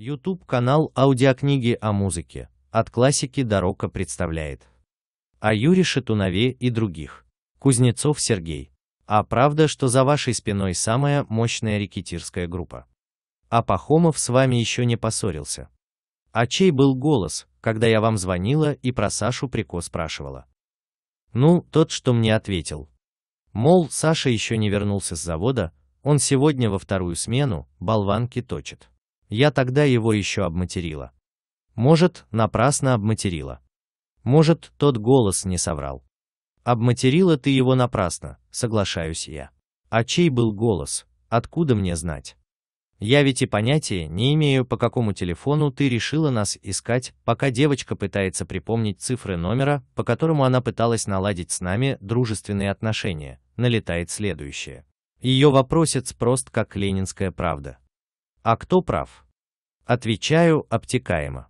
YouTube-канал «Аудиокниги о музыке» от классики до рока представляет. О Юре Шатунове и других. Кузнецов Сергей. А правда, что за вашей спиной самая мощная рекетирская группа. А Пахомов с вами еще не поссорился. А чей был голос, когда я вам звонила и про Сашу Прико спрашивала? Ну, тот, что мне ответил. Мол, Саша еще не вернулся с завода, он сегодня во вторую смену болванки точит. Я тогда его еще обматерила. Может, напрасно обматерила. Может, тот голос не соврал. Обматерила ты его напрасно, соглашаюсь я. А чей был голос? Откуда мне знать? Я ведь и понятия не имею, по какому телефону ты решила нас искать, пока девочка пытается припомнить цифры номера, по которому она пыталась наладить с нами дружественные отношения, налетает следующее. Ее вопросец прост как ленинская правда. А кто прав? Отвечаю обтекаемо.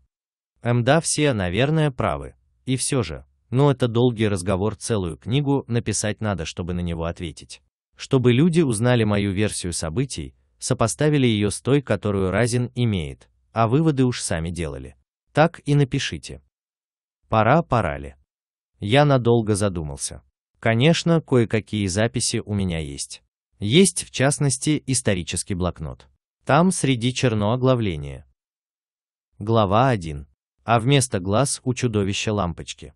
МДА все, наверное, правы. И все же, но ну, это долгий разговор, целую книгу написать надо, чтобы на него ответить. Чтобы люди узнали мою версию событий, сопоставили ее с той, которую Разин имеет, а выводы уж сами делали. Так и напишите. Пора, пора ли? Я надолго задумался. Конечно, кое-какие записи у меня есть. Есть, в частности, исторический блокнот. Там среди черно оглавление. Глава 1. А вместо глаз у чудовища лампочки.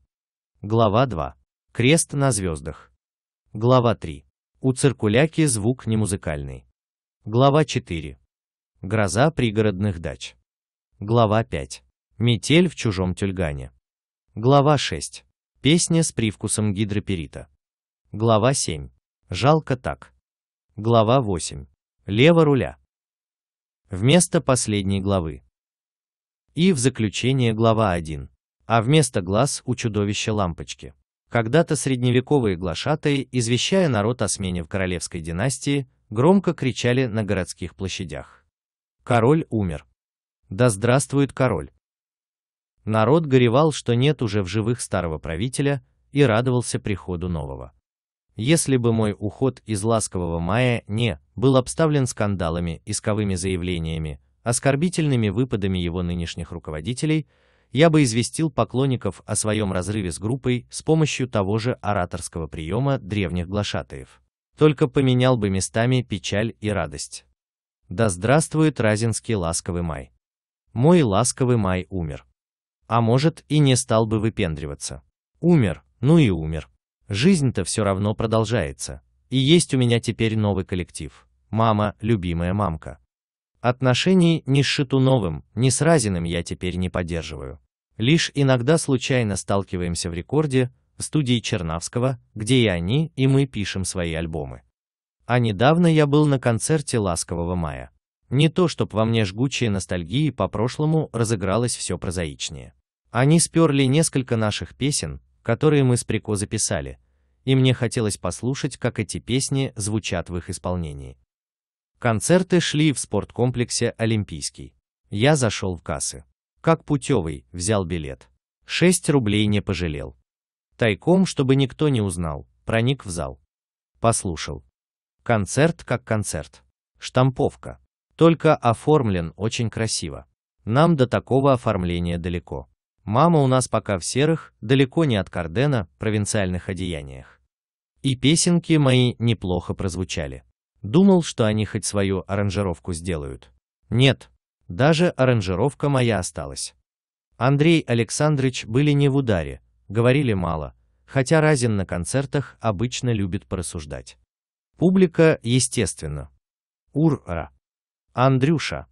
Глава 2. Крест на звездах. Глава 3. У циркуляки звук не музыкальный. Глава 4. Гроза пригородных дач. Глава 5. Метель в чужом тюльгане. Глава 6. Песня с привкусом гидроперита. Глава 7. Жалко так. Глава 8. Лево руля вместо последней главы. И в заключение глава 1. А вместо глаз у чудовища лампочки. Когда-то средневековые глашатые, извещая народ о смене в королевской династии, громко кричали на городских площадях. Король умер. Да здравствует король. Народ горевал, что нет уже в живых старого правителя, и радовался приходу нового если бы мой уход из ласкового мая не был обставлен скандалами, исковыми заявлениями, оскорбительными выпадами его нынешних руководителей, я бы известил поклонников о своем разрыве с группой с помощью того же ораторского приема древних глашатаев. Только поменял бы местами печаль и радость. Да здравствует Разинский ласковый май. Мой ласковый май умер. А может и не стал бы выпендриваться. Умер, ну и умер. Жизнь-то все равно продолжается. И есть у меня теперь новый коллектив. Мама, любимая мамка. Отношений ни с Шитуновым, ни с Разиным я теперь не поддерживаю. Лишь иногда случайно сталкиваемся в рекорде, в студии Чернавского, где и они, и мы пишем свои альбомы. А недавно я был на концерте «Ласкового мая». Не то, чтоб во мне жгучие ностальгии по прошлому разыгралось все прозаичнее. Они сперли несколько наших песен, которые мы с Прико записали, и мне хотелось послушать, как эти песни звучат в их исполнении. Концерты шли в спорткомплексе «Олимпийский». Я зашел в кассы. Как путевый, взял билет. 6 рублей не пожалел. Тайком, чтобы никто не узнал, проник в зал. Послушал. Концерт как концерт. Штамповка. Только оформлен очень красиво. Нам до такого оформления далеко. Мама у нас пока в серых, далеко не от Кардена, провинциальных одеяниях. И песенки мои неплохо прозвучали. Думал, что они хоть свою аранжировку сделают. Нет, даже аранжировка моя осталась. Андрей Александрович были не в ударе, говорили мало, хотя Разин на концертах обычно любит порассуждать. Публика, естественно. Ура! Андрюша!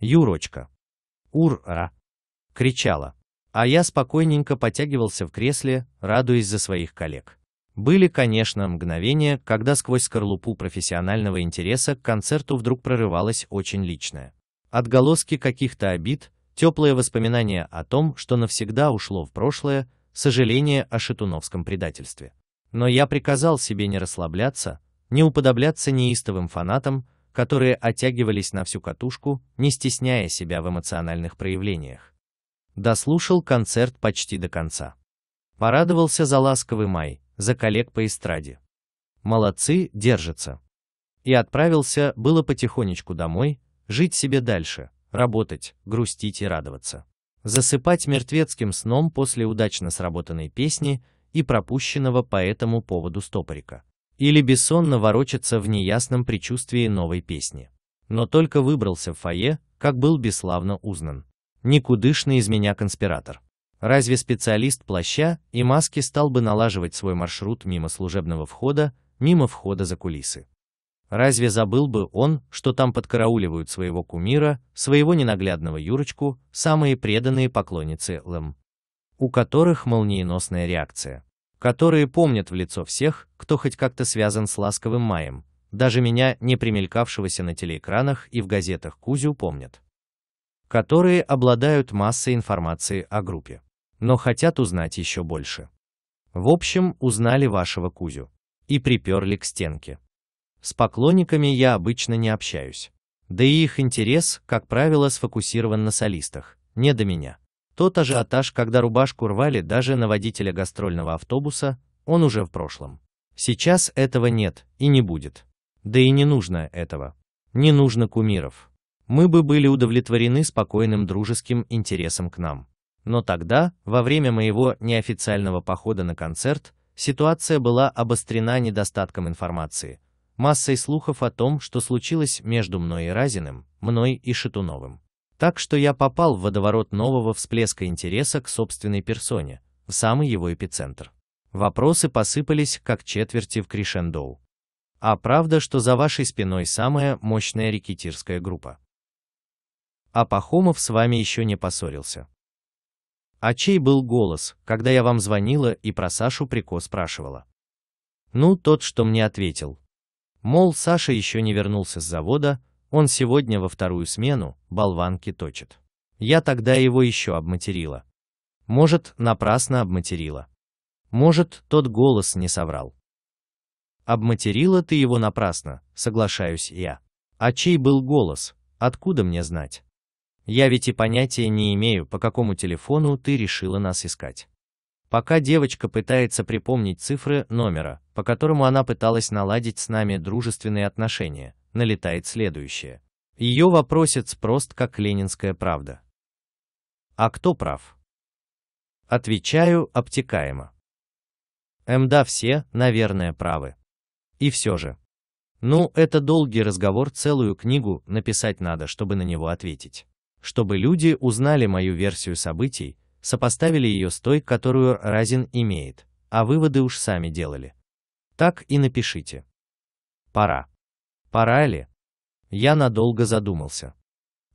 Юрочка! Ура! кричала. А я спокойненько потягивался в кресле, радуясь за своих коллег. Были, конечно, мгновения, когда сквозь скорлупу профессионального интереса к концерту вдруг прорывалось очень личное. Отголоски каких-то обид, теплые воспоминания о том, что навсегда ушло в прошлое, сожаление о шатуновском предательстве. Но я приказал себе не расслабляться, не уподобляться неистовым фанатам, которые оттягивались на всю катушку, не стесняя себя в эмоциональных проявлениях. Дослушал концерт почти до конца. Порадовался за ласковый май, за коллег по эстраде. Молодцы, держатся. И отправился было потихонечку домой, жить себе дальше, работать, грустить и радоваться. Засыпать мертвецким сном после удачно сработанной песни и пропущенного по этому поводу стопорика. Или бессонно ворочаться в неясном предчувствии новой песни. Но только выбрался в фойе, как был бесславно узнан. Никудышный из меня конспиратор. Разве специалист плаща и маски стал бы налаживать свой маршрут мимо служебного входа, мимо входа за кулисы? Разве забыл бы он, что там подкарауливают своего кумира, своего ненаглядного Юрочку, самые преданные поклонницы ЛМ, у которых молниеносная реакция, которые помнят в лицо всех, кто хоть как-то связан с ласковым маем, даже меня, не примелькавшегося на телеэкранах и в газетах Кузю, помнят которые обладают массой информации о группе, но хотят узнать еще больше. В общем, узнали вашего Кузю и приперли к стенке. С поклонниками я обычно не общаюсь. Да и их интерес, как правило, сфокусирован на солистах, не до меня. Тот ажиотаж, когда рубашку рвали даже на водителя гастрольного автобуса, он уже в прошлом. Сейчас этого нет и не будет. Да и не нужно этого. Не нужно кумиров мы бы были удовлетворены спокойным дружеским интересом к нам. Но тогда, во время моего неофициального похода на концерт, ситуация была обострена недостатком информации, массой слухов о том, что случилось между мной и Разиным, мной и Шатуновым. Так что я попал в водоворот нового всплеска интереса к собственной персоне, в самый его эпицентр. Вопросы посыпались, как четверти в кришендоу. А правда, что за вашей спиной самая мощная рекетирская группа? а Пахомов с вами еще не поссорился. А чей был голос, когда я вам звонила и про Сашу Прико спрашивала? Ну, тот, что мне ответил. Мол, Саша еще не вернулся с завода, он сегодня во вторую смену болванки точит. Я тогда его еще обматерила. Может, напрасно обматерила. Может, тот голос не соврал. Обматерила ты его напрасно, соглашаюсь я. А чей был голос, откуда мне знать? Я ведь и понятия не имею, по какому телефону ты решила нас искать. Пока девочка пытается припомнить цифры номера, по которому она пыталась наладить с нами дружественные отношения, налетает следующее. Ее вопросец прост, как ленинская правда. А кто прав? Отвечаю обтекаемо. Мда «Эм, все, наверное, правы. И все же. Ну, это долгий разговор, целую книгу написать надо, чтобы на него ответить чтобы люди узнали мою версию событий, сопоставили ее с той, которую Разин имеет, а выводы уж сами делали. Так и напишите. Пора. Пора ли? Я надолго задумался.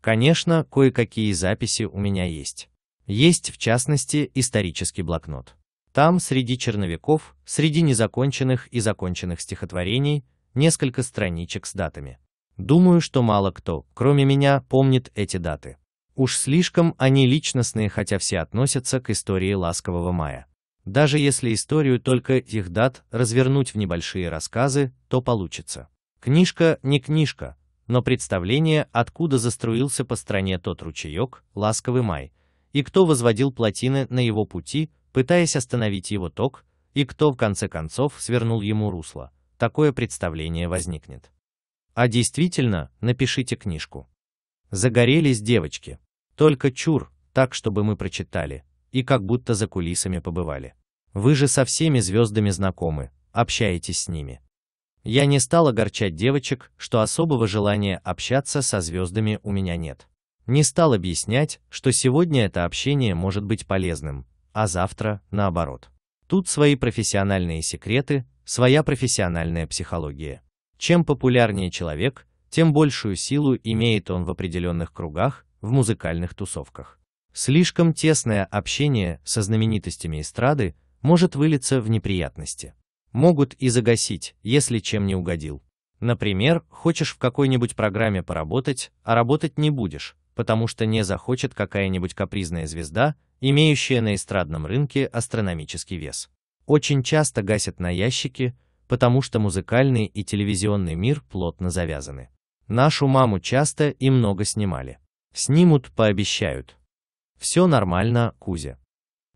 Конечно, кое-какие записи у меня есть. Есть, в частности, исторический блокнот. Там, среди черновиков, среди незаконченных и законченных стихотворений, несколько страничек с датами. Думаю, что мало кто, кроме меня, помнит эти даты. Уж слишком они личностные, хотя все относятся к истории ласкового мая. Даже если историю только их дат развернуть в небольшие рассказы, то получится. Книжка не книжка, но представление, откуда заструился по стране тот ручеек, ласковый май, и кто возводил плотины на его пути, пытаясь остановить его ток, и кто в конце концов свернул ему русло. Такое представление возникнет. А действительно, напишите книжку. Загорелись девочки. Только чур, так, чтобы мы прочитали, и как будто за кулисами побывали. Вы же со всеми звездами знакомы, общаетесь с ними. Я не стал огорчать девочек, что особого желания общаться со звездами у меня нет. Не стал объяснять, что сегодня это общение может быть полезным, а завтра наоборот. Тут свои профессиональные секреты, своя профессиональная психология. Чем популярнее человек, тем большую силу имеет он в определенных кругах, в музыкальных тусовках. Слишком тесное общение со знаменитостями эстрады может вылиться в неприятности. Могут и загасить, если чем не угодил. Например, хочешь в какой-нибудь программе поработать, а работать не будешь, потому что не захочет какая-нибудь капризная звезда, имеющая на эстрадном рынке астрономический вес. Очень часто гасят на ящики, потому что музыкальный и телевизионный мир плотно завязаны. Нашу маму часто и много снимали. Снимут, пообещают. Все нормально, Кузя.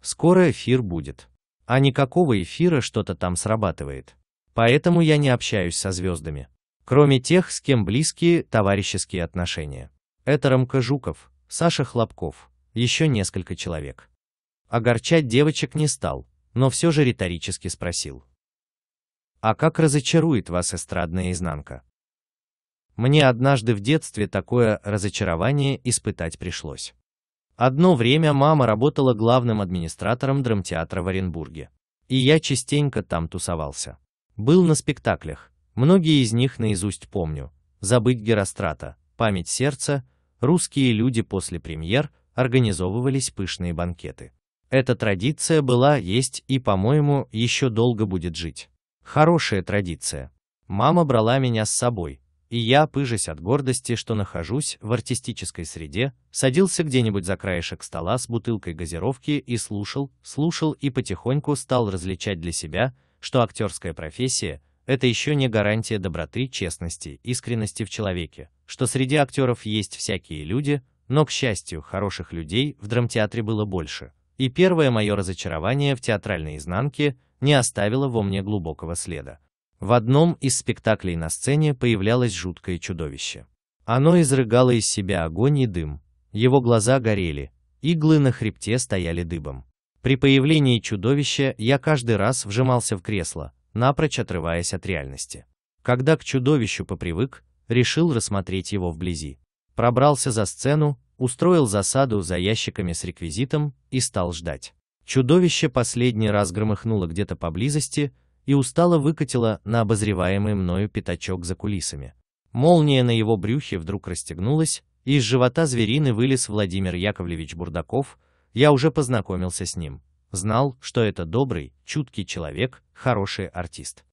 Скоро эфир будет. А никакого эфира что-то там срабатывает. Поэтому я не общаюсь со звездами. Кроме тех, с кем близкие товарищеские отношения. Это Ромка Жуков, Саша Хлопков, еще несколько человек. Огорчать девочек не стал, но все же риторически спросил. А как разочарует вас эстрадная изнанка? Мне однажды в детстве такое разочарование испытать пришлось. Одно время мама работала главным администратором драмтеатра в Оренбурге. И я частенько там тусовался. Был на спектаклях, многие из них наизусть помню. «Забыть Герострата», «Память сердца», «Русские люди после премьер», организовывались пышные банкеты. Эта традиция была, есть и, по-моему, еще долго будет жить. Хорошая традиция. Мама брала меня с собой, и я, пыжась от гордости, что нахожусь в артистической среде, садился где-нибудь за краешек стола с бутылкой газировки и слушал, слушал и потихоньку стал различать для себя, что актерская профессия – это еще не гарантия доброты, честности, искренности в человеке, что среди актеров есть всякие люди, но, к счастью, хороших людей в драмтеатре было больше. И первое мое разочарование в театральной изнанке – не оставила во мне глубокого следа. В одном из спектаклей на сцене появлялось жуткое чудовище. Оно изрыгало из себя огонь и дым, его глаза горели, иглы на хребте стояли дыбом. При появлении чудовища я каждый раз вжимался в кресло, напрочь отрываясь от реальности. Когда к чудовищу попривык, решил рассмотреть его вблизи. Пробрался за сцену, устроил засаду за ящиками с реквизитом и стал ждать. Чудовище последний раз громыхнуло где-то поблизости и устало выкатило на обозреваемый мною пятачок за кулисами. Молния на его брюхе вдруг расстегнулась, и из живота зверины вылез Владимир Яковлевич Бурдаков, я уже познакомился с ним. Знал, что это добрый, чуткий человек, хороший артист.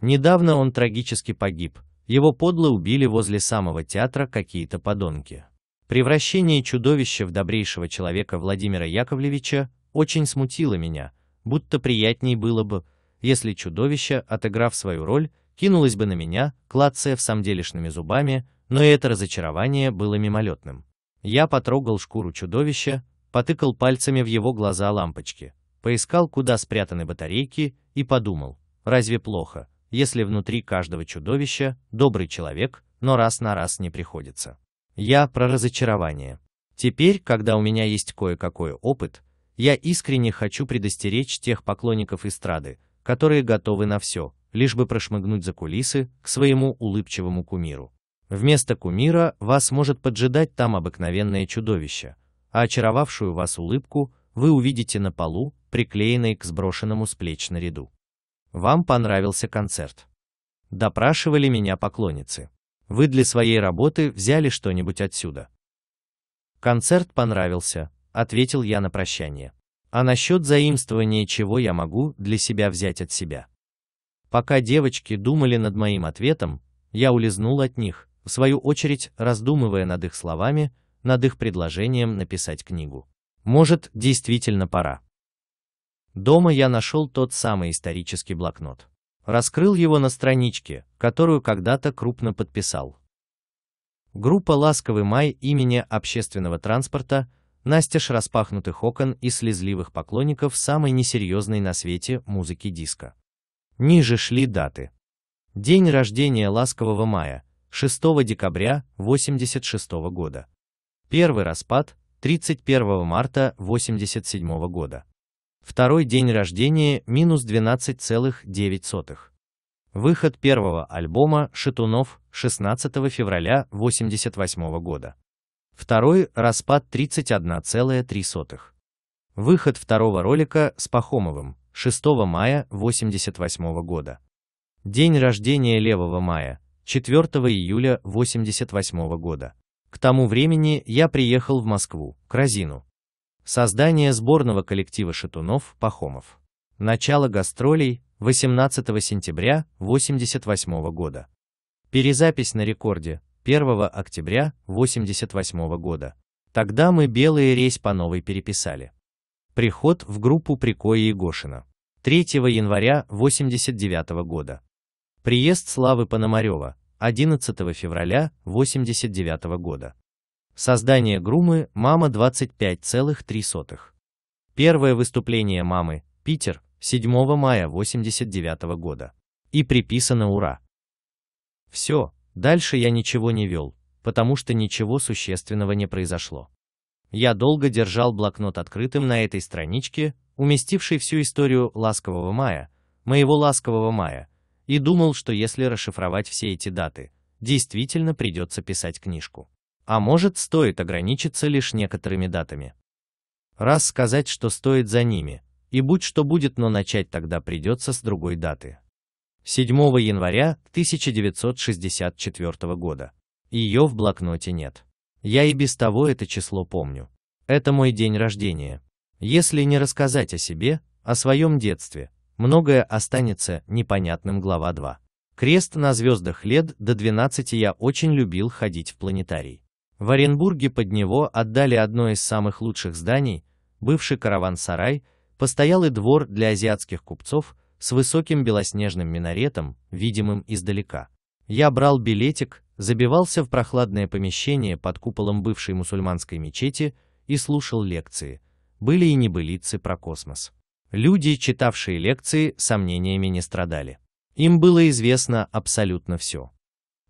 Недавно он трагически погиб, его подло убили возле самого театра какие-то подонки. Превращение чудовища в добрейшего человека Владимира Яковлевича очень смутило меня, будто приятней было бы, если чудовище, отыграв свою роль, кинулось бы на меня, клацая в самделишными зубами, но это разочарование было мимолетным. Я потрогал шкуру чудовища, потыкал пальцами в его глаза лампочки, поискал, куда спрятаны батарейки, и подумал, разве плохо, если внутри каждого чудовища добрый человек, но раз на раз не приходится. Я про разочарование. Теперь, когда у меня есть кое-какой опыт, я искренне хочу предостеречь тех поклонников эстрады, которые готовы на все, лишь бы прошмыгнуть за кулисы к своему улыбчивому кумиру. Вместо кумира вас может поджидать там обыкновенное чудовище, а очаровавшую вас улыбку вы увидите на полу, приклеенной к сброшенному с плеч наряду. Вам понравился концерт. Допрашивали меня поклонницы. Вы для своей работы взяли что-нибудь отсюда. Концерт понравился, ответил я на прощание. А насчет заимствования чего я могу для себя взять от себя? Пока девочки думали над моим ответом, я улизнул от них, в свою очередь раздумывая над их словами, над их предложением написать книгу. Может, действительно пора. Дома я нашел тот самый исторический блокнот. Раскрыл его на страничке, которую когда-то крупно подписал. Группа «Ласковый май» имени общественного транспорта настежь распахнутых окон и слезливых поклонников самой несерьезной на свете музыки диска. Ниже шли даты. День рождения ласкового мая, 6 декабря 86 года. Первый распад, 31 марта 87 года. Второй день рождения, минус 12,9. Выход первого альбома «Шатунов» 16 февраля 88 года второй распад 31,3. Выход второго ролика с Пахомовым 6 мая 88 года. День рождения левого мая 4 июля 88 года. К тому времени я приехал в Москву, к Розину. Создание сборного коллектива шатунов Пахомов. Начало гастролей 18 сентября 88 года. Перезапись на рекорде 1 октября 1988 года. Тогда мы белые рейс по новой переписали. Приход в группу Прикоя Егошина. 3 января 1989 года. Приезд Славы Пономарева. 11 февраля 1989 года. Создание Грумы «Мама 25,3». Первое выступление мамы «Питер» 7 мая 1989 года. И приписано «Ура». Все, Дальше я ничего не вел, потому что ничего существенного не произошло. Я долго держал блокнот открытым на этой страничке, уместившей всю историю ласкового мая, моего ласкового мая, и думал, что если расшифровать все эти даты, действительно придется писать книжку. А может, стоит ограничиться лишь некоторыми датами. Раз сказать, что стоит за ними, и будь что будет, но начать тогда придется с другой даты. 7 января 1964 года. Ее в блокноте нет. Я и без того это число помню. Это мой день рождения. Если не рассказать о себе, о своем детстве, многое останется непонятным глава 2. Крест на звездах лет до 12 я очень любил ходить в планетарий. В Оренбурге под него отдали одно из самых лучших зданий, бывший караван-сарай, постоялый двор для азиатских купцов – с высоким белоснежным минаретом, видимым издалека. Я брал билетик, забивался в прохладное помещение под куполом бывшей мусульманской мечети и слушал лекции. Были и небылицы про космос. Люди, читавшие лекции, сомнениями не страдали. Им было известно абсолютно все.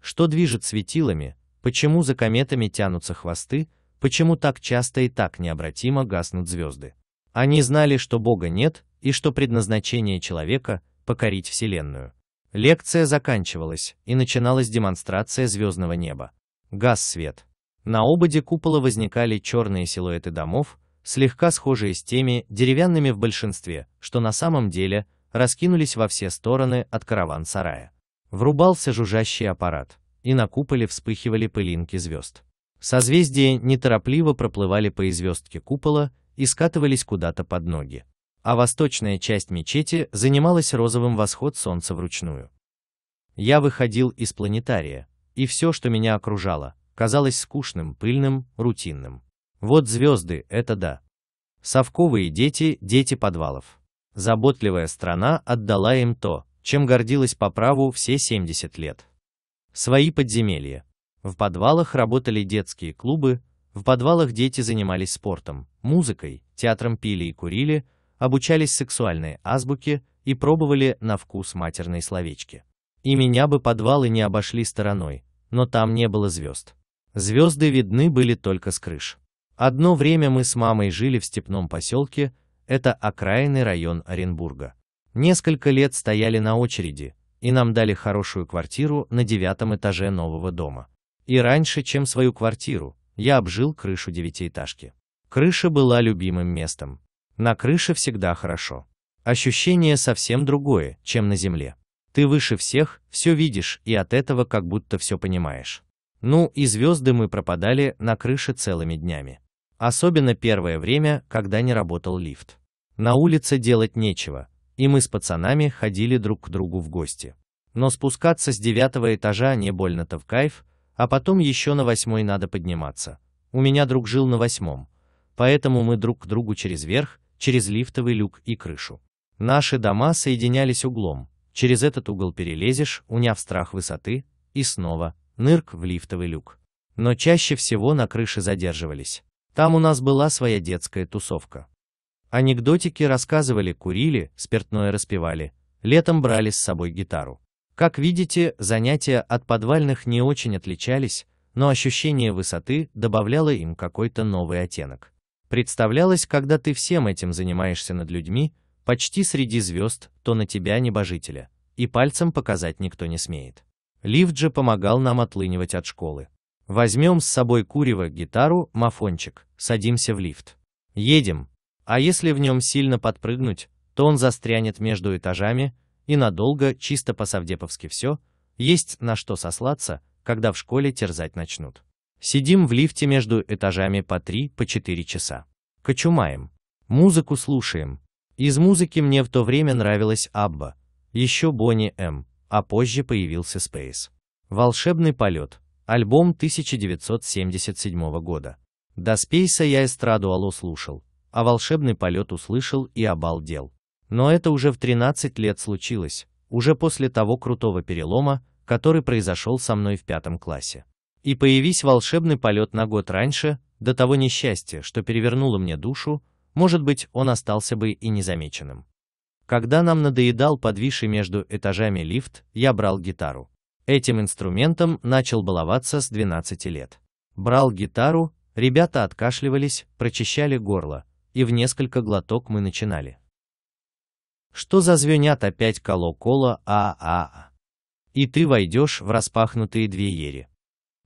Что движет светилами, почему за кометами тянутся хвосты, почему так часто и так необратимо гаснут звезды. Они знали, что Бога нет, и что предназначение человека – покорить Вселенную. Лекция заканчивалась, и начиналась демонстрация звездного неба. Газ-свет. На ободе купола возникали черные силуэты домов, слегка схожие с теми, деревянными в большинстве, что на самом деле раскинулись во все стороны от караван-сарая. Врубался жужжащий аппарат, и на куполе вспыхивали пылинки звезд. Созвездия неторопливо проплывали по известке купола и скатывались куда-то под ноги а восточная часть мечети занималась розовым восход солнца вручную. Я выходил из планетария, и все, что меня окружало, казалось скучным, пыльным, рутинным. Вот звезды, это да. Совковые дети, дети подвалов. Заботливая страна отдала им то, чем гордилась по праву все 70 лет. Свои подземелья. В подвалах работали детские клубы, в подвалах дети занимались спортом, музыкой, театром пили и курили, обучались сексуальной азбуке и пробовали на вкус матерные словечки. И меня бы подвалы не обошли стороной, но там не было звезд. Звезды видны были только с крыш. Одно время мы с мамой жили в степном поселке, это окраинный район Оренбурга. Несколько лет стояли на очереди, и нам дали хорошую квартиру на девятом этаже нового дома. И раньше, чем свою квартиру, я обжил крышу девятиэтажки. Крыша была любимым местом, на крыше всегда хорошо. Ощущение совсем другое, чем на земле. Ты выше всех, все видишь и от этого как будто все понимаешь. Ну и звезды мы пропадали на крыше целыми днями. Особенно первое время, когда не работал лифт. На улице делать нечего, и мы с пацанами ходили друг к другу в гости. Но спускаться с девятого этажа не больно-то в кайф, а потом еще на восьмой надо подниматься. У меня друг жил на восьмом, поэтому мы друг к другу через верх через лифтовый люк и крышу. Наши дома соединялись углом, через этот угол перелезешь, уняв страх высоты, и снова нырк в лифтовый люк. Но чаще всего на крыше задерживались. Там у нас была своя детская тусовка. Анекдотики рассказывали, курили, спиртное распивали, летом брали с собой гитару. Как видите, занятия от подвальных не очень отличались, но ощущение высоты добавляло им какой-то новый оттенок. Представлялось, когда ты всем этим занимаешься над людьми, почти среди звезд, то на тебя небожителя, и пальцем показать никто не смеет. Лифт же помогал нам отлынивать от школы. Возьмем с собой курево, гитару, мафончик, садимся в лифт. Едем. А если в нем сильно подпрыгнуть, то он застрянет между этажами, и надолго, чисто по-савдеповски все, есть на что сослаться, когда в школе терзать начнут. Сидим в лифте между этажами по 3-4 по часа. Кочумаем. Музыку слушаем. Из музыки мне в то время нравилась Абба, еще Бонни М, а позже появился Space. Волшебный полет. Альбом 1977 года. До Спейса я эстраду Алло слушал, а волшебный полет услышал и обалдел. Но это уже в 13 лет случилось, уже после того крутого перелома, который произошел со мной в пятом классе. И появись волшебный полет на год раньше, до того несчастья, что перевернуло мне душу, может быть, он остался бы и незамеченным. Когда нам надоедал подвисший между этажами лифт, я брал гитару. Этим инструментом начал баловаться с 12 лет. Брал гитару, ребята откашливались, прочищали горло, и в несколько глоток мы начинали. Что зазвенят опять колокола а-а-а? И ты войдешь в распахнутые две двери.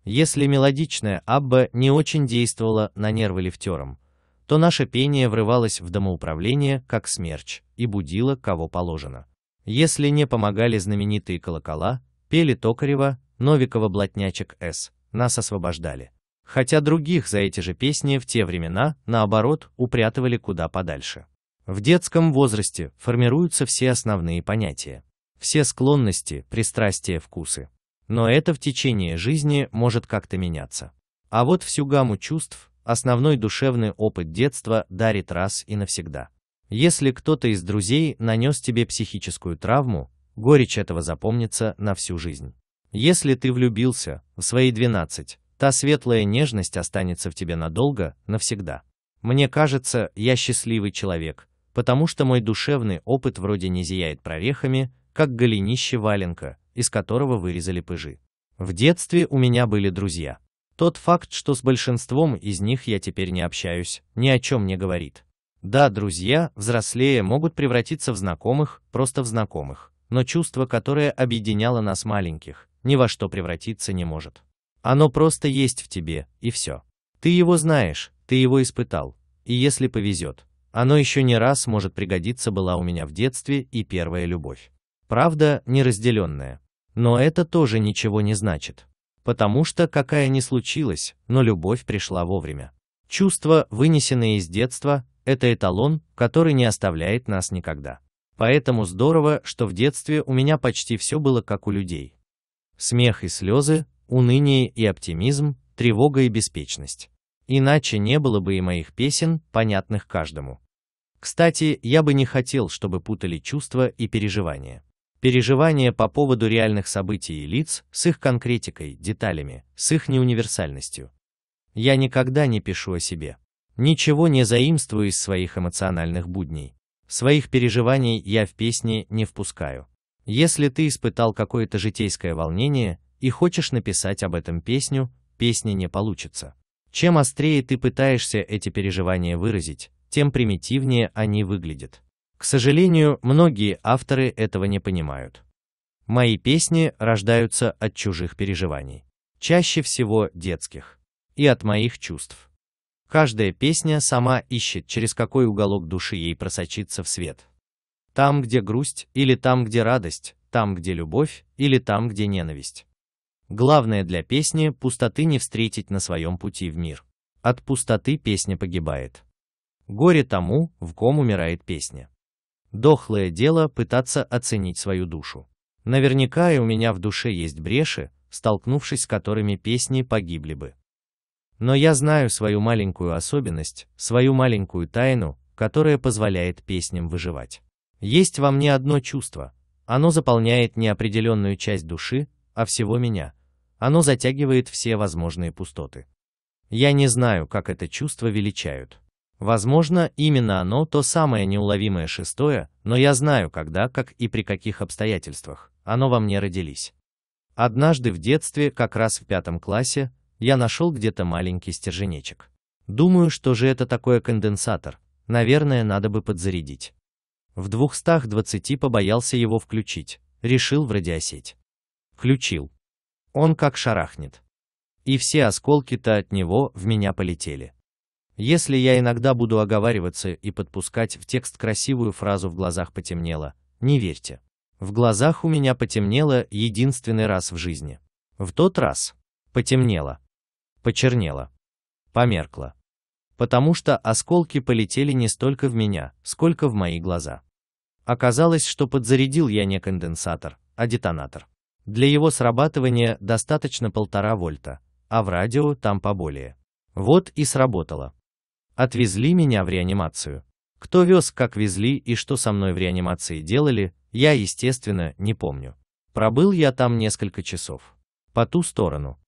Если мелодичная Абба не очень действовала на нервы лифтерам, то наше пение врывалось в домоуправление, как смерч, и будило, кого положено. Если не помогали знаменитые колокола, пели Токарева, Новикова блатнячек С, нас освобождали. Хотя других за эти же песни в те времена, наоборот, упрятывали куда подальше. В детском возрасте формируются все основные понятия. Все склонности, пристрастия, вкусы. Но это в течение жизни может как-то меняться. А вот всю гамму чувств основной душевный опыт детства дарит раз и навсегда. Если кто-то из друзей нанес тебе психическую травму, горечь этого запомнится на всю жизнь. Если ты влюбился в свои 12, та светлая нежность останется в тебе надолго, навсегда. Мне кажется, я счастливый человек, потому что мой душевный опыт вроде не зияет прорехами, как голенище валенка, из которого вырезали пыжи. В детстве у меня были друзья. Тот факт, что с большинством из них я теперь не общаюсь, ни о чем не говорит. Да, друзья, взрослее, могут превратиться в знакомых, просто в знакомых, но чувство, которое объединяло нас маленьких, ни во что превратиться не может. Оно просто есть в тебе, и все. Ты его знаешь, ты его испытал, и если повезет, оно еще не раз может пригодиться была у меня в детстве и первая любовь. Правда, неразделенная. Но это тоже ничего не значит. Потому что какая ни случилась, но любовь пришла вовремя. Чувства, вынесенные из детства, это эталон, который не оставляет нас никогда. Поэтому здорово, что в детстве у меня почти все было как у людей. Смех и слезы, уныние и оптимизм, тревога и беспечность. Иначе не было бы и моих песен, понятных каждому. Кстати, я бы не хотел, чтобы путали чувства и переживания. Переживания по поводу реальных событий и лиц с их конкретикой, деталями, с их неуниверсальностью. Я никогда не пишу о себе. Ничего не заимствую из своих эмоциональных будней. Своих переживаний я в песни не впускаю. Если ты испытал какое-то житейское волнение и хочешь написать об этом песню, песни не получится. Чем острее ты пытаешься эти переживания выразить, тем примитивнее они выглядят. К сожалению, многие авторы этого не понимают. Мои песни рождаются от чужих переживаний, чаще всего детских, и от моих чувств. Каждая песня сама ищет, через какой уголок души ей просочиться в свет. Там, где грусть, или там, где радость, там, где любовь, или там, где ненависть. Главное для песни – пустоты не встретить на своем пути в мир. От пустоты песня погибает. Горе тому, в ком умирает песня. Дохлое дело пытаться оценить свою душу. Наверняка и у меня в душе есть бреши, столкнувшись с которыми песни погибли бы. Но я знаю свою маленькую особенность, свою маленькую тайну, которая позволяет песням выживать. Есть во мне одно чувство, оно заполняет неопределенную часть души, а всего меня. Оно затягивает все возможные пустоты. Я не знаю, как это чувство величают. Возможно, именно оно то самое неуловимое шестое, но я знаю, когда, как и при каких обстоятельствах оно во мне родились. Однажды в детстве, как раз в пятом классе, я нашел где-то маленький стерженечек. Думаю, что же это такое конденсатор, наверное, надо бы подзарядить. В 220 побоялся его включить, решил в радиосеть. Включил. Он как шарахнет. И все осколки-то от него в меня полетели. Если я иногда буду оговариваться и подпускать в текст красивую фразу «в глазах потемнело», не верьте. В глазах у меня потемнело единственный раз в жизни. В тот раз потемнело, почернело, померкло. Потому что осколки полетели не столько в меня, сколько в мои глаза. Оказалось, что подзарядил я не конденсатор, а детонатор. Для его срабатывания достаточно полтора вольта, а в радио там поболее. Вот и сработало. Отвезли меня в реанимацию. Кто вез, как везли и что со мной в реанимации делали, я, естественно, не помню. Пробыл я там несколько часов. По ту сторону.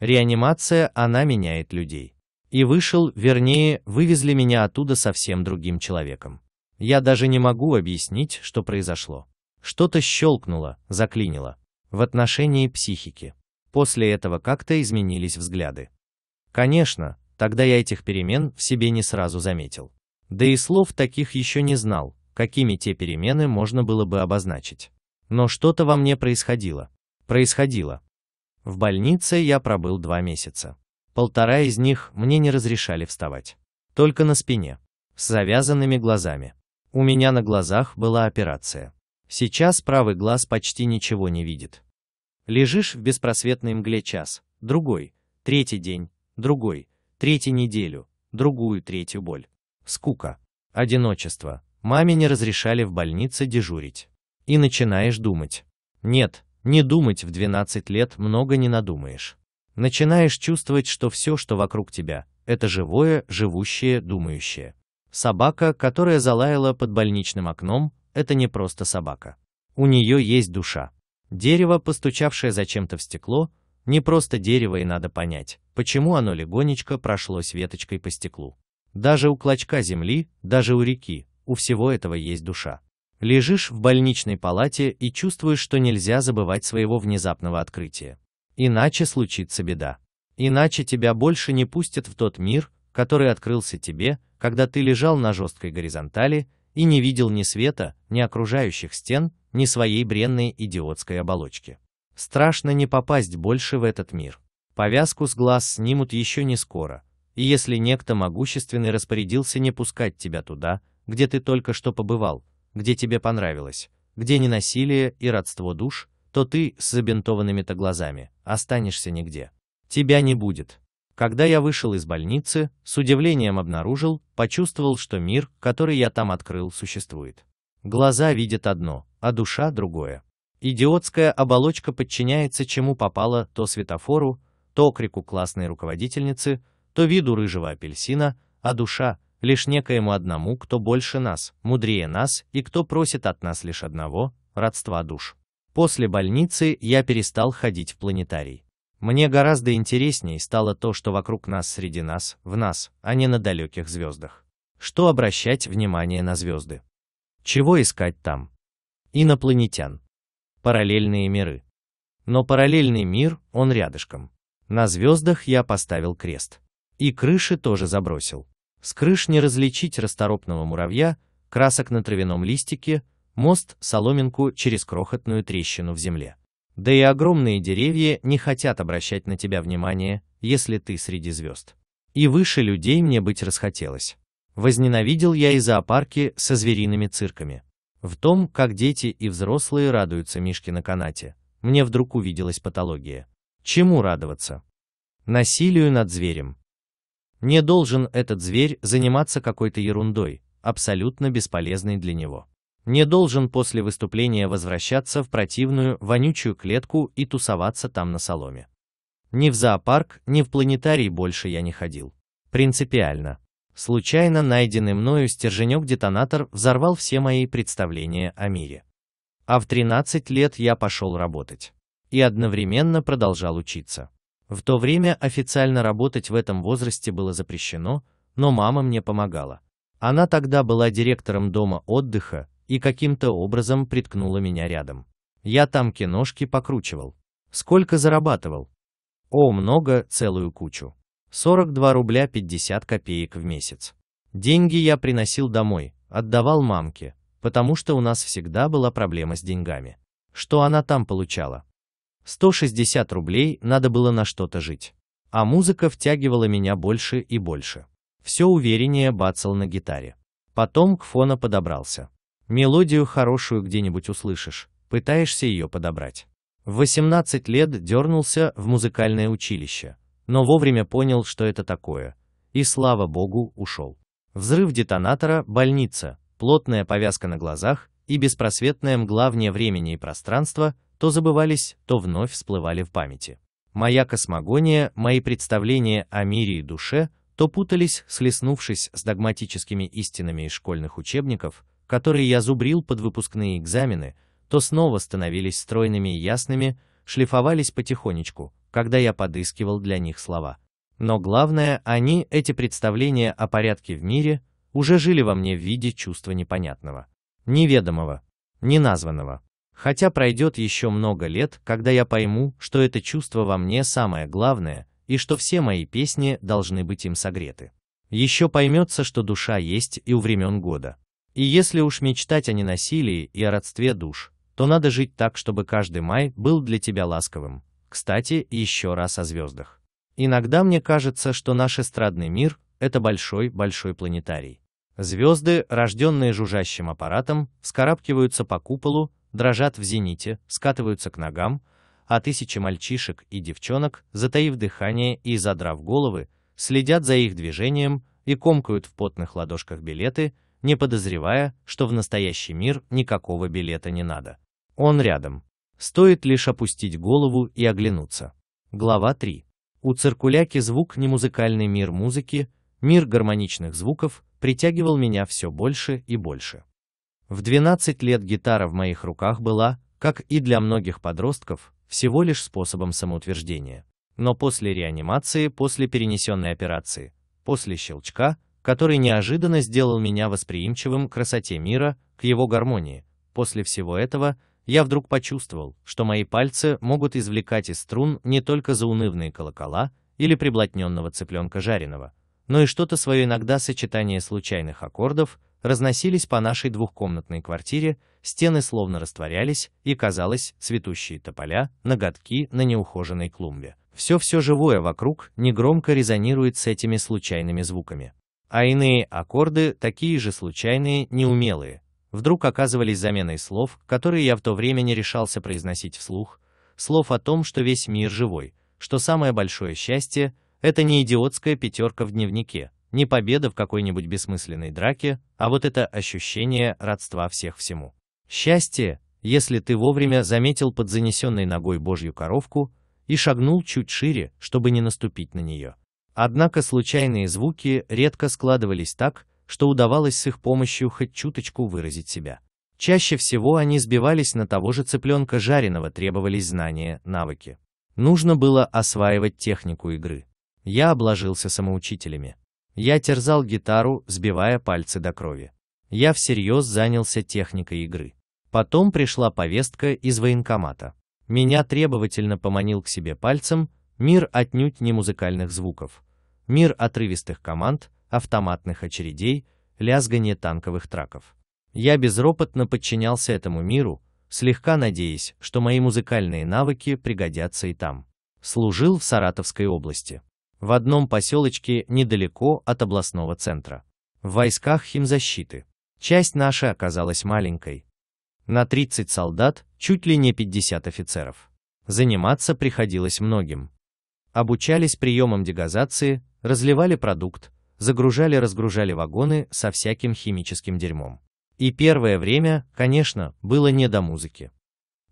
Реанимация, она меняет людей. И вышел, вернее, вывезли меня оттуда совсем другим человеком. Я даже не могу объяснить, что произошло. Что-то щелкнуло, заклинило. В отношении психики. После этого как-то изменились взгляды. Конечно, Тогда я этих перемен в себе не сразу заметил. Да и слов таких еще не знал, какими те перемены можно было бы обозначить. Но что-то во мне происходило. Происходило. В больнице я пробыл два месяца. Полтора из них мне не разрешали вставать. Только на спине. С завязанными глазами. У меня на глазах была операция. Сейчас правый глаз почти ничего не видит. Лежишь в беспросветной мгле час, другой, третий день, другой, Третью неделю, другую третью боль. Скука. Одиночество. Маме не разрешали в больнице дежурить. И начинаешь думать. Нет, не думать в 12 лет много не надумаешь. Начинаешь чувствовать, что все, что вокруг тебя, это живое, живущее, думающее. Собака, которая залаяла под больничным окном, это не просто собака. У нее есть душа. Дерево, постучавшее зачем-то в стекло, не просто дерево и надо понять, почему оно легонечко прошлось веточкой по стеклу. Даже у клочка земли, даже у реки, у всего этого есть душа. Лежишь в больничной палате и чувствуешь, что нельзя забывать своего внезапного открытия. Иначе случится беда. Иначе тебя больше не пустят в тот мир, который открылся тебе, когда ты лежал на жесткой горизонтали и не видел ни света, ни окружающих стен, ни своей бренной идиотской оболочки. Страшно не попасть больше в этот мир. Повязку с глаз снимут еще не скоро, и если некто могущественный распорядился не пускать тебя туда, где ты только что побывал, где тебе понравилось, где не насилие и родство душ, то ты с забинтованными-то глазами останешься нигде. Тебя не будет. Когда я вышел из больницы, с удивлением обнаружил, почувствовал, что мир, который я там открыл, существует. Глаза видят одно, а душа другое. Идиотская оболочка подчиняется чему попало, то светофору, то крику классной руководительницы, то виду рыжего апельсина, а душа — лишь некоему одному, кто больше нас, мудрее нас и кто просит от нас лишь одного — родства душ. После больницы я перестал ходить в планетарий. Мне гораздо интереснее стало то, что вокруг нас среди нас, в нас, а не на далеких звездах. Что обращать внимание на звезды? Чего искать там? Инопланетян. Параллельные миры. Но параллельный мир, он рядышком. На звездах я поставил крест. И крыши тоже забросил. С крыш не различить расторопного муравья, красок на травяном листике, мост, соломинку через крохотную трещину в земле. Да и огромные деревья не хотят обращать на тебя внимание, если ты среди звезд. И выше людей мне быть расхотелось. Возненавидел я и зоопарки со звериными цирками. В том, как дети и взрослые радуются Мишке на канате, мне вдруг увиделась патология. Чему радоваться? Насилию над зверем. Не должен этот зверь заниматься какой-то ерундой, абсолютно бесполезной для него. Не должен после выступления возвращаться в противную, вонючую клетку и тусоваться там на соломе. Ни в зоопарк, ни в планетарий больше я не ходил. Принципиально. Случайно найденный мною стерженек-детонатор взорвал все мои представления о мире. А в 13 лет я пошел работать и одновременно продолжал учиться. В то время официально работать в этом возрасте было запрещено, но мама мне помогала. Она тогда была директором дома отдыха и каким-то образом приткнула меня рядом. Я там киношки покручивал. Сколько зарабатывал? О, много, целую кучу. 42 рубля 50 копеек в месяц. Деньги я приносил домой, отдавал мамке, потому что у нас всегда была проблема с деньгами. Что она там получала? 160 рублей надо было на что-то жить. А музыка втягивала меня больше и больше. Все увереннее бацал на гитаре. Потом к фона подобрался. Мелодию хорошую где-нибудь услышишь, пытаешься ее подобрать. В 18 лет дернулся в музыкальное училище, но вовремя понял, что это такое, и, слава богу, ушел. Взрыв детонатора, больница, плотная повязка на глазах и беспросветная мгла вне времени и пространства – то забывались, то вновь всплывали в памяти. Моя космогония, мои представления о мире и душе то путались, слеснувшись с догматическими истинами из школьных учебников, которые я зубрил под выпускные экзамены, то снова становились стройными и ясными, шлифовались потихонечку, когда я подыскивал для них слова. Но главное, они, эти представления о порядке в мире, уже жили во мне в виде чувства непонятного, неведомого, неназванного. Хотя пройдет еще много лет, когда я пойму, что это чувство во мне самое главное, и что все мои песни должны быть им согреты. Еще поймется, что душа есть и у времен года. И если уж мечтать о ненасилии и о родстве душ, то надо жить так, чтобы каждый май был для тебя ласковым. Кстати, еще раз о звездах. Иногда мне кажется, что наш эстрадный мир – это большой-большой планетарий. Звезды, рожденные жужжащим аппаратом, вскарабкиваются по куполу, дрожат в зените, скатываются к ногам, а тысячи мальчишек и девчонок, затаив дыхание и задрав головы, следят за их движением и комкают в потных ладошках билеты, не подозревая, что в настоящий мир никакого билета не надо. Он рядом. Стоит лишь опустить голову и оглянуться. Глава 3. У циркуляки звук не музыкальный мир музыки, мир гармоничных звуков притягивал меня все больше и больше. В 12 лет гитара в моих руках была, как и для многих подростков, всего лишь способом самоутверждения. Но после реанимации, после перенесенной операции, после щелчка, который неожиданно сделал меня восприимчивым к красоте мира, к его гармонии, после всего этого – я вдруг почувствовал, что мои пальцы могут извлекать из струн не только заунывные колокола или приблотненного цыпленка жареного, но и что-то свое иногда сочетание случайных аккордов, разносились по нашей двухкомнатной квартире, стены словно растворялись, и, казалось, цветущие тополя, ноготки на неухоженной клумбе. Все все живое вокруг негромко резонирует с этими случайными звуками. А иные аккорды, такие же случайные, неумелые, вдруг оказывались заменой слов, которые я в то время не решался произносить вслух, слов о том, что весь мир живой, что самое большое счастье – это не идиотская пятерка в дневнике, не победа в какой-нибудь бессмысленной драке, а вот это ощущение родства всех всему. Счастье, если ты вовремя заметил под занесенной ногой божью коровку и шагнул чуть шире, чтобы не наступить на нее. Однако случайные звуки редко складывались так, что удавалось с их помощью хоть чуточку выразить себя. Чаще всего они сбивались на того же цыпленка жареного, требовались знания, навыки. Нужно было осваивать технику игры. Я обложился самоучителями. Я терзал гитару, сбивая пальцы до крови. Я всерьез занялся техникой игры. Потом пришла повестка из военкомата. Меня требовательно поманил к себе пальцем мир отнюдь не музыкальных звуков, мир отрывистых команд, автоматных очередей, лязгания танковых траков. Я безропотно подчинялся этому миру, слегка надеясь, что мои музыкальные навыки пригодятся и там. Служил в Саратовской области в одном поселочке недалеко от областного центра. В войсках химзащиты. Часть наша оказалась маленькой. На 30 солдат, чуть ли не 50 офицеров. Заниматься приходилось многим. Обучались приемам дегазации, разливали продукт, загружали-разгружали вагоны со всяким химическим дерьмом. И первое время, конечно, было не до музыки.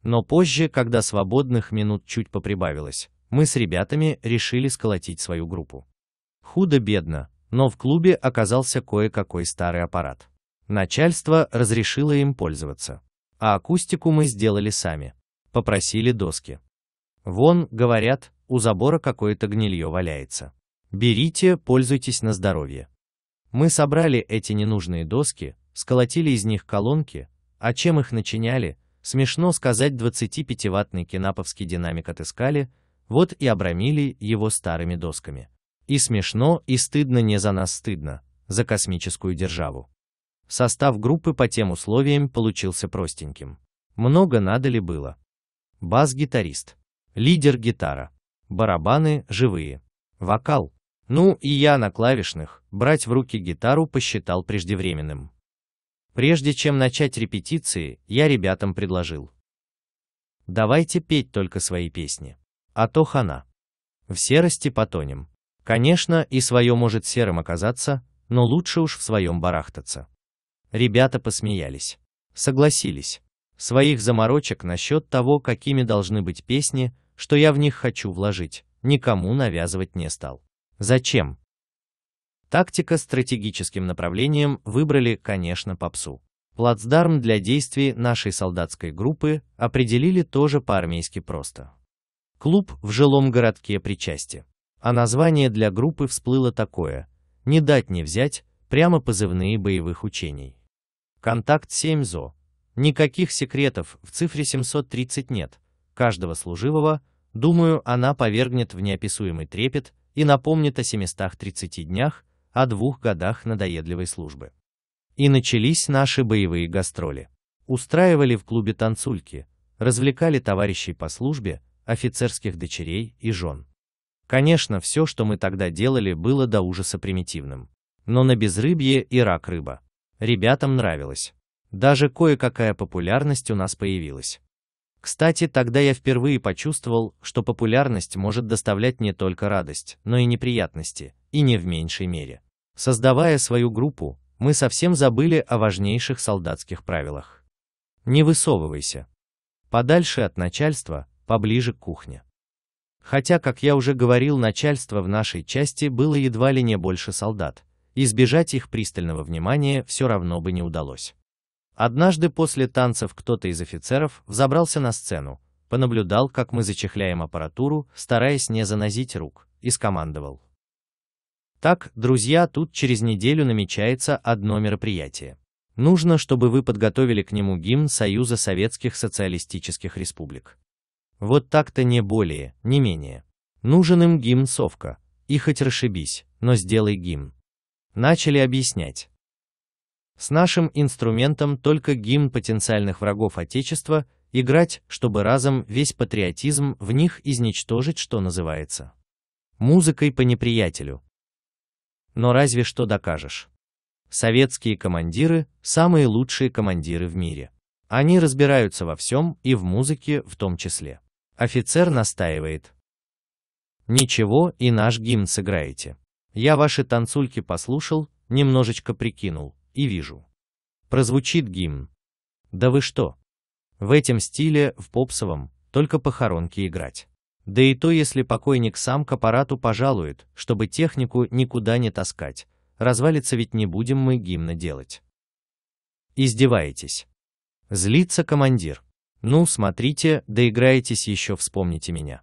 Но позже, когда свободных минут чуть поприбавилось, мы с ребятами решили сколотить свою группу. Худо-бедно, но в клубе оказался кое-какой старый аппарат. Начальство разрешило им пользоваться. А акустику мы сделали сами. Попросили доски. Вон, говорят, у забора какое-то гнилье валяется. Берите, пользуйтесь на здоровье. Мы собрали эти ненужные доски, сколотили из них колонки, а чем их начиняли, смешно сказать 25-ваттный кинаповский динамик отыскали, вот и обрамили его старыми досками. И смешно, и стыдно не за нас стыдно, за космическую державу. Состав группы по тем условиям получился простеньким. Много надо ли было? Бас-гитарист. Лидер гитара. Барабаны живые. Вокал. Ну и я на клавишных, брать в руки гитару посчитал преждевременным. Прежде чем начать репетиции, я ребятам предложил. Давайте петь только свои песни а то хана. В серости потонем. Конечно, и свое может серым оказаться, но лучше уж в своем барахтаться. Ребята посмеялись. Согласились. Своих заморочек насчет того, какими должны быть песни, что я в них хочу вложить, никому навязывать не стал. Зачем? Тактика стратегическим направлением выбрали, конечно, попсу. Плацдарм для действий нашей солдатской группы определили тоже по-армейски просто. Клуб в жилом городке причасти. А название для группы всплыло такое «Не дать не взять», прямо позывные боевых учений. Контакт 7 ЗО. Никаких секретов в цифре 730 нет. Каждого служивого, думаю, она повергнет в неописуемый трепет и напомнит о 730 днях, о двух годах надоедливой службы. И начались наши боевые гастроли. Устраивали в клубе танцульки, развлекали товарищей по службе, офицерских дочерей и жен. Конечно, все, что мы тогда делали, было до ужаса примитивным. Но на безрыбье и рак рыба. Ребятам нравилось. Даже кое-какая популярность у нас появилась. Кстати, тогда я впервые почувствовал, что популярность может доставлять не только радость, но и неприятности, и не в меньшей мере. Создавая свою группу, мы совсем забыли о важнейших солдатских правилах. Не высовывайся. Подальше от начальства, поближе к кухне. Хотя, как я уже говорил, начальство в нашей части было едва ли не больше солдат, избежать их пристального внимания все равно бы не удалось. Однажды после танцев кто-то из офицеров взобрался на сцену, понаблюдал, как мы зачехляем аппаратуру, стараясь не занозить рук, и скомандовал. Так, друзья, тут через неделю намечается одно мероприятие. Нужно, чтобы вы подготовили к нему гимн Союза Советских Социалистических Республик. Вот так-то не более, не менее. Нужен им гимн совка. И хоть расшибись, но сделай гимн. Начали объяснять. С нашим инструментом только гимн потенциальных врагов Отечества играть, чтобы разом весь патриотизм в них изничтожить, что называется. Музыкой по неприятелю. Но разве что докажешь. Советские командиры – самые лучшие командиры в мире. Они разбираются во всем и в музыке в том числе. Офицер настаивает. Ничего, и наш гимн сыграете. Я ваши танцульки послушал, немножечко прикинул, и вижу. Прозвучит гимн. Да вы что? В этом стиле, в попсовом, только похоронки играть. Да и то, если покойник сам к аппарату пожалует, чтобы технику никуда не таскать, развалится ведь не будем мы гимна делать. Издеваетесь. Злится командир. Ну, смотрите, доиграетесь еще вспомните меня.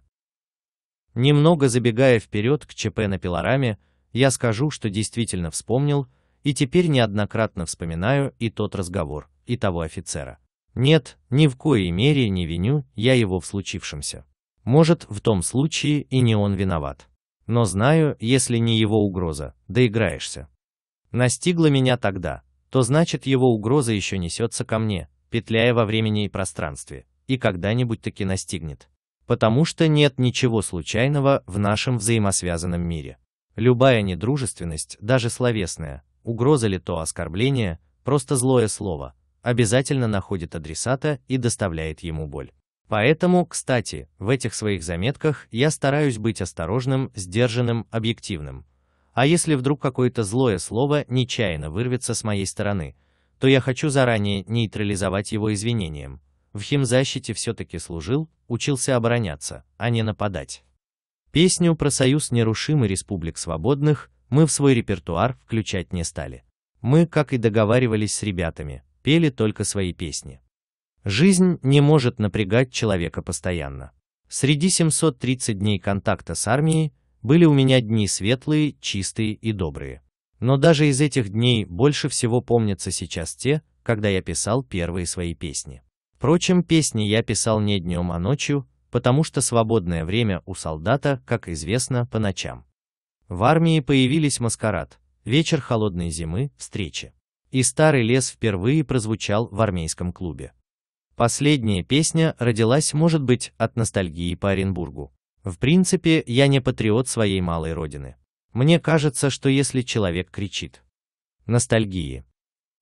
Немного забегая вперед к ЧП на пилораме, я скажу, что действительно вспомнил, и теперь неоднократно вспоминаю и тот разговор, и того офицера. Нет, ни в коей мере не виню я его в случившемся. Может, в том случае и не он виноват. Но знаю, если не его угроза, доиграешься. Настигла меня тогда, то значит его угроза еще несется ко мне, петляя во времени и пространстве, и когда-нибудь таки настигнет. Потому что нет ничего случайного в нашем взаимосвязанном мире. Любая недружественность, даже словесная, угроза ли то оскорбление, просто злое слово, обязательно находит адресата и доставляет ему боль. Поэтому, кстати, в этих своих заметках я стараюсь быть осторожным, сдержанным, объективным. А если вдруг какое-то злое слово нечаянно вырвется с моей стороны, то я хочу заранее нейтрализовать его извинением. В химзащите все-таки служил, учился обороняться, а не нападать. Песню про союз нерушимый республик свободных мы в свой репертуар включать не стали. Мы, как и договаривались с ребятами, пели только свои песни. Жизнь не может напрягать человека постоянно. Среди 730 дней контакта с армией были у меня дни светлые, чистые и добрые. Но даже из этих дней больше всего помнятся сейчас те, когда я писал первые свои песни. Впрочем, песни я писал не днем, а ночью, потому что свободное время у солдата, как известно, по ночам. В армии появились маскарад, вечер холодной зимы, встречи. И старый лес впервые прозвучал в армейском клубе. Последняя песня родилась, может быть, от ностальгии по Оренбургу. В принципе, я не патриот своей малой родины. Мне кажется, что если человек кричит ностальгии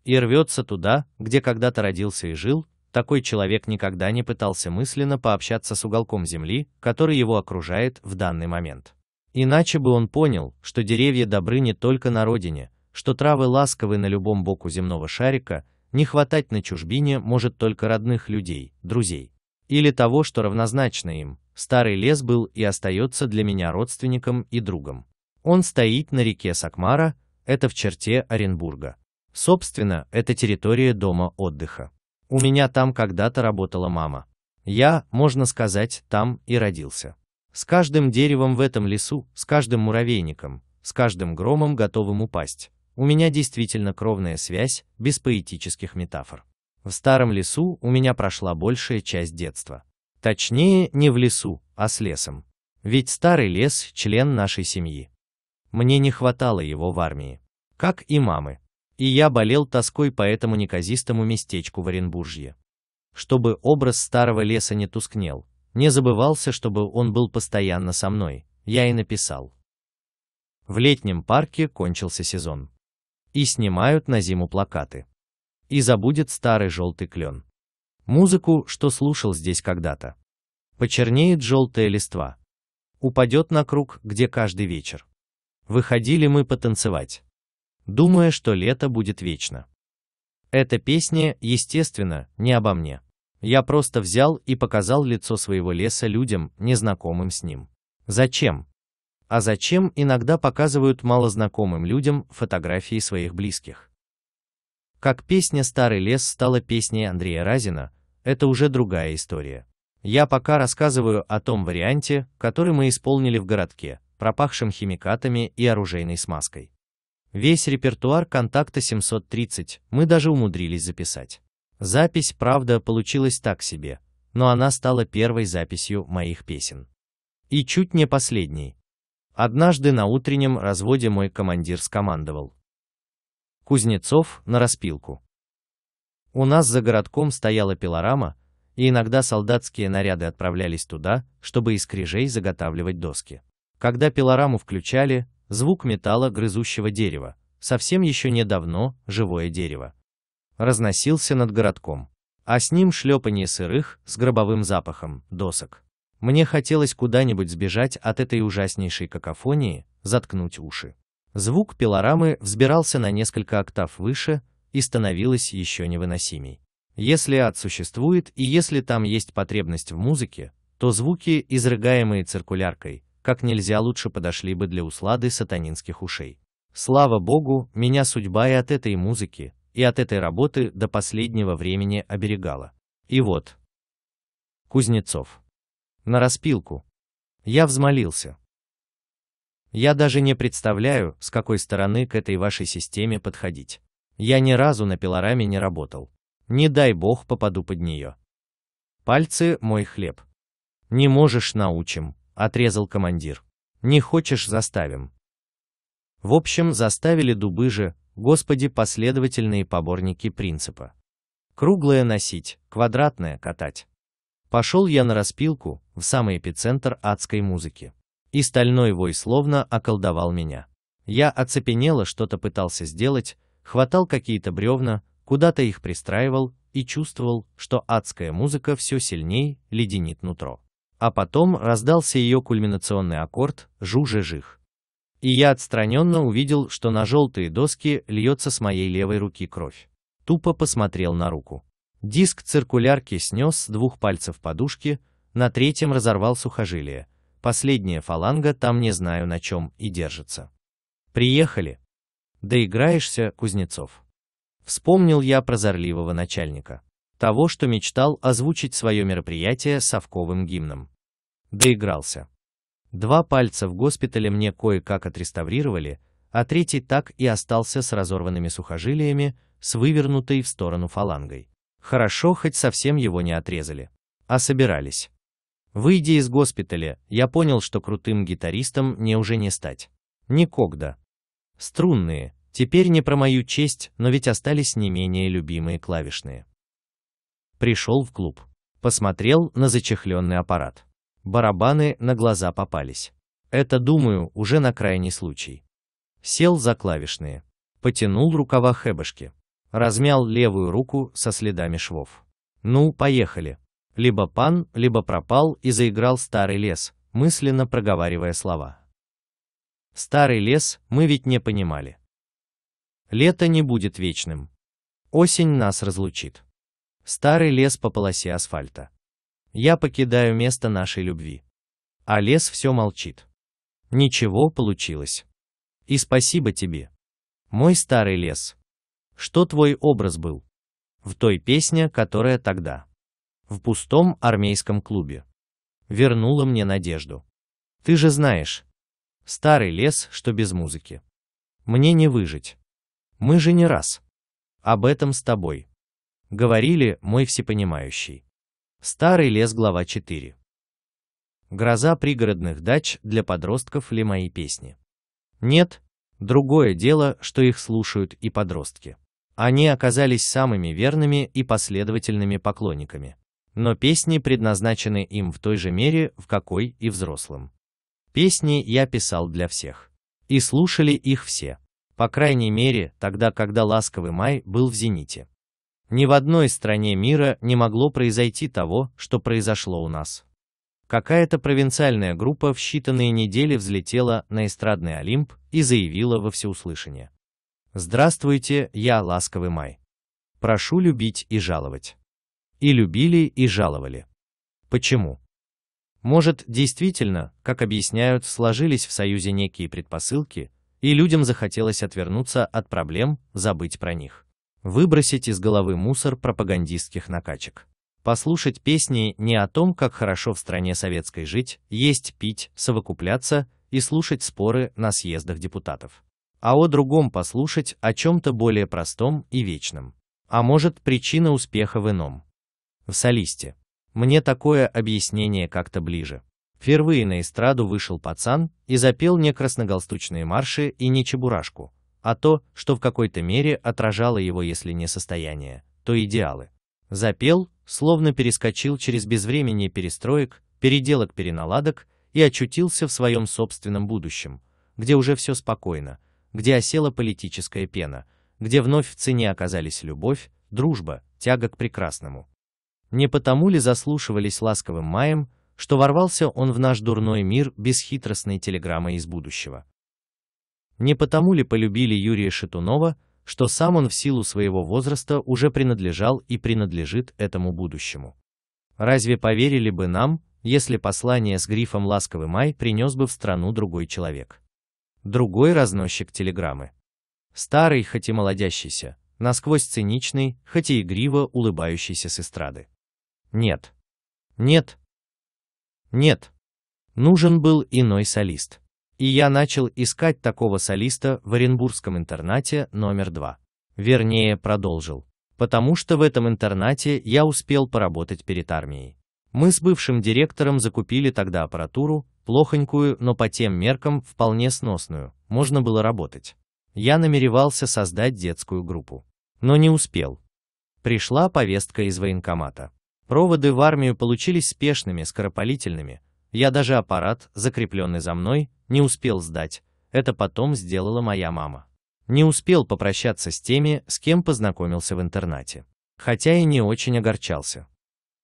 и рвется туда, где когда-то родился и жил, такой человек никогда не пытался мысленно пообщаться с уголком земли, который его окружает в данный момент. Иначе бы он понял, что деревья добры не только на родине, что травы ласковы на любом боку земного шарика, не хватать на чужбине может только родных людей, друзей. Или того, что равнозначно им, старый лес был и остается для меня родственником и другом. Он стоит на реке Сакмара, это в черте Оренбурга. Собственно, это территория дома отдыха. У меня там когда-то работала мама. Я, можно сказать, там и родился. С каждым деревом в этом лесу, с каждым муравейником, с каждым громом, готовым упасть. У меня действительно кровная связь, без поэтических метафор. В старом лесу у меня прошла большая часть детства. Точнее, не в лесу, а с лесом. Ведь старый лес – член нашей семьи. Мне не хватало его в армии. Как и мамы. И я болел тоской по этому неказистому местечку в Оренбуржье. Чтобы образ старого леса не тускнел, не забывался, чтобы он был постоянно со мной, я и написал. В летнем парке кончился сезон. И снимают на зиму плакаты. И забудет старый желтый клен. Музыку, что слушал здесь когда-то. Почернеет желтая листва. Упадет на круг, где каждый вечер. Выходили мы потанцевать, думая, что лето будет вечно. Эта песня, естественно, не обо мне. Я просто взял и показал лицо своего леса людям, незнакомым с ним. Зачем? А зачем иногда показывают малознакомым людям фотографии своих близких? Как песня «Старый лес» стала песней Андрея Разина, это уже другая история. Я пока рассказываю о том варианте, который мы исполнили в городке, пропахшим химикатами и оружейной смазкой. Весь репертуар контакта 730 мы даже умудрились записать. Запись, правда, получилась так себе, но она стала первой записью моих песен. И чуть не последней. Однажды на утреннем разводе мой командир скомандовал. Кузнецов на распилку. У нас за городком стояла пилорама, и иногда солдатские наряды отправлялись туда, чтобы из крижей заготавливать доски. Когда пилораму включали, звук металла, грызущего дерева, совсем еще недавно живое дерево, разносился над городком, а с ним шлепание сырых с гробовым запахом досок. Мне хотелось куда-нибудь сбежать от этой ужаснейшей какофонии, заткнуть уши. Звук пилорамы взбирался на несколько октав выше и становилось еще невыносимей. Если ад существует и если там есть потребность в музыке, то звуки, изрыгаемые циркуляркой, как нельзя лучше подошли бы для услады сатанинских ушей. Слава Богу, меня судьба и от этой музыки, и от этой работы до последнего времени оберегала. И вот. Кузнецов. На распилку. Я взмолился. Я даже не представляю, с какой стороны к этой вашей системе подходить. Я ни разу на пилораме не работал. Не дай бог попаду под нее. Пальцы мой хлеб. Не можешь научим, отрезал командир. Не хочешь, заставим. В общем, заставили дубы же, господи, последовательные поборники принципа. Круглое носить, квадратное катать. Пошел я на распилку, в самый эпицентр адской музыки. И стальной вой словно околдовал меня. Я оцепенело что-то пытался сделать, хватал какие-то бревна, куда-то их пристраивал и чувствовал, что адская музыка все сильней леденит нутро. А потом раздался ее кульминационный аккорд «Жу-же-жих». И я отстраненно увидел, что на желтые доски льется с моей левой руки кровь. Тупо посмотрел на руку. Диск циркулярки снес с двух пальцев подушки, на третьем разорвал сухожилие. Последняя фаланга там не знаю на чем и держится. Приехали. Доиграешься, Кузнецов. Вспомнил я прозорливого начальника того, что мечтал озвучить свое мероприятие совковым гимном. Доигрался. Два пальца в госпитале мне кое-как отреставрировали, а третий так и остался с разорванными сухожилиями, с вывернутой в сторону фалангой. Хорошо, хоть совсем его не отрезали. А собирались. Выйдя из госпиталя, я понял, что крутым гитаристом мне уже не стать. Никогда. Струнные, теперь не про мою честь, но ведь остались не менее любимые клавишные. Пришел в клуб. Посмотрел на зачехленный аппарат. Барабаны на глаза попались. Это, думаю, уже на крайний случай. Сел за клавишные. Потянул рукава хэбышки. Размял левую руку со следами швов. Ну, поехали. Либо пан, либо пропал и заиграл старый лес, мысленно проговаривая слова. Старый лес мы ведь не понимали. Лето не будет вечным. Осень нас разлучит. Старый лес по полосе асфальта. Я покидаю место нашей любви. А лес все молчит. Ничего получилось. И спасибо тебе. Мой старый лес. Что твой образ был? В той песне, которая тогда. В пустом армейском клубе. Вернула мне надежду. Ты же знаешь. Старый лес, что без музыки. Мне не выжить. Мы же не раз. Об этом с тобой говорили «мой всепонимающий». Старый лес, глава 4. Гроза пригородных дач для подростков ли мои песни? Нет, другое дело, что их слушают и подростки. Они оказались самыми верными и последовательными поклонниками. Но песни предназначены им в той же мере, в какой и взрослым. Песни я писал для всех. И слушали их все. По крайней мере, тогда, когда «Ласковый май» был в зените. Ни в одной стране мира не могло произойти того, что произошло у нас. Какая-то провинциальная группа в считанные недели взлетела на эстрадный Олимп и заявила во всеуслышание. «Здравствуйте, я ласковый май. Прошу любить и жаловать». И любили, и жаловали. Почему? Может, действительно, как объясняют, сложились в Союзе некие предпосылки, и людям захотелось отвернуться от проблем, забыть про них. Выбросить из головы мусор пропагандистских накачек. Послушать песни не о том, как хорошо в стране советской жить, есть, пить, совокупляться и слушать споры на съездах депутатов. А о другом послушать, о чем-то более простом и вечном. А может, причина успеха в ином. В солисте. Мне такое объяснение как-то ближе. Впервые на эстраду вышел пацан и запел не красногалстучные марши и не чебурашку, а то, что в какой-то мере отражало его, если не состояние, то идеалы. Запел, словно перескочил через безвремение перестроек, переделок переналадок и очутился в своем собственном будущем, где уже все спокойно, где осела политическая пена, где вновь в цене оказались любовь, дружба, тяга к прекрасному. Не потому ли заслушивались ласковым маем, что ворвался он в наш дурной мир бесхитростной телеграммой из будущего? Не потому ли полюбили Юрия Шатунова, что сам он в силу своего возраста уже принадлежал и принадлежит этому будущему? Разве поверили бы нам, если послание с грифом «Ласковый май» принес бы в страну другой человек? Другой разносчик телеграммы. Старый, хоть и молодящийся, насквозь циничный, хоть и игриво улыбающийся с эстрады. Нет. Нет. Нет. Нужен был иной солист. И я начал искать такого солиста в Оренбургском интернате номер два. Вернее, продолжил. Потому что в этом интернате я успел поработать перед армией. Мы с бывшим директором закупили тогда аппаратуру, плохонькую, но по тем меркам вполне сносную, можно было работать. Я намеревался создать детскую группу. Но не успел. Пришла повестка из военкомата. Проводы в армию получились спешными, скоропалительными, я даже аппарат, закрепленный за мной, не успел сдать, это потом сделала моя мама. Не успел попрощаться с теми, с кем познакомился в интернате. Хотя и не очень огорчался.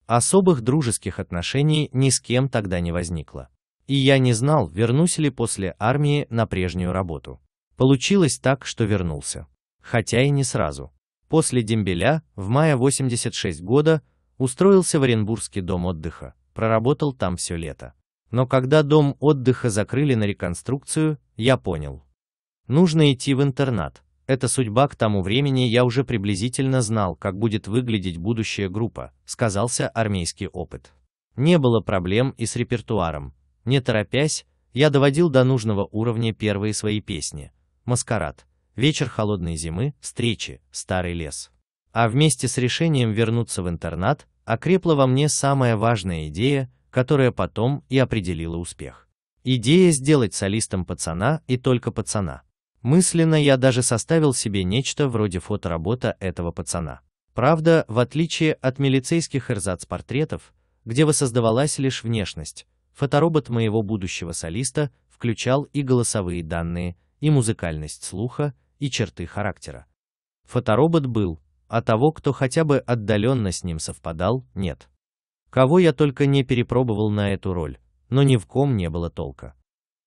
Особых дружеских отношений ни с кем тогда не возникло. И я не знал, вернусь ли после армии на прежнюю работу. Получилось так, что вернулся. Хотя и не сразу. После дембеля, в мае 86 года, устроился в Оренбургский дом отдыха, проработал там все лето. Но когда дом отдыха закрыли на реконструкцию, я понял. Нужно идти в интернат. Это судьба к тому времени я уже приблизительно знал, как будет выглядеть будущая группа, сказался армейский опыт. Не было проблем и с репертуаром. Не торопясь, я доводил до нужного уровня первые свои песни. Маскарад, вечер холодной зимы, встречи, старый лес. А вместе с решением вернуться в интернат, окрепла во мне самая важная идея, которая потом и определила успех. Идея сделать солистом пацана и только пацана. Мысленно я даже составил себе нечто вроде фоторабота этого пацана. Правда, в отличие от милицейских эрзац-портретов, где воссоздавалась лишь внешность, фоторобот моего будущего солиста включал и голосовые данные, и музыкальность слуха, и черты характера. Фоторобот был, а того, кто хотя бы отдаленно с ним совпадал, нет. Кого я только не перепробовал на эту роль, но ни в ком не было толка.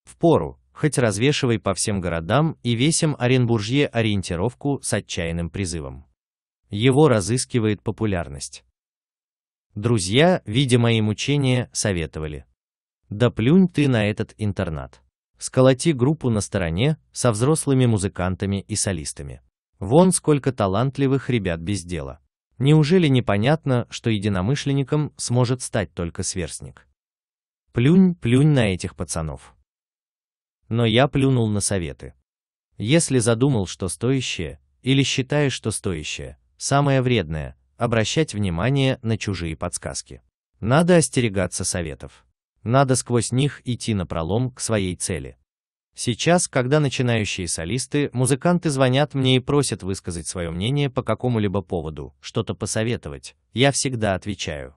Впору, хоть развешивай по всем городам и весим Оренбуржье ориентировку с отчаянным призывом. Его разыскивает популярность. Друзья, видя мои мучения, советовали. Да плюнь ты на этот интернат. Сколоти группу на стороне, со взрослыми музыкантами и солистами. Вон сколько талантливых ребят без дела. Неужели непонятно, что единомышленником сможет стать только сверстник? Плюнь, плюнь на этих пацанов. Но я плюнул на советы. Если задумал, что стоящее, или считаешь, что стоящее, самое вредное, обращать внимание на чужие подсказки. Надо остерегаться советов. Надо сквозь них идти напролом к своей цели. Сейчас, когда начинающие солисты, музыканты звонят мне и просят высказать свое мнение по какому-либо поводу, что-то посоветовать, я всегда отвечаю.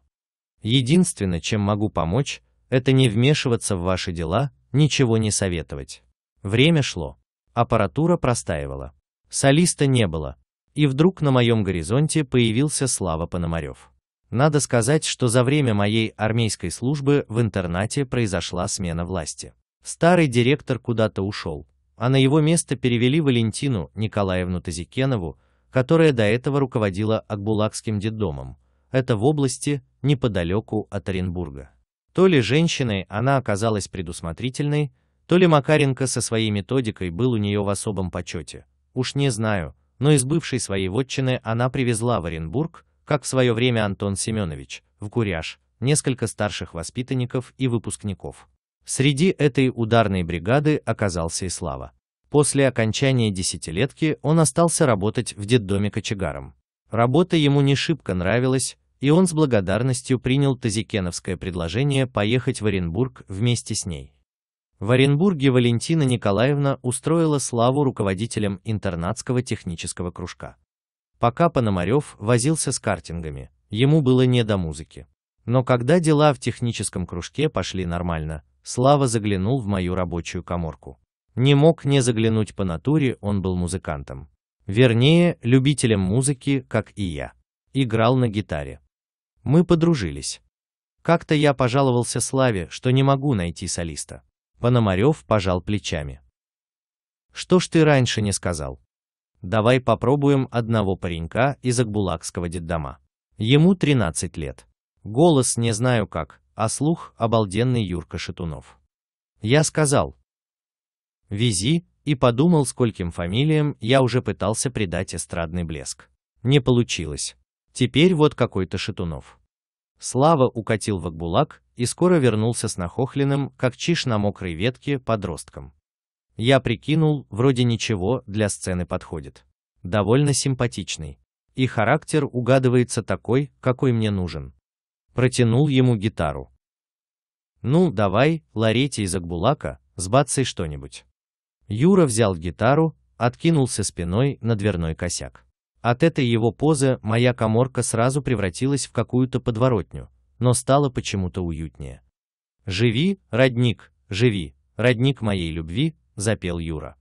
Единственное, чем могу помочь, это не вмешиваться в ваши дела, ничего не советовать. Время шло. Аппаратура простаивала. Солиста не было. И вдруг на моем горизонте появился Слава Пономарев. Надо сказать, что за время моей армейской службы в интернате произошла смена власти. Старый директор куда-то ушел, а на его место перевели Валентину Николаевну Тазикенову, которая до этого руководила Акбулакским детдомом. Это в области неподалеку от Оренбурга. То ли женщиной она оказалась предусмотрительной, то ли Макаренко со своей методикой был у нее в особом почете. Уж не знаю, но из бывшей своей вотчины она привезла в Оренбург, как в свое время Антон Семенович, в Куряж, несколько старших воспитанников и выпускников. Среди этой ударной бригады оказался и Слава. После окончания десятилетки он остался работать в детдоме кочегаром. Работа ему не шибко нравилась, и он с благодарностью принял Тазикеновское предложение поехать в Оренбург вместе с ней. В Оренбурге Валентина Николаевна устроила Славу руководителем интернатского технического кружка. Пока Пономарев возился с картингами, ему было не до музыки. Но когда дела в техническом кружке пошли нормально, Слава заглянул в мою рабочую коморку. Не мог не заглянуть по натуре, он был музыкантом. Вернее, любителем музыки, как и я. Играл на гитаре. Мы подружились. Как-то я пожаловался Славе, что не могу найти солиста. Пономарев пожал плечами. Что ж ты раньше не сказал? Давай попробуем одного паренька из Акбулакского детдома. Ему 13 лет. Голос не знаю как, а слух обалденный Юрка Шатунов. Я сказал «Вези» и подумал, скольким фамилиям я уже пытался придать эстрадный блеск. Не получилось. Теперь вот какой-то Шатунов. Слава укатил в Акбулак и скоро вернулся с нахохленным, как чиш на мокрой ветке, подростком. Я прикинул, вроде ничего, для сцены подходит. Довольно симпатичный. И характер угадывается такой, какой мне нужен. Протянул ему гитару. Ну, давай, Ларете из Акбулака, сбацай что-нибудь. Юра взял гитару, откинулся спиной на дверной косяк. От этой его позы моя коморка сразу превратилась в какую-то подворотню, но стала почему-то уютнее. «Живи, родник, живи, родник моей любви», — запел Юра.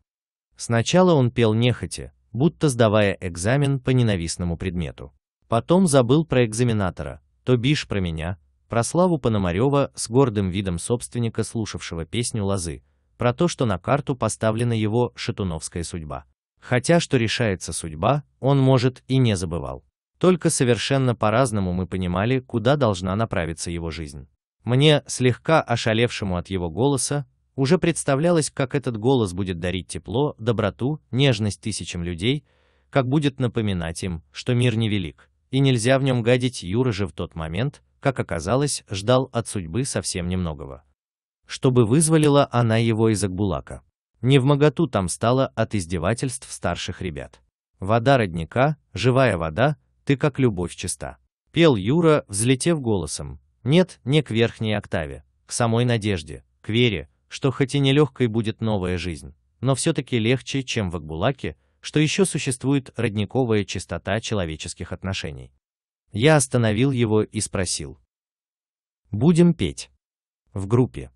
Сначала он пел нехотя, будто сдавая экзамен по ненавистному предмету. Потом забыл про экзаменатора, то бишь про меня, про славу Пономарева с гордым видом собственника, слушавшего песню «Лозы», про то, что на карту поставлена его шатуновская судьба. Хотя, что решается судьба, он, может, и не забывал. Только совершенно по-разному мы понимали, куда должна направиться его жизнь. Мне, слегка ошалевшему от его голоса, уже представлялось, как этот голос будет дарить тепло, доброту, нежность тысячам людей, как будет напоминать им, что мир невелик, и нельзя в нем гадить, Юра же в тот момент, как оказалось, ждал от судьбы совсем немногого. Чтобы вызволила она его из Акбулака. Не в моготу там стало от издевательств старших ребят. «Вода родника, живая вода, ты как любовь чиста», — пел Юра, взлетев голосом. Нет, не к верхней октаве, к самой надежде, к вере, что хоть и нелегкой будет новая жизнь, но все-таки легче, чем в Акбулаке, что еще существует родниковая чистота человеческих отношений. Я остановил его и спросил. «Будем петь?» «В группе».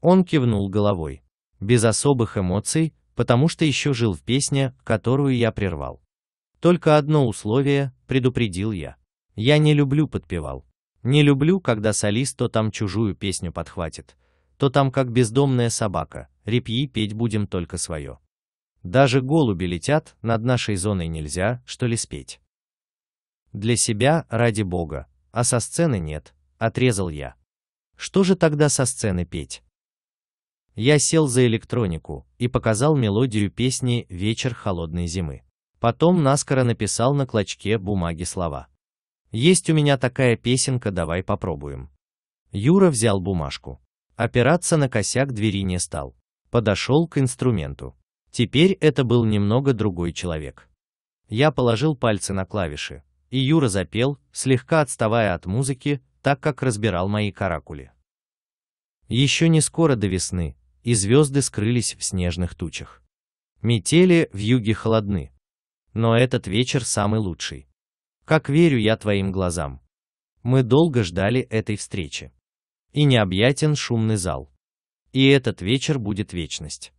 Он кивнул головой. Без особых эмоций, потому что еще жил в песне, которую я прервал. Только одно условие, предупредил я. Я не люблю подпевал. Не люблю, когда солист то там чужую песню подхватит, то там как бездомная собака, репьи петь будем только свое. Даже голуби летят, над нашей зоной нельзя, что ли спеть. Для себя, ради бога, а со сцены нет, отрезал я. Что же тогда со сцены петь? Я сел за электронику и показал мелодию песни «Вечер холодной зимы». Потом наскоро написал на клочке бумаги слова. «Есть у меня такая песенка, давай попробуем». Юра взял бумажку. Опираться на косяк двери не стал. Подошел к инструменту. Теперь это был немного другой человек. Я положил пальцы на клавиши, и Юра запел, слегка отставая от музыки, так как разбирал мои каракули. Еще не скоро до весны, и звезды скрылись в снежных тучах. Метели в юге холодны. Но этот вечер самый лучший. Как верю я твоим глазам. Мы долго ждали этой встречи. И необъятен шумный зал. И этот вечер будет вечность.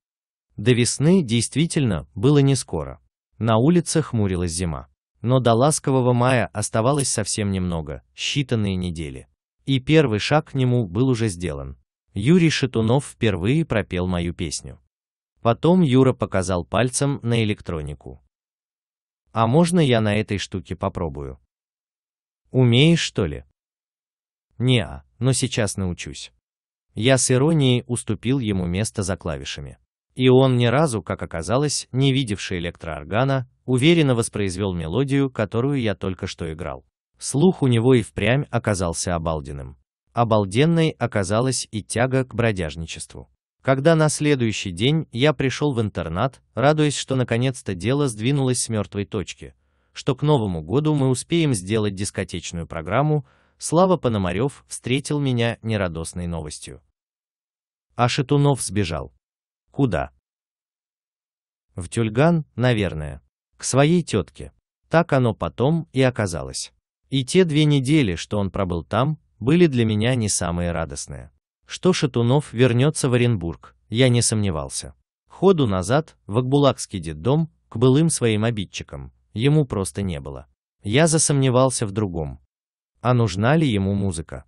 До весны действительно было не скоро. На улице хмурилась зима. Но до ласкового мая оставалось совсем немного, считанные недели. И первый шаг к нему был уже сделан. Юрий Шатунов впервые пропел мою песню. Потом Юра показал пальцем на электронику. «А можно я на этой штуке попробую?» «Умеешь, что ли?» но сейчас научусь». Я с иронией уступил ему место за клавишами. И он ни разу, как оказалось, не видевший электрооргана, уверенно воспроизвел мелодию, которую я только что играл. Слух у него и впрямь оказался обалденным. Обалденной оказалась и тяга к бродяжничеству. Когда на следующий день я пришел в интернат, радуясь, что наконец-то дело сдвинулось с мертвой точки, что к Новому году мы успеем сделать дискотечную программу, Слава Пономарев встретил меня нерадостной новостью. А Шатунов сбежал. Куда? В Тюльган, наверное. К своей тетке. Так оно потом и оказалось. И те две недели, что он пробыл там, были для меня не самые радостные. Что Шатунов вернется в Оренбург, я не сомневался. Ходу назад, в Акбулакский детдом, к былым своим обидчикам, ему просто не было. Я засомневался в другом. А нужна ли ему музыка?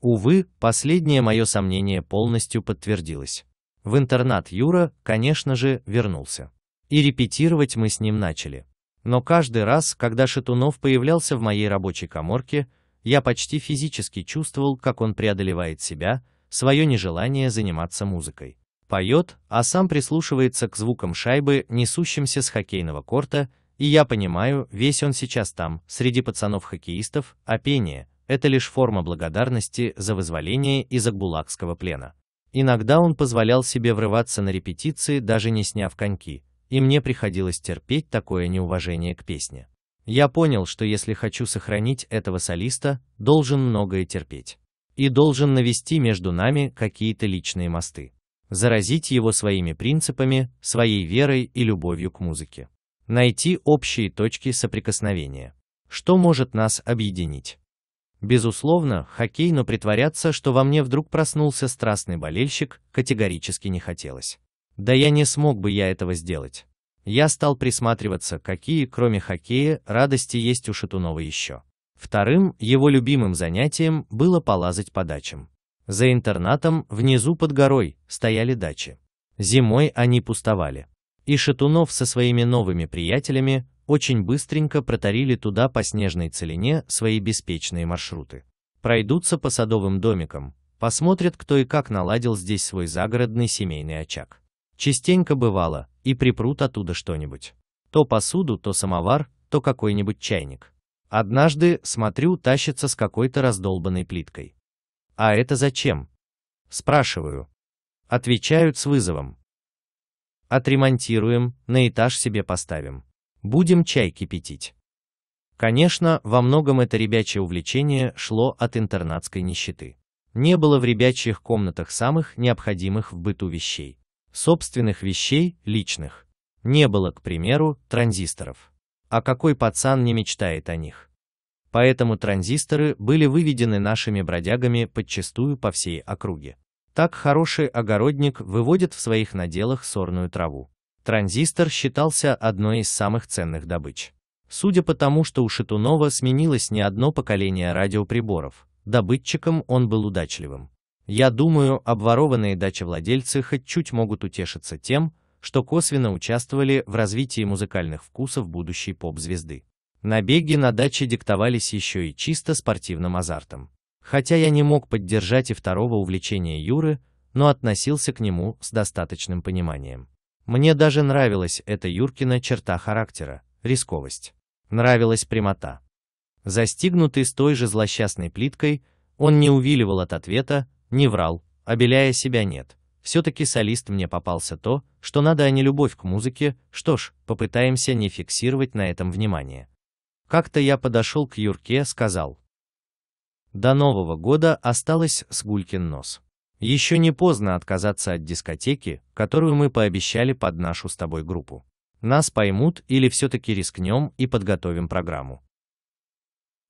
Увы, последнее мое сомнение полностью подтвердилось. В интернат Юра, конечно же, вернулся. И репетировать мы с ним начали. Но каждый раз, когда Шатунов появлялся в моей рабочей коморке, я почти физически чувствовал, как он преодолевает себя, свое нежелание заниматься музыкой. Поет, а сам прислушивается к звукам шайбы, несущимся с хоккейного корта, и я понимаю, весь он сейчас там, среди пацанов-хоккеистов, а пение – это лишь форма благодарности за вызволение из акбулакского плена. Иногда он позволял себе врываться на репетиции, даже не сняв коньки, и мне приходилось терпеть такое неуважение к песне. Я понял, что если хочу сохранить этого солиста, должен многое терпеть. И должен навести между нами какие-то личные мосты. Заразить его своими принципами, своей верой и любовью к музыке. Найти общие точки соприкосновения. Что может нас объединить? Безусловно, хоккей, но притворяться, что во мне вдруг проснулся страстный болельщик, категорически не хотелось. Да я не смог бы я этого сделать. Я стал присматриваться, какие, кроме хоккея, радости есть у Шатунова еще. Вторым, его любимым занятием было полазать по дачам. За интернатом, внизу под горой, стояли дачи. Зимой они пустовали. И Шатунов со своими новыми приятелями очень быстренько протарили туда по снежной целине свои беспечные маршруты. Пройдутся по садовым домикам, посмотрят, кто и как наладил здесь свой загородный семейный очаг. Частенько бывало, и припрут оттуда что-нибудь. То посуду, то самовар, то какой-нибудь чайник. Однажды, смотрю, тащится с какой-то раздолбанной плиткой. А это зачем? Спрашиваю. Отвечают с вызовом. Отремонтируем, на этаж себе поставим. Будем чай кипятить. Конечно, во многом это ребячье увлечение шло от интернатской нищеты. Не было в ребячьих комнатах самых необходимых в быту вещей. Собственных вещей, личных. Не было, к примеру, транзисторов. А какой пацан не мечтает о них? Поэтому транзисторы были выведены нашими бродягами подчастую по всей округе. Так хороший огородник выводит в своих наделах сорную траву. Транзистор считался одной из самых ценных добыч. Судя по тому, что у Шатунова сменилось не одно поколение радиоприборов, добытчиком он был удачливым. Я думаю, обворованные дачевладельцы хоть чуть могут утешиться тем, что косвенно участвовали в развитии музыкальных вкусов будущей поп-звезды. Набеги на даче диктовались еще и чисто спортивным азартом. Хотя я не мог поддержать и второго увлечения Юры, но относился к нему с достаточным пониманием. Мне даже нравилась эта Юркина черта характера, рисковость. Нравилась прямота. Застигнутый с той же злосчастной плиткой, он не увиливал от ответа, не врал, обеляя себя нет. Все-таки солист мне попался то, что надо, а не любовь к музыке, что ж, попытаемся не фиксировать на этом внимание. Как-то я подошел к Юрке, сказал. До Нового года осталось с Гулькин нос. Еще не поздно отказаться от дискотеки, которую мы пообещали под нашу с тобой группу. Нас поймут или все-таки рискнем и подготовим программу.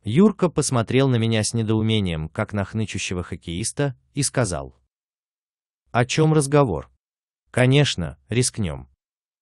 Юрка посмотрел на меня с недоумением, как на хнычущего хоккеиста, и сказал. О чем разговор? Конечно, рискнем.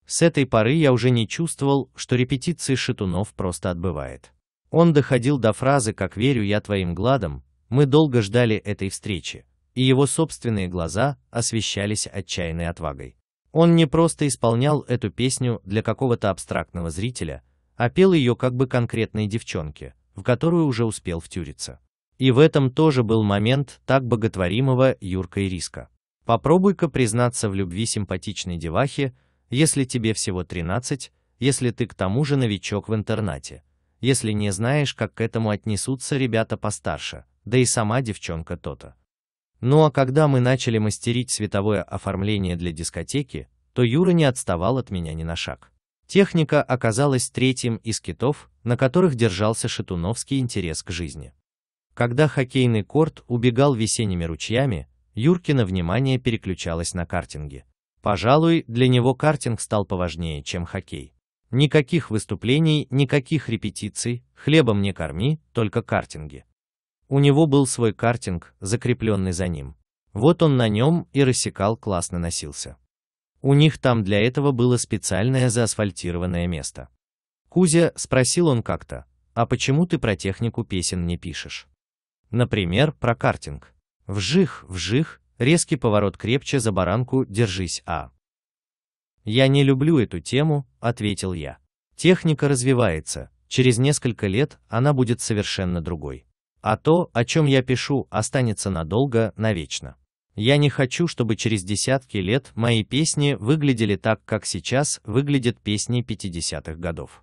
С этой поры я уже не чувствовал, что репетиции Шатунов просто отбывает. Он доходил до фразы «Как верю я твоим гладам», мы долго ждали этой встречи, и его собственные глаза освещались отчаянной отвагой. Он не просто исполнял эту песню для какого-то абстрактного зрителя, а пел ее как бы конкретной девчонке, в которую уже успел втюриться. И в этом тоже был момент так боготворимого Юркой риска. Попробуй-ка признаться в любви симпатичной девахе, если тебе всего 13, если ты к тому же новичок в интернате, если не знаешь, как к этому отнесутся ребята постарше, да и сама девчонка то-то. Ну а когда мы начали мастерить световое оформление для дискотеки, то Юра не отставал от меня ни на шаг. Техника оказалась третьим из китов, на которых держался шатуновский интерес к жизни. Когда хоккейный корт убегал весенними ручьями, Юркина внимание переключалось на картинги. Пожалуй, для него картинг стал поважнее, чем хоккей. Никаких выступлений, никаких репетиций, хлебом не корми, только картинги. У него был свой картинг, закрепленный за ним. Вот он на нем и рассекал классно носился. У них там для этого было специальное заасфальтированное место. Кузя, спросил он как-то, а почему ты про технику песен не пишешь? Например, про картинг. Вжих, вжих, резкий поворот крепче за баранку, держись, а. Я не люблю эту тему, ответил я. Техника развивается, через несколько лет она будет совершенно другой. А то, о чем я пишу, останется надолго, навечно. Я не хочу, чтобы через десятки лет мои песни выглядели так, как сейчас выглядят песни 50-х годов.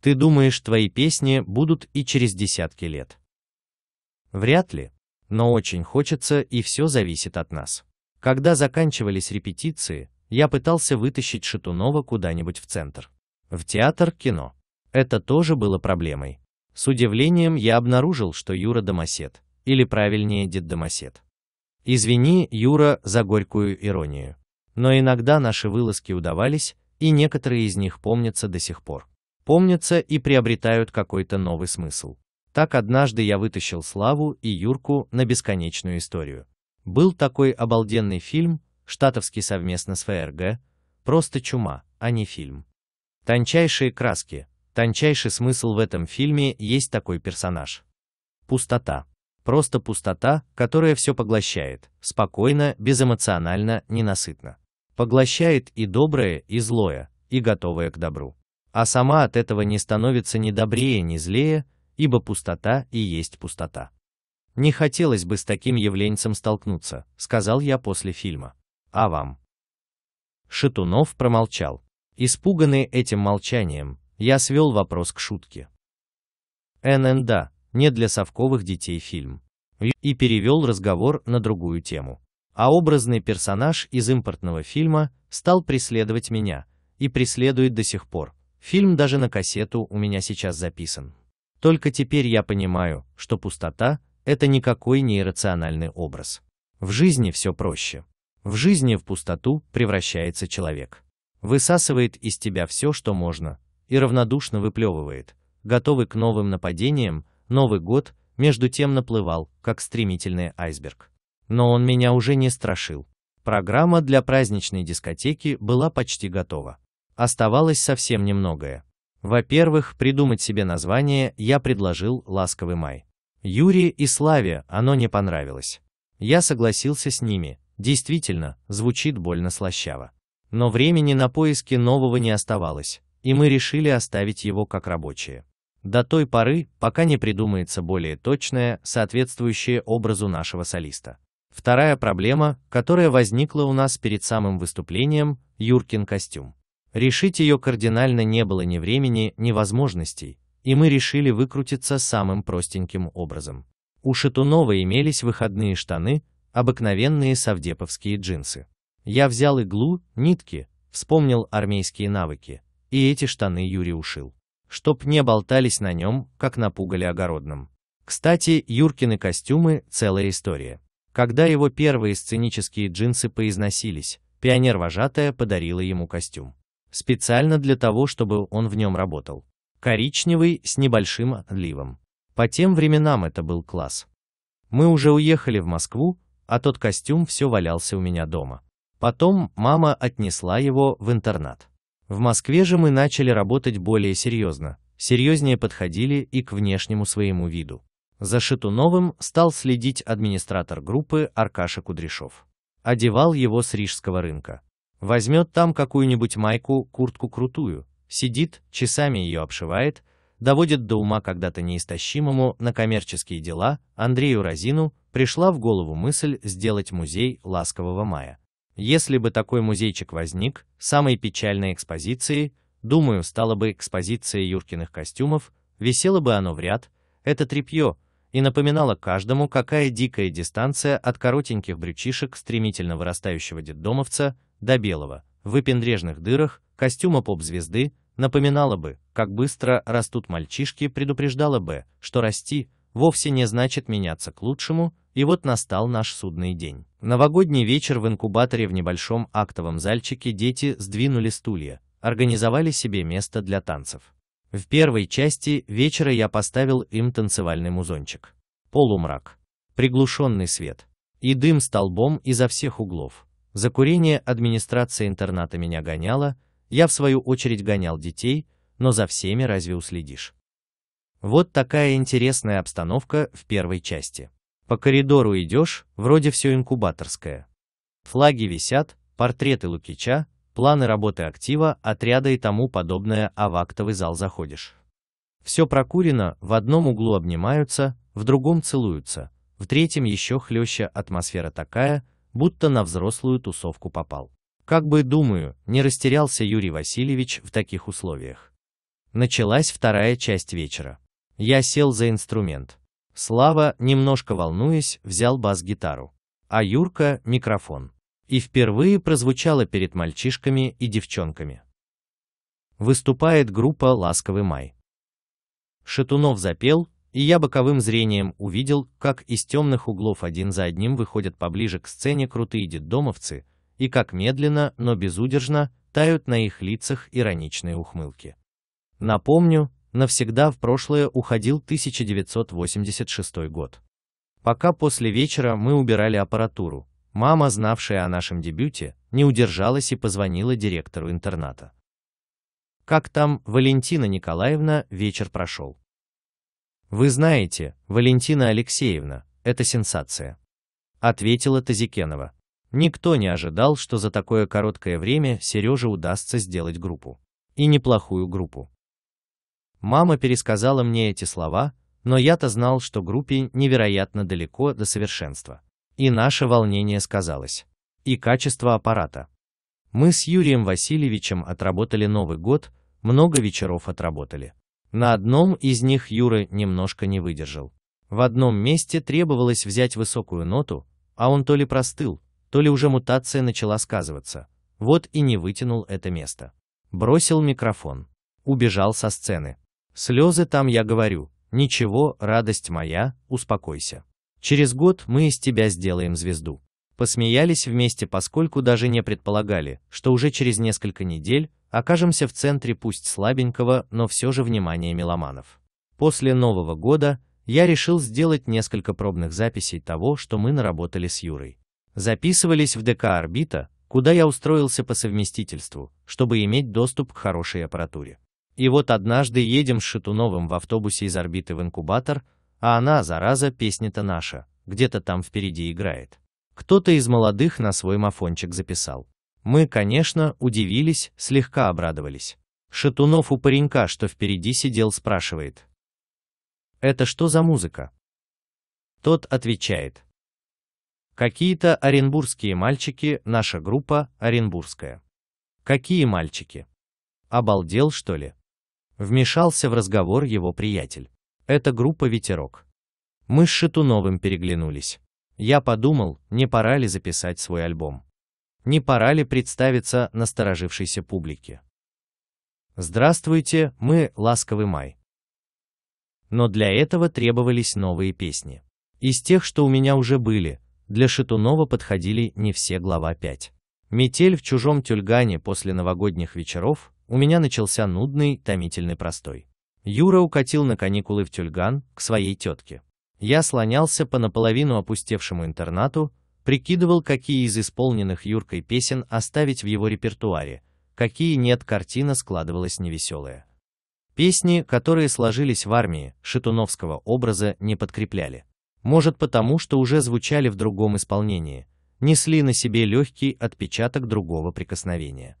Ты думаешь, твои песни будут и через десятки лет? Вряд ли. Но очень хочется, и все зависит от нас. Когда заканчивались репетиции, я пытался вытащить Шатунова куда-нибудь в центр. В театр, кино. Это тоже было проблемой. С удивлением я обнаружил, что Юра домосед, или правильнее дед домосед. Извини, Юра, за горькую иронию. Но иногда наши вылазки удавались, и некоторые из них помнятся до сих пор. Помнятся и приобретают какой-то новый смысл. Так однажды я вытащил Славу и Юрку на бесконечную историю. Был такой обалденный фильм, штатовский совместно с ФРГ, просто чума, а не фильм. Тончайшие краски, Тончайший смысл в этом фильме есть такой персонаж. Пустота. Просто пустота, которая все поглощает, спокойно, безэмоционально, ненасытно. Поглощает и доброе, и злое, и готовое к добру. А сама от этого не становится ни добрее, ни злее, ибо пустота и есть пустота. Не хотелось бы с таким явленцем столкнуться, сказал я после фильма. А вам? Шатунов промолчал. Испуганный этим молчанием, я свел вопрос к шутке. НН да, не для совковых детей фильм. И перевел разговор на другую тему. А образный персонаж из импортного фильма стал преследовать меня, и преследует до сих пор. Фильм даже на кассету у меня сейчас записан. Только теперь я понимаю, что пустота – это никакой не иррациональный образ. В жизни все проще. В жизни в пустоту превращается человек. Высасывает из тебя все, что можно, и равнодушно выплевывает, готовый к новым нападениям, Новый год между тем наплывал, как стремительный айсберг. Но он меня уже не страшил. Программа для праздничной дискотеки была почти готова. Оставалось совсем немногое. Во-первых, придумать себе название я предложил «Ласковый май». Юрия и Славе оно не понравилось. Я согласился с ними, действительно, звучит больно слащаво. Но времени на поиски нового не оставалось, и мы решили оставить его как рабочее До той поры, пока не придумается более точное, соответствующее образу нашего солиста. Вторая проблема, которая возникла у нас перед самым выступлением, Юркин костюм. Решить ее кардинально не было ни времени, ни возможностей, и мы решили выкрутиться самым простеньким образом. У Шатунова имелись выходные штаны, обыкновенные совдеповские джинсы. Я взял иглу, нитки, вспомнил армейские навыки, и эти штаны Юрий ушил. Чтоб не болтались на нем, как на пугале огородном. Кстати, Юркины костюмы – целая история. Когда его первые сценические джинсы поизносились, пионер-вожатая подарила ему костюм. Специально для того, чтобы он в нем работал. Коричневый, с небольшим отливом. По тем временам это был класс. Мы уже уехали в Москву, а тот костюм все валялся у меня дома. Потом мама отнесла его в интернат. В Москве же мы начали работать более серьезно, серьезнее подходили и к внешнему своему виду. За Шатуновым стал следить администратор группы Аркаша Кудряшов. Одевал его с рижского рынка. Возьмет там какую-нибудь майку, куртку крутую, сидит, часами ее обшивает, доводит до ума когда-то неистощимому на коммерческие дела Андрею Разину пришла в голову мысль сделать музей Ласкового мая. Если бы такой музейчик возник, самой печальной экспозицией, думаю, стала бы экспозиция Юркиных костюмов, висело бы оно в ряд, это тряпье, и напоминало каждому, какая дикая дистанция от коротеньких брючишек стремительно вырастающего детдомовца до белого, в выпендрежных дырах, костюма поп-звезды, напоминала бы, как быстро растут мальчишки, предупреждала бы, что расти вовсе не значит меняться к лучшему, и вот настал наш судный день. Новогодний вечер в инкубаторе в небольшом актовом зальчике дети сдвинули стулья, организовали себе место для танцев. В первой части вечера я поставил им танцевальный музончик. Полумрак, приглушенный свет и дым столбом изо всех углов. За курение администрация интерната меня гоняла, я в свою очередь гонял детей, но за всеми разве уследишь? Вот такая интересная обстановка в первой части. По коридору идешь, вроде все инкубаторское. Флаги висят, портреты Лукича, планы работы актива, отряда и тому подобное, а в актовый зал заходишь. Все прокурено, в одном углу обнимаются, в другом целуются, в третьем еще хлеще атмосфера такая, будто на взрослую тусовку попал. Как бы, думаю, не растерялся Юрий Васильевич в таких условиях. Началась вторая часть вечера. Я сел за инструмент. Слава, немножко волнуясь, взял бас-гитару, а Юрка – микрофон. И впервые прозвучало перед мальчишками и девчонками. Выступает группа «Ласковый май». Шатунов запел, и я боковым зрением увидел, как из темных углов один за одним выходят поближе к сцене крутые детдомовцы, и как медленно, но безудержно, тают на их лицах ироничные ухмылки. Напомню, навсегда в прошлое уходил 1986 год. Пока после вечера мы убирали аппаратуру, мама, знавшая о нашем дебюте, не удержалась и позвонила директору интерната. Как там, Валентина Николаевна, вечер прошел? Вы знаете, Валентина Алексеевна, это сенсация. Ответила Тазикенова. Никто не ожидал, что за такое короткое время Сереже удастся сделать группу. И неплохую группу. Мама пересказала мне эти слова, но я-то знал, что группе невероятно далеко до совершенства. И наше волнение сказалось. И качество аппарата. Мы с Юрием Васильевичем отработали Новый год, много вечеров отработали. На одном из них Юра немножко не выдержал. В одном месте требовалось взять высокую ноту, а он то ли простыл, то ли уже мутация начала сказываться. Вот и не вытянул это место. Бросил микрофон. Убежал со сцены. Слезы там я говорю. Ничего, радость моя, успокойся. Через год мы из тебя сделаем звезду. Посмеялись вместе, поскольку даже не предполагали, что уже через несколько недель окажемся в центре пусть слабенького, но все же внимания меломанов. После Нового года я решил сделать несколько пробных записей того, что мы наработали с Юрой. Записывались в ДК «Орбита», куда я устроился по совместительству, чтобы иметь доступ к хорошей аппаратуре. И вот однажды едем с Шатуновым в автобусе из орбиты в инкубатор, а она, зараза, песня-то наша, где-то там впереди играет. Кто-то из молодых на свой мафончик записал. Мы, конечно, удивились, слегка обрадовались. Шатунов у паренька, что впереди сидел, спрашивает. «Это что за музыка?» Тот отвечает. «Какие-то оренбургские мальчики, наша группа оренбургская». «Какие мальчики? Обалдел, что ли?» Вмешался в разговор его приятель. Это группа «Ветерок». Мы с Шатуновым переглянулись. Я подумал, не пора ли записать свой альбом. Не пора ли представиться насторожившейся публике. Здравствуйте, мы «Ласковый май». Но для этого требовались новые песни. Из тех, что у меня уже были, для Шатунова подходили не все глава 5. «Метель в чужом тюльгане» после новогодних вечеров у меня начался нудный, томительный простой. Юра укатил на каникулы в Тюльган, к своей тетке. Я слонялся по наполовину опустевшему интернату, прикидывал, какие из исполненных Юркой песен оставить в его репертуаре, какие нет, картина складывалась невеселая. Песни, которые сложились в армии, шатуновского образа не подкрепляли. Может потому, что уже звучали в другом исполнении, несли на себе легкий отпечаток другого прикосновения.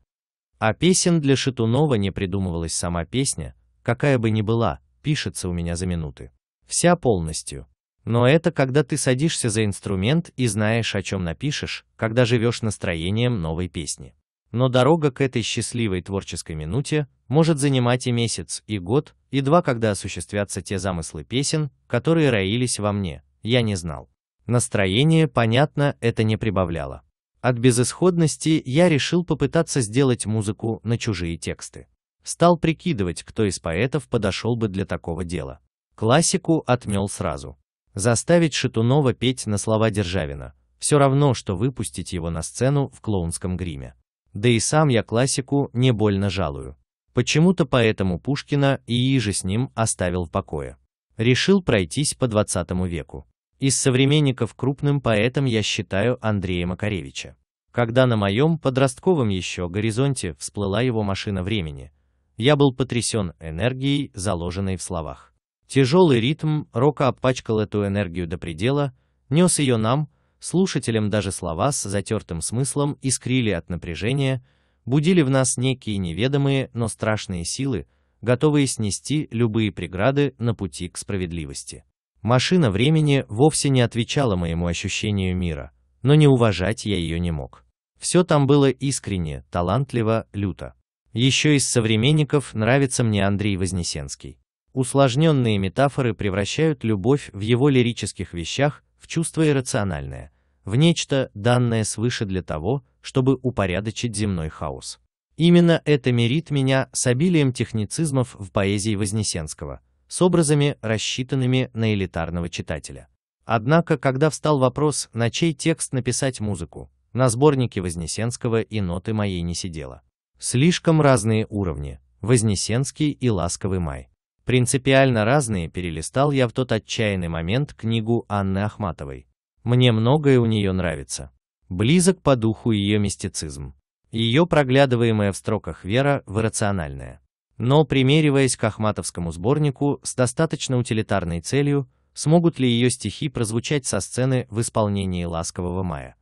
А песен для Шатунова не придумывалась сама песня, какая бы ни была, пишется у меня за минуты. Вся полностью. Но это когда ты садишься за инструмент и знаешь, о чем напишешь, когда живешь настроением новой песни. Но дорога к этой счастливой творческой минуте может занимать и месяц, и год, и два, когда осуществятся те замыслы песен, которые роились во мне, я не знал. Настроение, понятно, это не прибавляло. От безысходности я решил попытаться сделать музыку на чужие тексты. Стал прикидывать, кто из поэтов подошел бы для такого дела. Классику отмел сразу. Заставить Шатунова петь на слова Державина – все равно, что выпустить его на сцену в клоунском гриме. Да и сам я классику не больно жалую. Почему-то поэтому Пушкина и иже с ним оставил в покое. Решил пройтись по 20 веку. Из современников крупным поэтом я считаю Андрея Макаревича. Когда на моем подростковом еще горизонте всплыла его машина времени, я был потрясен энергией, заложенной в словах. Тяжелый ритм рока обпачкал эту энергию до предела, нес ее нам, слушателям даже слова с затертым смыслом искрили от напряжения, будили в нас некие неведомые, но страшные силы, готовые снести любые преграды на пути к справедливости. Машина времени вовсе не отвечала моему ощущению мира, но не уважать я ее не мог. Все там было искренне, талантливо, люто. Еще из современников нравится мне Андрей Вознесенский. Усложненные метафоры превращают любовь в его лирических вещах в чувство иррациональное, в нечто, данное свыше для того, чтобы упорядочить земной хаос. Именно это мирит меня с обилием техницизмов в поэзии Вознесенского – с образами, рассчитанными на элитарного читателя. Однако, когда встал вопрос, на чей текст написать музыку, на сборнике Вознесенского и ноты моей не сидела. Слишком разные уровни, Вознесенский и Ласковый май. Принципиально разные перелистал я в тот отчаянный момент книгу Анны Ахматовой. Мне многое у нее нравится. Близок по духу ее мистицизм. Ее проглядываемая в строках вера в иррациональное. Но, примериваясь к Ахматовскому сборнику с достаточно утилитарной целью, смогут ли ее стихи прозвучать со сцены в исполнении «Ласкового мая»?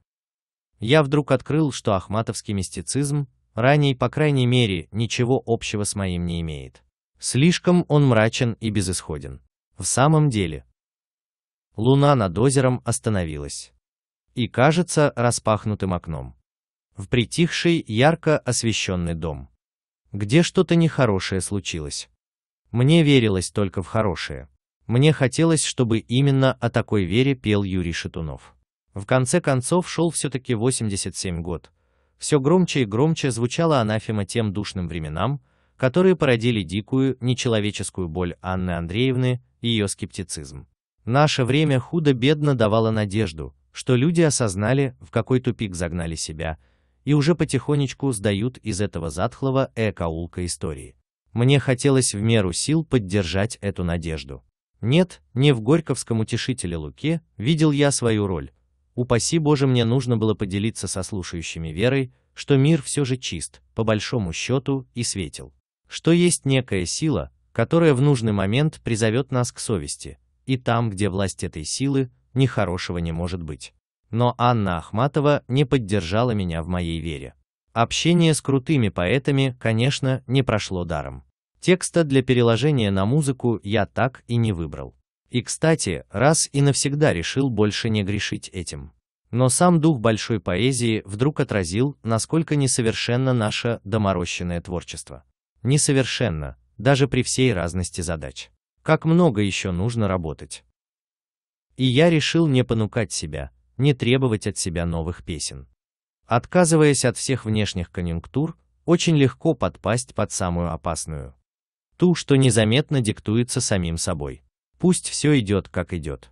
Я вдруг открыл, что ахматовский мистицизм, ранее, по крайней мере, ничего общего с моим не имеет. Слишком он мрачен и безысходен. В самом деле. Луна над озером остановилась. И кажется распахнутым окном. В притихший, ярко освещенный дом где что-то нехорошее случилось. Мне верилось только в хорошее. Мне хотелось, чтобы именно о такой вере пел Юрий Шатунов. В конце концов шел все-таки 87 год. Все громче и громче звучала анафема тем душным временам, которые породили дикую, нечеловеческую боль Анны Андреевны и ее скептицизм. Наше время худо-бедно давало надежду, что люди осознали, в какой тупик загнали себя, и уже потихонечку сдают из этого затхлого эко истории. Мне хотелось в меру сил поддержать эту надежду. Нет, не в Горьковском утешителе Луке видел я свою роль. Упаси Боже, мне нужно было поделиться со слушающими верой, что мир все же чист, по большому счету, и светил. Что есть некая сила, которая в нужный момент призовет нас к совести, и там, где власть этой силы, нехорошего не может быть но Анна Ахматова не поддержала меня в моей вере. Общение с крутыми поэтами, конечно, не прошло даром. Текста для переложения на музыку я так и не выбрал. И, кстати, раз и навсегда решил больше не грешить этим. Но сам дух большой поэзии вдруг отразил, насколько несовершенно наше доморощенное творчество. Несовершенно, даже при всей разности задач. Как много еще нужно работать. И я решил не понукать себя, не требовать от себя новых песен. Отказываясь от всех внешних конъюнктур, очень легко подпасть под самую опасную. Ту, что незаметно диктуется самим собой. Пусть все идет, как идет.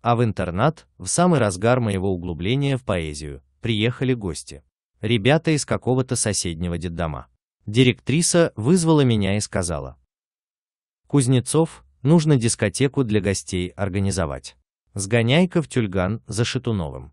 А в интернат, в самый разгар моего углубления в поэзию, приехали гости. Ребята из какого-то соседнего детдома. Директриса вызвала меня и сказала. Кузнецов, нужно дискотеку для гостей организовать. Сгоняй-ка в тюльган за Шатуновым.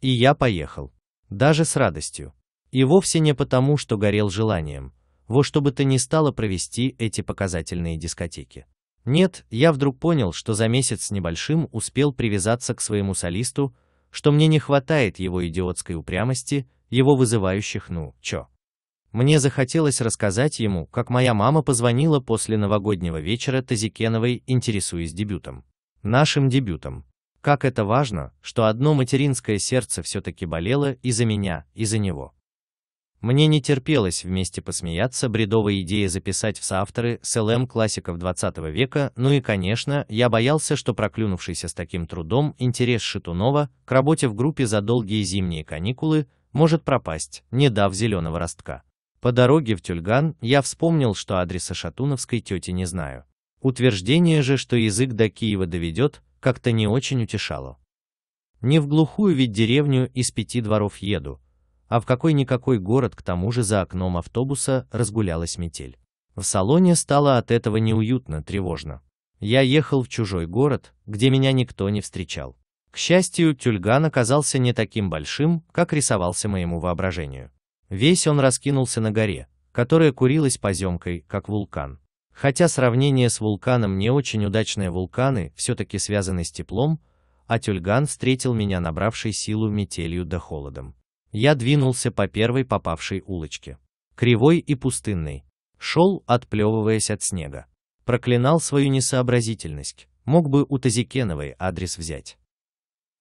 И я поехал. Даже с радостью. И вовсе не потому, что горел желанием, во что бы то ни стало провести эти показательные дискотеки. Нет, я вдруг понял, что за месяц с небольшим успел привязаться к своему солисту, что мне не хватает его идиотской упрямости, его вызывающих «ну, чё?». Мне захотелось рассказать ему, как моя мама позвонила после новогоднего вечера Тазикеновой, интересуясь дебютом. Нашим дебютом. Как это важно, что одно материнское сердце все-таки болело и за меня, и за него. Мне не терпелось вместе посмеяться бредовой идеей записать в соавторы с эм классиков 20 века, ну и, конечно, я боялся, что проклюнувшийся с таким трудом интерес Шатунова к работе в группе за долгие зимние каникулы может пропасть, не дав зеленого ростка. По дороге в Тюльган я вспомнил, что адреса шатуновской тети не знаю. Утверждение же, что язык до Киева доведет, как-то не очень утешало. Не в глухую ведь деревню из пяти дворов еду, а в какой-никакой город к тому же за окном автобуса разгулялась метель. В салоне стало от этого неуютно, тревожно. Я ехал в чужой город, где меня никто не встречал. К счастью, тюльган оказался не таким большим, как рисовался моему воображению. Весь он раскинулся на горе, которая курилась поземкой, как вулкан. Хотя сравнение с вулканом не очень удачное, вулканы все-таки связаны с теплом, а тюльган встретил меня набравшей силу метелью да холодом. Я двинулся по первой попавшей улочке. Кривой и пустынной. Шел, отплевываясь от снега. Проклинал свою несообразительность, мог бы у Тазикеновой адрес взять.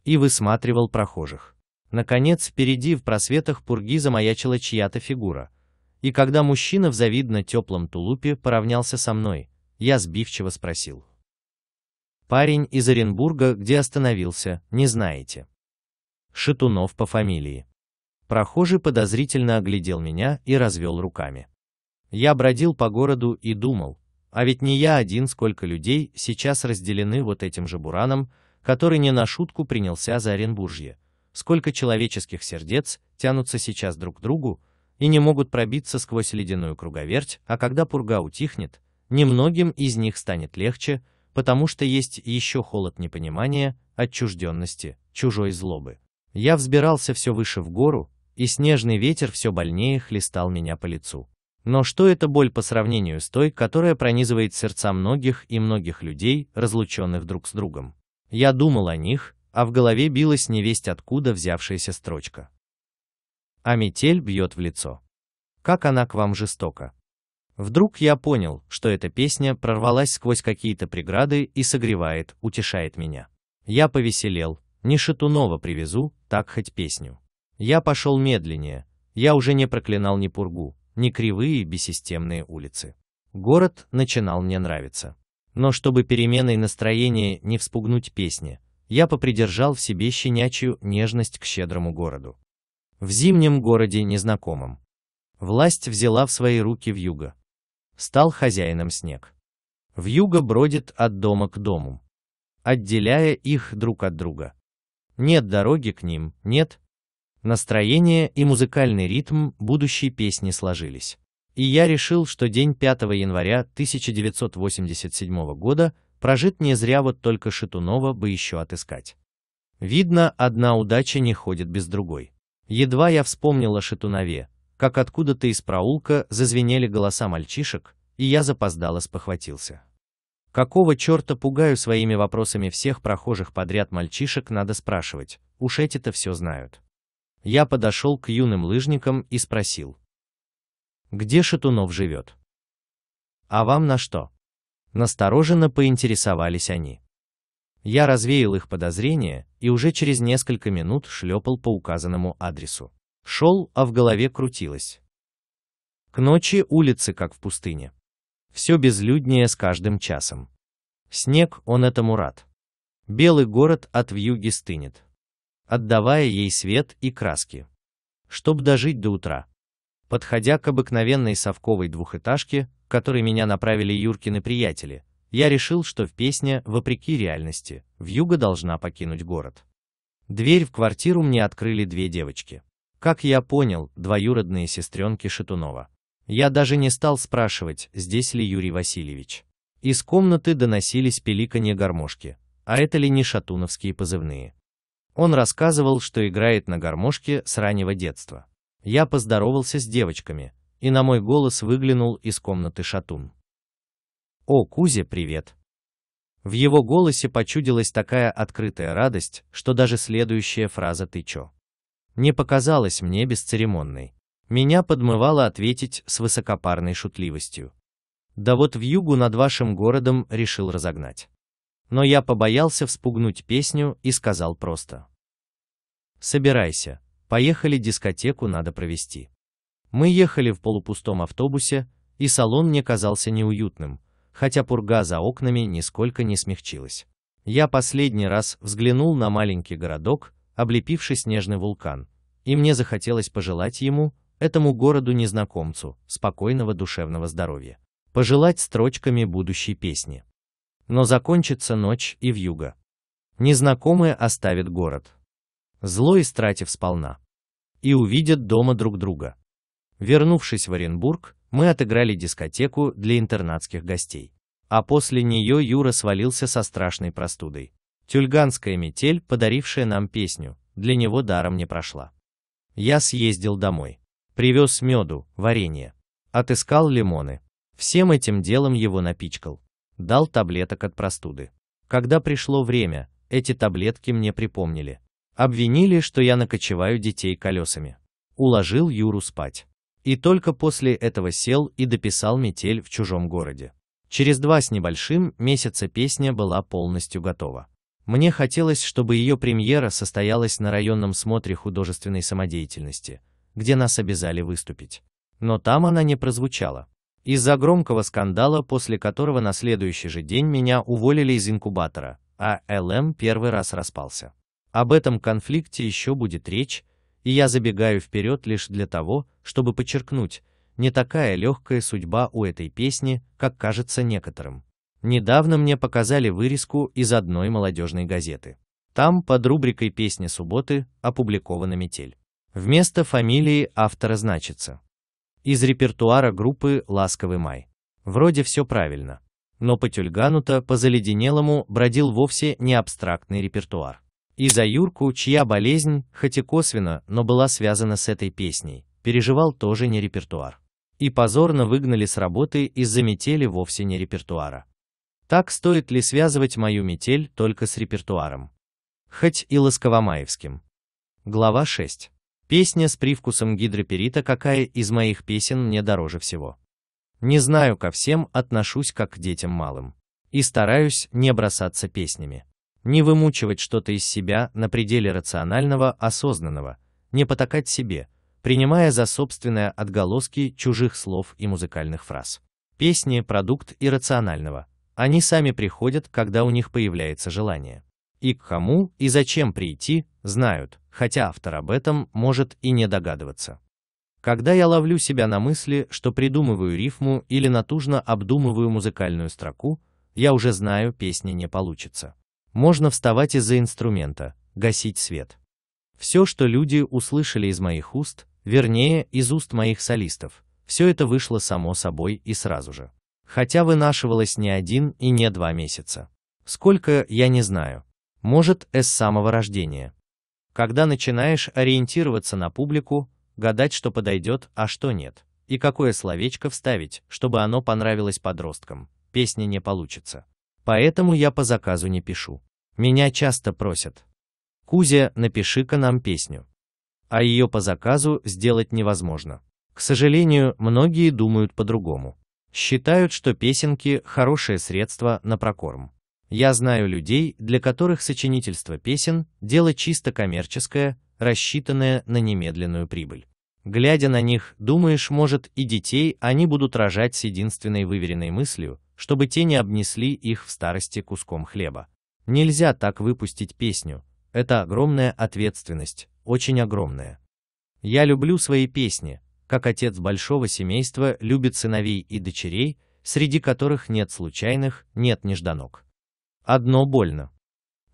И высматривал прохожих. Наконец, впереди в просветах пурги замаячила чья-то фигура — и когда мужчина в завидно теплом тулупе поравнялся со мной, я сбивчиво спросил. Парень из Оренбурга, где остановился, не знаете. Шатунов по фамилии. Прохожий подозрительно оглядел меня и развел руками. Я бродил по городу и думал, а ведь не я один, сколько людей сейчас разделены вот этим же бураном, который не на шутку принялся за Оренбуржье. Сколько человеческих сердец тянутся сейчас друг к другу, и не могут пробиться сквозь ледяную круговерть, а когда пурга утихнет, немногим из них станет легче, потому что есть еще холод непонимания, отчужденности, чужой злобы. Я взбирался все выше в гору, и снежный ветер все больнее хлестал меня по лицу. Но что это боль по сравнению с той, которая пронизывает сердца многих и многих людей, разлученных друг с другом? Я думал о них, а в голове билась невесть откуда взявшаяся строчка а метель бьет в лицо. Как она к вам жестока. Вдруг я понял, что эта песня прорвалась сквозь какие-то преграды и согревает, утешает меня. Я повеселел, не Шатунова привезу, так хоть песню. Я пошел медленнее, я уже не проклинал ни пургу, ни кривые бессистемные улицы. Город начинал мне нравиться. Но чтобы переменой настроения не вспугнуть песни, я попридержал в себе щенячью нежность к щедрому городу в зимнем городе незнакомом. Власть взяла в свои руки вьюга. Стал хозяином снег. Вьюга бродит от дома к дому, отделяя их друг от друга. Нет дороги к ним, нет. Настроение и музыкальный ритм будущей песни сложились. И я решил, что день 5 января 1987 года прожит не зря вот только Шатунова бы еще отыскать. Видно, одна удача не ходит без другой. Едва я вспомнил о шатунове, как откуда-то из проулка зазвенели голоса мальчишек, и я запоздало спохватился. Какого черта пугаю своими вопросами всех прохожих подряд мальчишек, надо спрашивать, уж эти-то все знают. Я подошел к юным лыжникам и спросил. Где Шатунов живет? А вам на что? Настороженно поинтересовались они. Я развеял их подозрения и уже через несколько минут шлепал по указанному адресу. Шел, а в голове крутилось. К ночи улицы как в пустыне. Все безлюднее с каждым часом. Снег, он этому рад. Белый город от вьюги стынет, отдавая ей свет и краски. Чтоб дожить до утра. Подходя к обыкновенной совковой двухэтажке, к которой меня направили Юркины приятели, я решил, что в песне, вопреки реальности, Вьюга должна покинуть город. Дверь в квартиру мне открыли две девочки. Как я понял, двоюродные сестренки Шатунова. Я даже не стал спрашивать, здесь ли Юрий Васильевич. Из комнаты доносились пеликанье гармошки, а это ли не шатуновские позывные. Он рассказывал, что играет на гармошке с раннего детства. Я поздоровался с девочками, и на мой голос выглянул из комнаты шатун. «О, Кузя, привет!» В его голосе почудилась такая открытая радость, что даже следующая фраза «ты чё?» не показалась мне бесцеремонной. Меня подмывало ответить с высокопарной шутливостью. Да вот в югу над вашим городом решил разогнать. Но я побоялся вспугнуть песню и сказал просто. Собирайся, поехали дискотеку надо провести. Мы ехали в полупустом автобусе, и салон мне казался неуютным, хотя пурга за окнами нисколько не смягчилась. Я последний раз взглянул на маленький городок, облепивший снежный вулкан, и мне захотелось пожелать ему, этому городу-незнакомцу, спокойного душевного здоровья. Пожелать строчками будущей песни. Но закончится ночь и вьюга. Незнакомые оставят город. Зло истратив сполна. И увидят дома друг друга. Вернувшись в Оренбург, мы отыграли дискотеку для интернатских гостей. А после нее Юра свалился со страшной простудой. Тюльганская метель, подарившая нам песню, для него даром не прошла. Я съездил домой. Привез меду, варенье. Отыскал лимоны. Всем этим делом его напичкал. Дал таблеток от простуды. Когда пришло время, эти таблетки мне припомнили. Обвинили, что я накочеваю детей колесами. Уложил Юру спать. И только после этого сел и дописал «Метель в чужом городе». Через два с небольшим месяца песня была полностью готова. Мне хотелось, чтобы ее премьера состоялась на районном смотре художественной самодеятельности, где нас обязали выступить. Но там она не прозвучала. Из-за громкого скандала, после которого на следующий же день меня уволили из инкубатора, а ЛМ первый раз распался. Об этом конфликте еще будет речь, и я забегаю вперед лишь для того, чтобы подчеркнуть, не такая легкая судьба у этой песни, как кажется некоторым. Недавно мне показали вырезку из одной молодежной газеты. Там под рубрикой «Песни субботы» опубликована «Метель». Вместо фамилии автора значится. Из репертуара группы «Ласковый май». Вроде все правильно. Но по Тюльгану-то по заледенелому бродил вовсе не абстрактный репертуар. И за Юрку, чья болезнь, хоть и косвенно, но была связана с этой песней, переживал тоже не репертуар. И позорно выгнали с работы из-за метели вовсе не репертуара. Так стоит ли связывать мою метель только с репертуаром? Хоть и ласковомаевским. Глава 6. Песня с привкусом гидроперита «Какая из моих песен мне дороже всего?» Не знаю ко всем, отношусь как к детям малым. И стараюсь не бросаться песнями. Не вымучивать что-то из себя на пределе рационального, осознанного, не потакать себе, принимая за собственное отголоски чужих слов и музыкальных фраз. Песни – продукт иррационального. Они сами приходят, когда у них появляется желание. И к кому и зачем прийти, знают, хотя автор об этом может и не догадываться. Когда я ловлю себя на мысли, что придумываю рифму или натужно обдумываю музыкальную строку, я уже знаю, песня не получится. Можно вставать из-за инструмента, гасить свет. Все, что люди услышали из моих уст, вернее, из уст моих солистов, все это вышло само собой и сразу же. Хотя вынашивалось не один и не два месяца. Сколько, я не знаю. Может, с самого рождения. Когда начинаешь ориентироваться на публику, гадать, что подойдет, а что нет, и какое словечко вставить, чтобы оно понравилось подросткам, песня не получится. Поэтому я по заказу не пишу. Меня часто просят. Кузя, напиши-ка нам песню. А ее по заказу сделать невозможно. К сожалению, многие думают по-другому. Считают, что песенки – хорошее средство на прокорм. Я знаю людей, для которых сочинительство песен – дело чисто коммерческое, рассчитанное на немедленную прибыль. Глядя на них, думаешь, может, и детей они будут рожать с единственной выверенной мыслью чтобы те не обнесли их в старости куском хлеба. Нельзя так выпустить песню, это огромная ответственность, очень огромная. Я люблю свои песни, как отец большого семейства любит сыновей и дочерей, среди которых нет случайных, нет нежданок. Одно больно.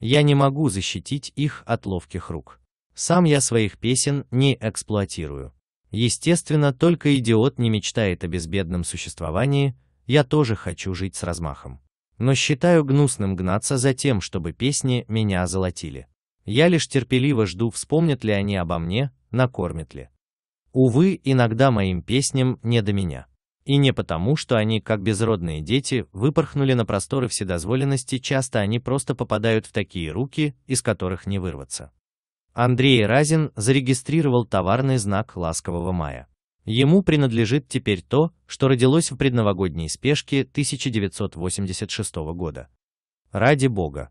Я не могу защитить их от ловких рук. Сам я своих песен не эксплуатирую. Естественно, только идиот не мечтает о безбедном существовании, я тоже хочу жить с размахом. Но считаю гнусным гнаться за тем, чтобы песни меня озолотили. Я лишь терпеливо жду, вспомнят ли они обо мне, накормят ли. Увы, иногда моим песням не до меня. И не потому, что они, как безродные дети, выпорхнули на просторы вседозволенности, часто они просто попадают в такие руки, из которых не вырваться. Андрей Разин зарегистрировал товарный знак ласкового мая. Ему принадлежит теперь то, что родилось в предновогодней спешке 1986 года. Ради бога.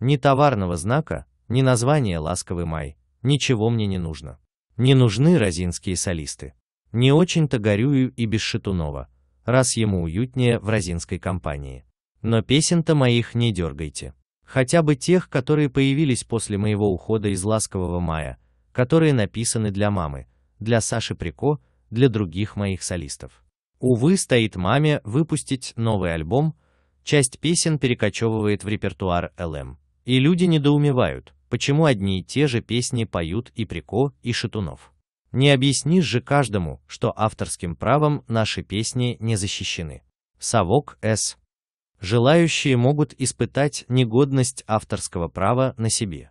Ни товарного знака, ни названия «Ласковый май», ничего мне не нужно. Не нужны розинские солисты. Не очень-то горюю и без Шатунова, раз ему уютнее в розинской компании. Но песен-то моих не дергайте. Хотя бы тех, которые появились после моего ухода из «Ласкового мая», которые написаны для мамы, для Саши Прико, для других моих солистов. Увы, стоит маме выпустить новый альбом, часть песен перекочевывает в репертуар ЛМ. И люди недоумевают, почему одни и те же песни поют и Прико, и Шатунов. Не объяснишь же каждому, что авторским правом наши песни не защищены. Совок С. Желающие могут испытать негодность авторского права на себе.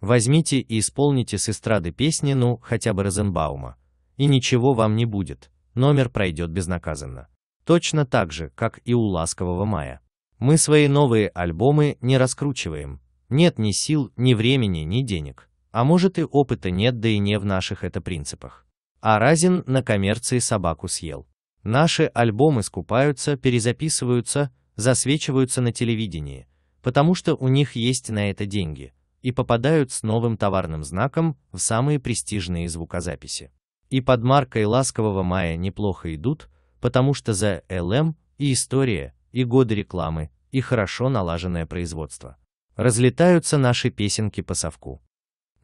Возьмите и исполните с эстрады песни, ну, хотя бы Розенбаума, и ничего вам не будет, номер пройдет безнаказанно. Точно так же, как и у «Ласкового мая». Мы свои новые альбомы не раскручиваем, нет ни сил, ни времени, ни денег, а может и опыта нет, да и не в наших это принципах. А Разин на коммерции собаку съел. Наши альбомы скупаются, перезаписываются, засвечиваются на телевидении, потому что у них есть на это деньги, и попадают с новым товарным знаком в самые престижные звукозаписи и под маркой ласкового мая неплохо идут, потому что за ЛМ и история, и годы рекламы, и хорошо налаженное производство. Разлетаются наши песенки по совку.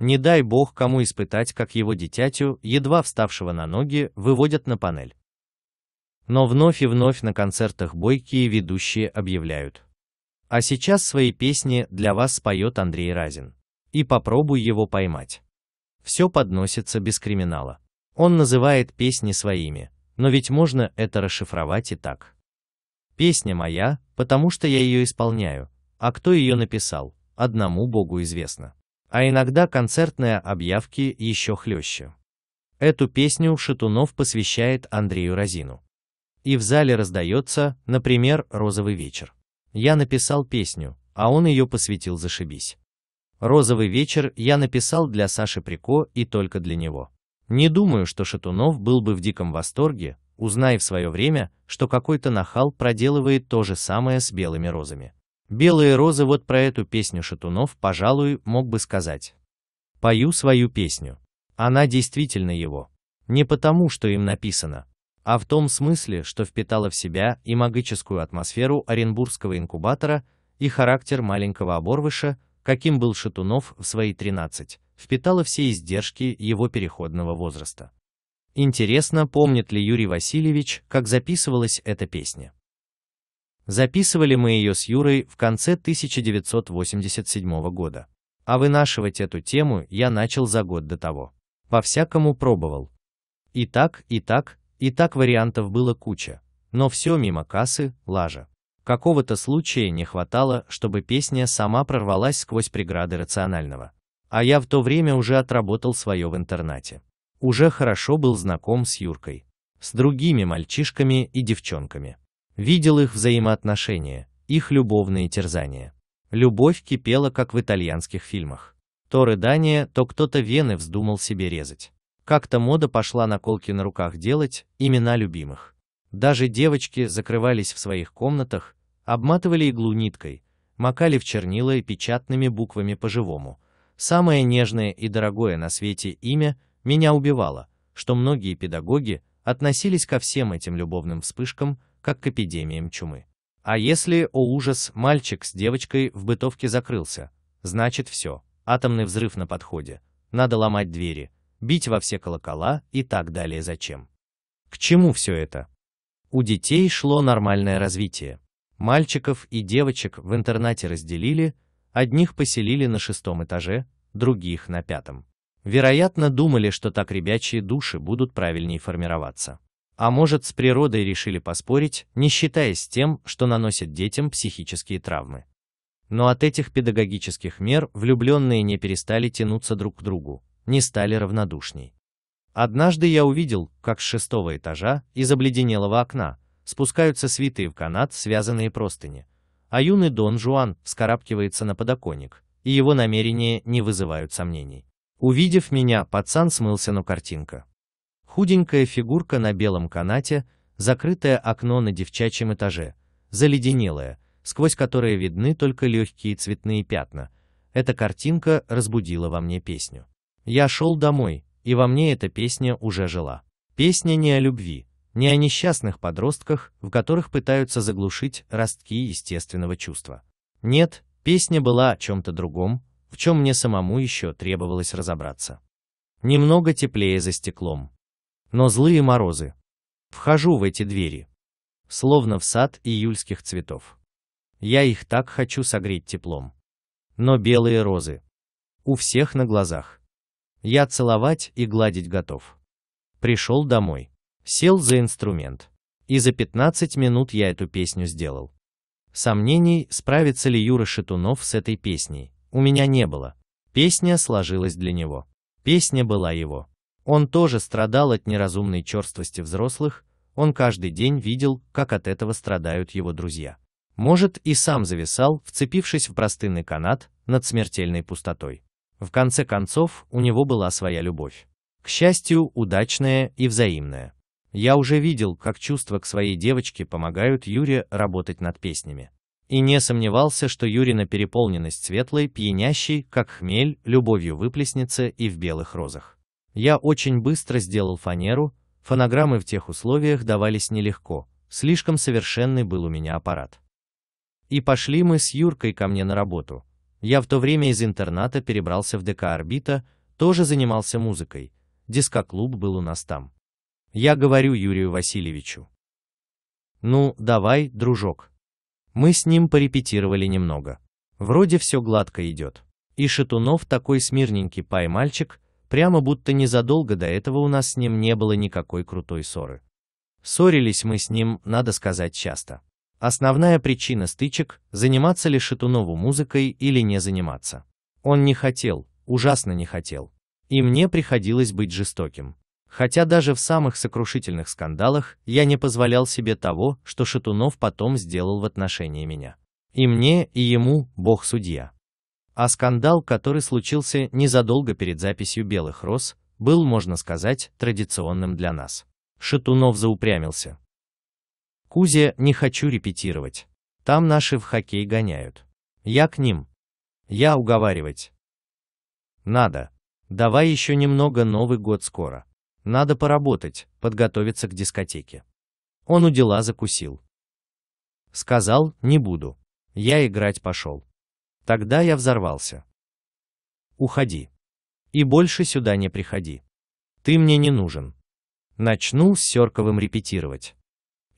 Не дай бог кому испытать, как его дитятю, едва вставшего на ноги, выводят на панель. Но вновь и вновь на концертах бойкие ведущие объявляют. А сейчас свои песни для вас споет Андрей Разин. И попробуй его поймать. Все подносится без криминала. Он называет песни своими, но ведь можно это расшифровать и так. Песня моя, потому что я ее исполняю, а кто ее написал, одному Богу известно. А иногда концертные объявки еще хлеще. Эту песню Шатунов посвящает Андрею Розину. И в зале раздается, например, «Розовый вечер». Я написал песню, а он ее посвятил «Зашибись». «Розовый вечер» я написал для Саши Прико и только для него. Не думаю, что Шатунов был бы в диком восторге, узнай в свое время, что какой-то нахал проделывает то же самое с белыми розами. Белые розы вот про эту песню Шатунов, пожалуй, мог бы сказать. Пою свою песню. Она действительно его. Не потому, что им написано, а в том смысле, что впитала в себя и магическую атмосферу Оренбургского инкубатора, и характер маленького оборвыша, каким был Шатунов в свои 13, впитала все издержки его переходного возраста. Интересно, помнит ли Юрий Васильевич, как записывалась эта песня. Записывали мы ее с Юрой в конце 1987 года. А вынашивать эту тему я начал за год до того. По-всякому пробовал. И так, и так, и так вариантов было куча. Но все мимо кассы, лажа. Какого-то случая не хватало, чтобы песня сама прорвалась сквозь преграды рационального а я в то время уже отработал свое в интернате. Уже хорошо был знаком с Юркой, с другими мальчишками и девчонками. Видел их взаимоотношения, их любовные терзания. Любовь кипела, как в итальянских фильмах. То рыдание, то кто-то вены вздумал себе резать. Как-то мода пошла наколки на руках делать, имена любимых. Даже девочки закрывались в своих комнатах, обматывали иглу ниткой, макали в чернила и печатными буквами по-живому, Самое нежное и дорогое на свете имя меня убивало, что многие педагоги относились ко всем этим любовным вспышкам как к эпидемиям чумы. А если, о ужас, мальчик с девочкой в бытовке закрылся, значит все, атомный взрыв на подходе, надо ломать двери, бить во все колокола и так далее зачем. К чему все это? У детей шло нормальное развитие. Мальчиков и девочек в интернате разделили, Одних поселили на шестом этаже, других на пятом. Вероятно, думали, что так ребячие души будут правильнее формироваться. А может, с природой решили поспорить, не считаясь тем, что наносят детям психические травмы. Но от этих педагогических мер влюбленные не перестали тянуться друг к другу, не стали равнодушней. Однажды я увидел, как с шестого этажа из обледенелого окна спускаются свитые в канат связанные простыни, а юный Дон Жуан вскарабкивается на подоконник, и его намерения не вызывают сомнений. Увидев меня, пацан смылся, но картинка. Худенькая фигурка на белом канате, закрытое окно на девчачьем этаже, заледенелое, сквозь которое видны только легкие цветные пятна. Эта картинка разбудила во мне песню. Я шел домой, и во мне эта песня уже жила. Песня не о любви, не о несчастных подростках, в которых пытаются заглушить ростки естественного чувства. Нет, песня была о чем-то другом, в чем мне самому еще требовалось разобраться. Немного теплее за стеклом. Но злые морозы. Вхожу в эти двери. Словно в сад июльских цветов. Я их так хочу согреть теплом. Но белые розы. У всех на глазах. Я целовать и гладить готов. Пришел домой. Сел за инструмент. И за 15 минут я эту песню сделал. Сомнений, справится ли Юра Шатунов с этой песней, у меня не было. Песня сложилась для него. Песня была его. Он тоже страдал от неразумной черствости взрослых, он каждый день видел, как от этого страдают его друзья. Может, и сам зависал, вцепившись в простынный канат, над смертельной пустотой. В конце концов, у него была своя любовь. К счастью, удачная и взаимная. Я уже видел, как чувства к своей девочке помогают Юре работать над песнями. И не сомневался, что Юрина переполненность светлой, пьянящей, как хмель, любовью выплеснется и в белых розах. Я очень быстро сделал фанеру, фонограммы в тех условиях давались нелегко, слишком совершенный был у меня аппарат. И пошли мы с Юркой ко мне на работу. Я в то время из интерната перебрался в ДК «Орбита», тоже занимался музыкой, дискоклуб был у нас там. Я говорю Юрию Васильевичу. Ну, давай, дружок. Мы с ним порепетировали немного. Вроде все гладко идет. И Шатунов такой смирненький пай-мальчик, прямо будто незадолго до этого у нас с ним не было никакой крутой ссоры. Ссорились мы с ним, надо сказать, часто. Основная причина стычек – заниматься ли Шатунову музыкой или не заниматься. Он не хотел, ужасно не хотел. И мне приходилось быть жестоким. Хотя даже в самых сокрушительных скандалах я не позволял себе того, что Шатунов потом сделал в отношении меня. И мне, и ему, бог судья. А скандал, который случился незадолго перед записью «Белых роз», был, можно сказать, традиционным для нас. Шатунов заупрямился. Кузя не хочу репетировать. Там наши в хоккей гоняют. Я к ним. Я уговаривать. Надо. Давай еще немного Новый год скоро. Надо поработать, подготовиться к дискотеке. Он у дела закусил. Сказал, не буду. Я играть пошел. Тогда я взорвался. Уходи. И больше сюда не приходи. Ты мне не нужен. Начну с Серковым репетировать.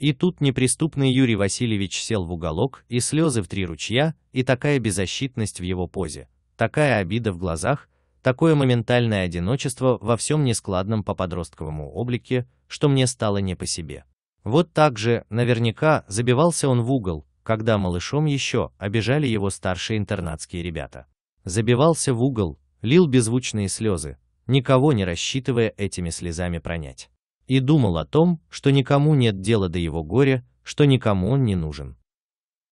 И тут неприступный Юрий Васильевич сел в уголок, и слезы в три ручья, и такая беззащитность в его позе, такая обида в глазах, такое моментальное одиночество во всем нескладном по подростковому облике, что мне стало не по себе. Вот так же, наверняка, забивался он в угол, когда малышом еще обижали его старшие интернатские ребята. Забивался в угол, лил беззвучные слезы, никого не рассчитывая этими слезами пронять. И думал о том, что никому нет дела до его горя, что никому он не нужен.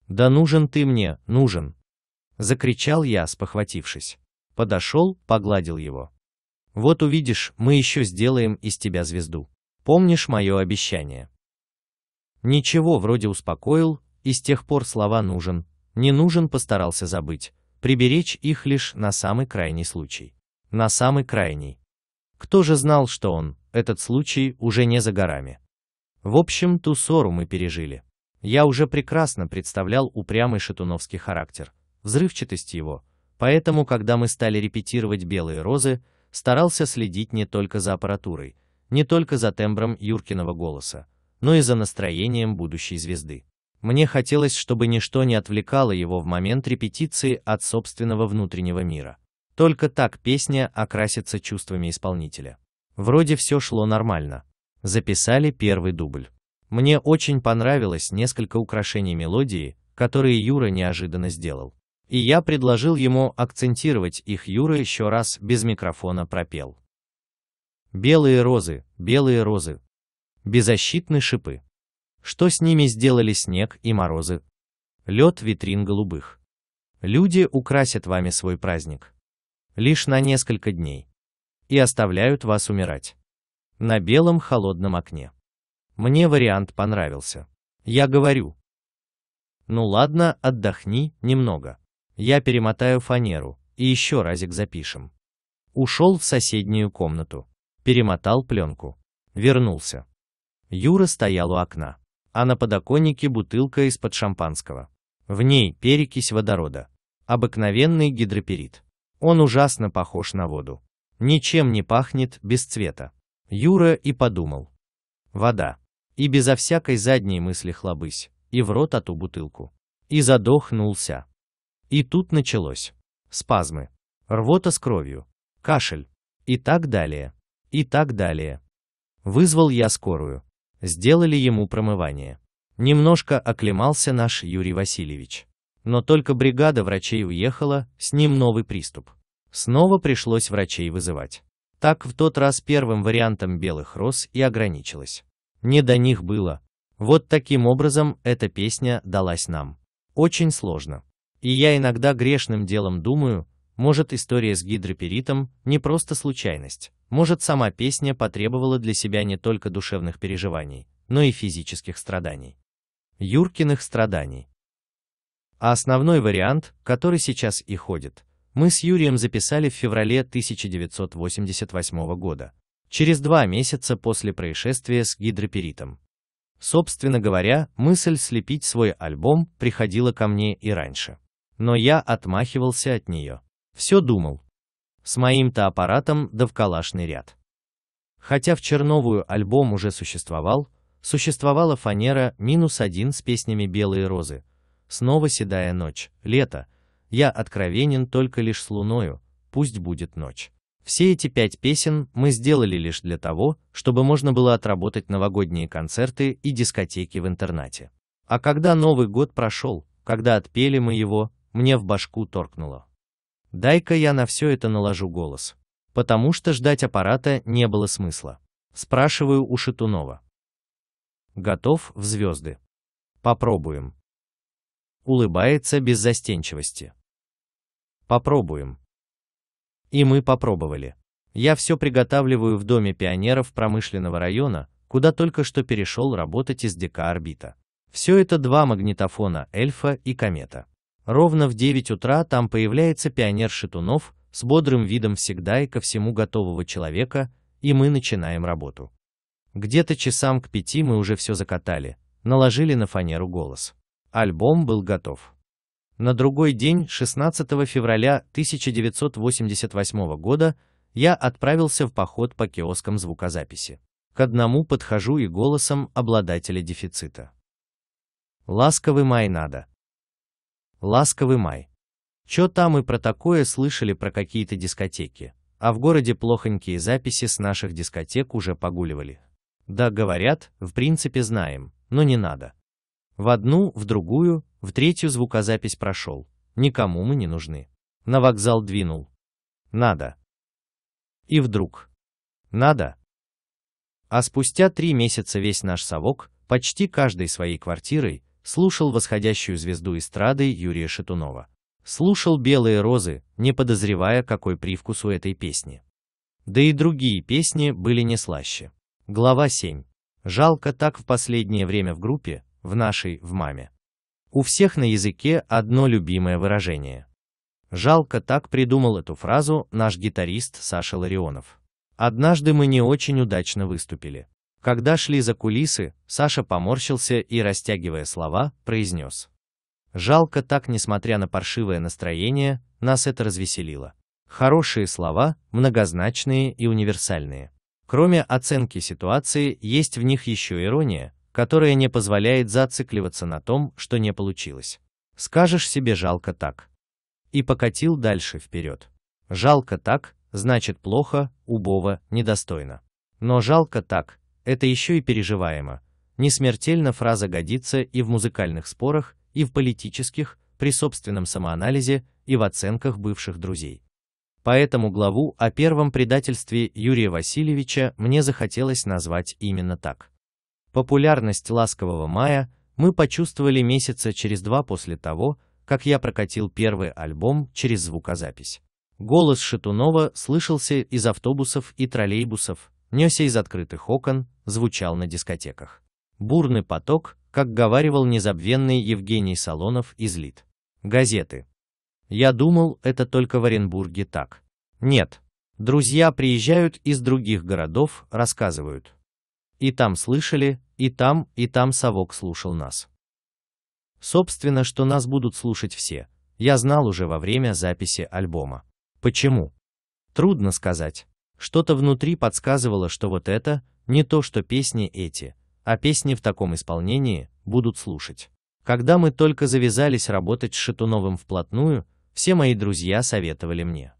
«Да нужен ты мне, нужен!» — закричал я, спохватившись подошел, погладил его. «Вот увидишь, мы еще сделаем из тебя звезду. Помнишь мое обещание?» Ничего вроде успокоил, и с тех пор слова «нужен», «не нужен» постарался забыть, приберечь их лишь на самый крайний случай. На самый крайний. Кто же знал, что он, этот случай, уже не за горами? В общем, ту ссору мы пережили. Я уже прекрасно представлял упрямый шатуновский характер, взрывчатость его, Поэтому, когда мы стали репетировать «Белые розы», старался следить не только за аппаратурой, не только за тембром Юркиного голоса, но и за настроением будущей звезды. Мне хотелось, чтобы ничто не отвлекало его в момент репетиции от собственного внутреннего мира. Только так песня окрасится чувствами исполнителя. Вроде все шло нормально. Записали первый дубль. Мне очень понравилось несколько украшений мелодии, которые Юра неожиданно сделал. И я предложил ему акцентировать их Юра еще раз без микрофона пропел. Белые розы, белые розы. беззащитные шипы. Что с ними сделали снег и морозы? Лед витрин голубых. Люди украсят вами свой праздник. Лишь на несколько дней. И оставляют вас умирать. На белом холодном окне. Мне вариант понравился. Я говорю. Ну ладно, отдохни немного. Я перемотаю фанеру, и еще разик запишем. Ушел в соседнюю комнату. Перемотал пленку. Вернулся. Юра стоял у окна. А на подоконнике бутылка из-под шампанского. В ней перекись водорода. Обыкновенный гидроперит. Он ужасно похож на воду. Ничем не пахнет без цвета. Юра и подумал. Вода. И безо всякой задней мысли хлобысь, и в рот эту бутылку. И задохнулся. И тут началось. Спазмы, рвота с кровью, кашель и так далее, и так далее. Вызвал я скорую. Сделали ему промывание. Немножко оклемался наш Юрий Васильевич. Но только бригада врачей уехала, с ним новый приступ. Снова пришлось врачей вызывать. Так в тот раз первым вариантом белых роз и ограничилось. Не до них было. Вот таким образом эта песня далась нам. Очень сложно. И я иногда грешным делом думаю, может история с гидроперитом не просто случайность, может сама песня потребовала для себя не только душевных переживаний, но и физических страданий. Юркиных страданий. А основной вариант, который сейчас и ходит, мы с Юрием записали в феврале 1988 года, через два месяца после происшествия с гидроперитом. Собственно говоря, мысль слепить свой альбом приходила ко мне и раньше. Но я отмахивался от нее. Все думал. С моим-то аппаратом да в калашный ряд. Хотя в Черновую альбом уже существовал, существовала фанера «Минус один» с песнями «Белые розы», «Снова седая ночь», «Лето», «Я откровенен только лишь с луною», «Пусть будет ночь». Все эти пять песен мы сделали лишь для того, чтобы можно было отработать новогодние концерты и дискотеки в интернате. А когда Новый год прошел, когда отпели мы его, мне в башку торкнуло. Дай-ка я на все это наложу голос. Потому что ждать аппарата не было смысла. Спрашиваю у Шатунова. Готов в звезды. Попробуем. Улыбается без застенчивости. Попробуем. И мы попробовали. Я все приготавливаю в Доме пионеров промышленного района, куда только что перешел работать из ДК «Орбита». Все это два магнитофона «Эльфа» и «Комета». Ровно в 9 утра там появляется пионер Шитунов с бодрым видом всегда и ко всему готового человека, и мы начинаем работу. Где-то часам к пяти мы уже все закатали, наложили на фанеру голос. Альбом был готов. На другой день, 16 февраля 1988 года, я отправился в поход по киоскам звукозаписи. К одному подхожу и голосом обладателя дефицита. «Ласковый май надо», Ласковый май. Чё там и про такое слышали про какие-то дискотеки. А в городе плохонькие записи с наших дискотек уже погуливали. Да, говорят, в принципе знаем, но не надо. В одну, в другую, в третью звукозапись прошел. Никому мы не нужны. На вокзал двинул. Надо. И вдруг. Надо. А спустя три месяца весь наш совок, почти каждой своей квартирой, слушал восходящую звезду эстрады Юрия Шатунова. Слушал «Белые розы», не подозревая, какой привкус у этой песни. Да и другие песни были не слаще. Глава 7. Жалко так в последнее время в группе, в нашей, в маме. У всех на языке одно любимое выражение. Жалко так придумал эту фразу наш гитарист Саша Ларионов. Однажды мы не очень удачно выступили. Когда шли за кулисы, Саша поморщился и, растягивая слова, произнес. Жалко так, несмотря на паршивое настроение, нас это развеселило. Хорошие слова, многозначные и универсальные. Кроме оценки ситуации, есть в них еще ирония, которая не позволяет зацикливаться на том, что не получилось. Скажешь себе «жалко так». И покатил дальше вперед. «Жалко так» значит плохо, убого, недостойно. Но «жалко так» это еще и переживаемо. Несмертельно фраза годится и в музыкальных спорах, и в политических, при собственном самоанализе и в оценках бывших друзей. Поэтому главу о первом предательстве Юрия Васильевича мне захотелось назвать именно так. Популярность «Ласкового мая» мы почувствовали месяца через два после того, как я прокатил первый альбом через звукозапись. Голос Шатунова слышался из автобусов и троллейбусов, несся из открытых окон, звучал на дискотеках. Бурный поток, как говаривал незабвенный Евгений Салонов, из Лит. Газеты. Я думал, это только в Оренбурге так. Нет. Друзья приезжают из других городов, рассказывают. И там слышали, и там, и там совок слушал нас. Собственно, что нас будут слушать все, я знал уже во время записи альбома. Почему? Трудно сказать. Что-то внутри подсказывало, что вот это не то, что песни эти, а песни в таком исполнении будут слушать. Когда мы только завязались работать с Шатуновым вплотную, все мои друзья советовали мне.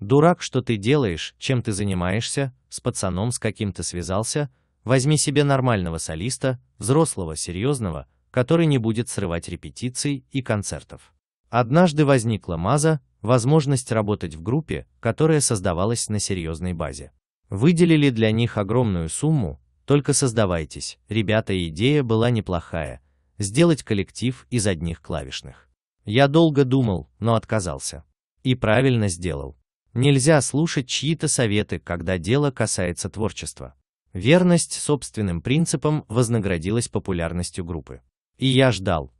«Дурак, что ты делаешь, чем ты занимаешься, с пацаном с каким то связался, возьми себе нормального солиста, взрослого, серьезного, который не будет срывать репетиций и концертов». Однажды возникла маза, возможность работать в группе, которая создавалась на серьезной базе. Выделили для них огромную сумму, только создавайтесь, ребята, идея была неплохая, сделать коллектив из одних клавишных. Я долго думал, но отказался. И правильно сделал. Нельзя слушать чьи-то советы, когда дело касается творчества. Верность собственным принципам вознаградилась популярностью группы. И я ждал,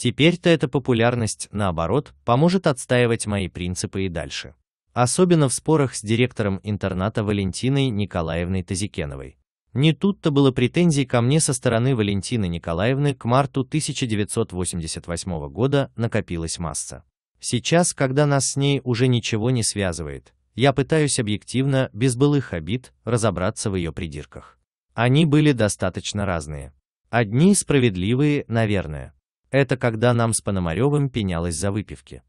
Теперь-то эта популярность, наоборот, поможет отстаивать мои принципы и дальше. Особенно в спорах с директором интерната Валентиной Николаевной Тазикеновой. Не тут-то было претензий ко мне со стороны Валентины Николаевны к марту 1988 года накопилась масса. Сейчас, когда нас с ней уже ничего не связывает, я пытаюсь объективно, без былых обид, разобраться в ее придирках. Они были достаточно разные. Одни справедливые, наверное. Это когда нам с Пономаревым пенялось за выпивки.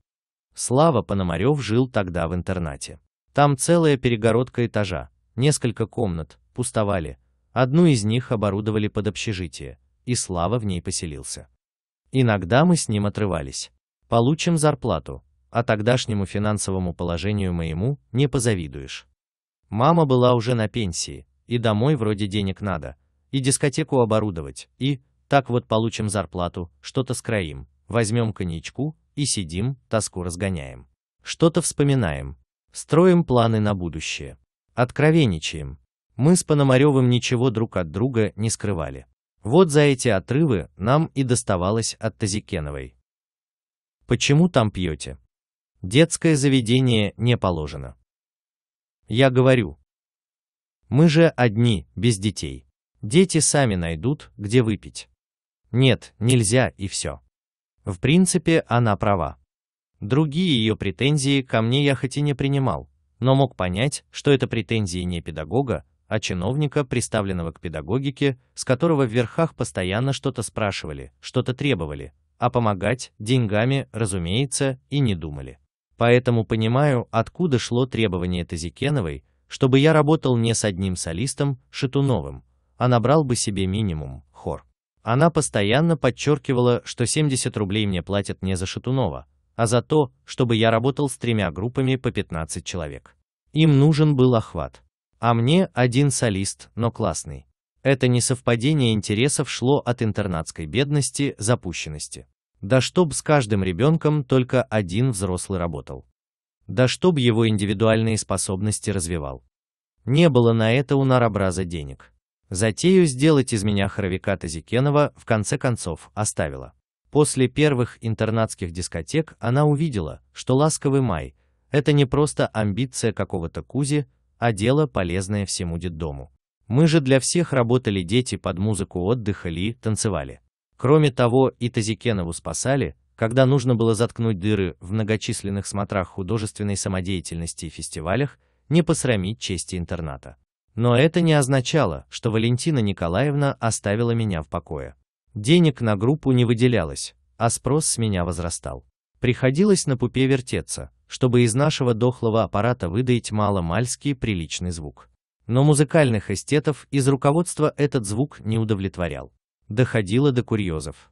Слава Пономарев жил тогда в интернате. Там целая перегородка этажа, несколько комнат, пустовали. Одну из них оборудовали под общежитие, и Слава в ней поселился. Иногда мы с ним отрывались. Получим зарплату, а тогдашнему финансовому положению моему не позавидуешь. Мама была уже на пенсии, и домой вроде денег надо, и дискотеку оборудовать, и так вот получим зарплату, что-то скроим, возьмем коньячку и сидим, тоску разгоняем. Что-то вспоминаем. Строим планы на будущее. Откровенничаем. Мы с Пономаревым ничего друг от друга не скрывали. Вот за эти отрывы нам и доставалось от Тазикеновой. Почему там пьете? Детское заведение не положено. Я говорю. Мы же одни, без детей. Дети сами найдут, где выпить. Нет, нельзя и все. В принципе, она права. Другие ее претензии ко мне я хоть и не принимал, но мог понять, что это претензии не педагога, а чиновника, приставленного к педагогике, с которого в верхах постоянно что-то спрашивали, что-то требовали, а помогать деньгами, разумеется, и не думали. Поэтому понимаю, откуда шло требование Тазикеновой, чтобы я работал не с одним солистом, Шатуновым, а набрал бы себе минимум, хор. Она постоянно подчеркивала, что 70 рублей мне платят не за Шатунова, а за то, чтобы я работал с тремя группами по 15 человек. Им нужен был охват. А мне один солист, но классный. Это несовпадение интересов шло от интернатской бедности, запущенности. Да чтоб с каждым ребенком только один взрослый работал. Да чтоб его индивидуальные способности развивал. Не было на это у наробраза денег. Затею сделать из меня хоровика Тазикенова в конце концов оставила. После первых интернатских дискотек она увидела, что «Ласковый май» — это не просто амбиция какого-то Кузи, а дело, полезное всему детдому. Мы же для всех работали дети под музыку отдыхали, танцевали. Кроме того, и Тазикенову спасали, когда нужно было заткнуть дыры в многочисленных смотрах художественной самодеятельности и фестивалях, не посрамить чести интерната. Но это не означало, что Валентина Николаевна оставила меня в покое. Денег на группу не выделялось, а спрос с меня возрастал. Приходилось на пупе вертеться, чтобы из нашего дохлого аппарата выдать мало-мальский приличный звук. Но музыкальных эстетов из руководства этот звук не удовлетворял. Доходило до курьезов.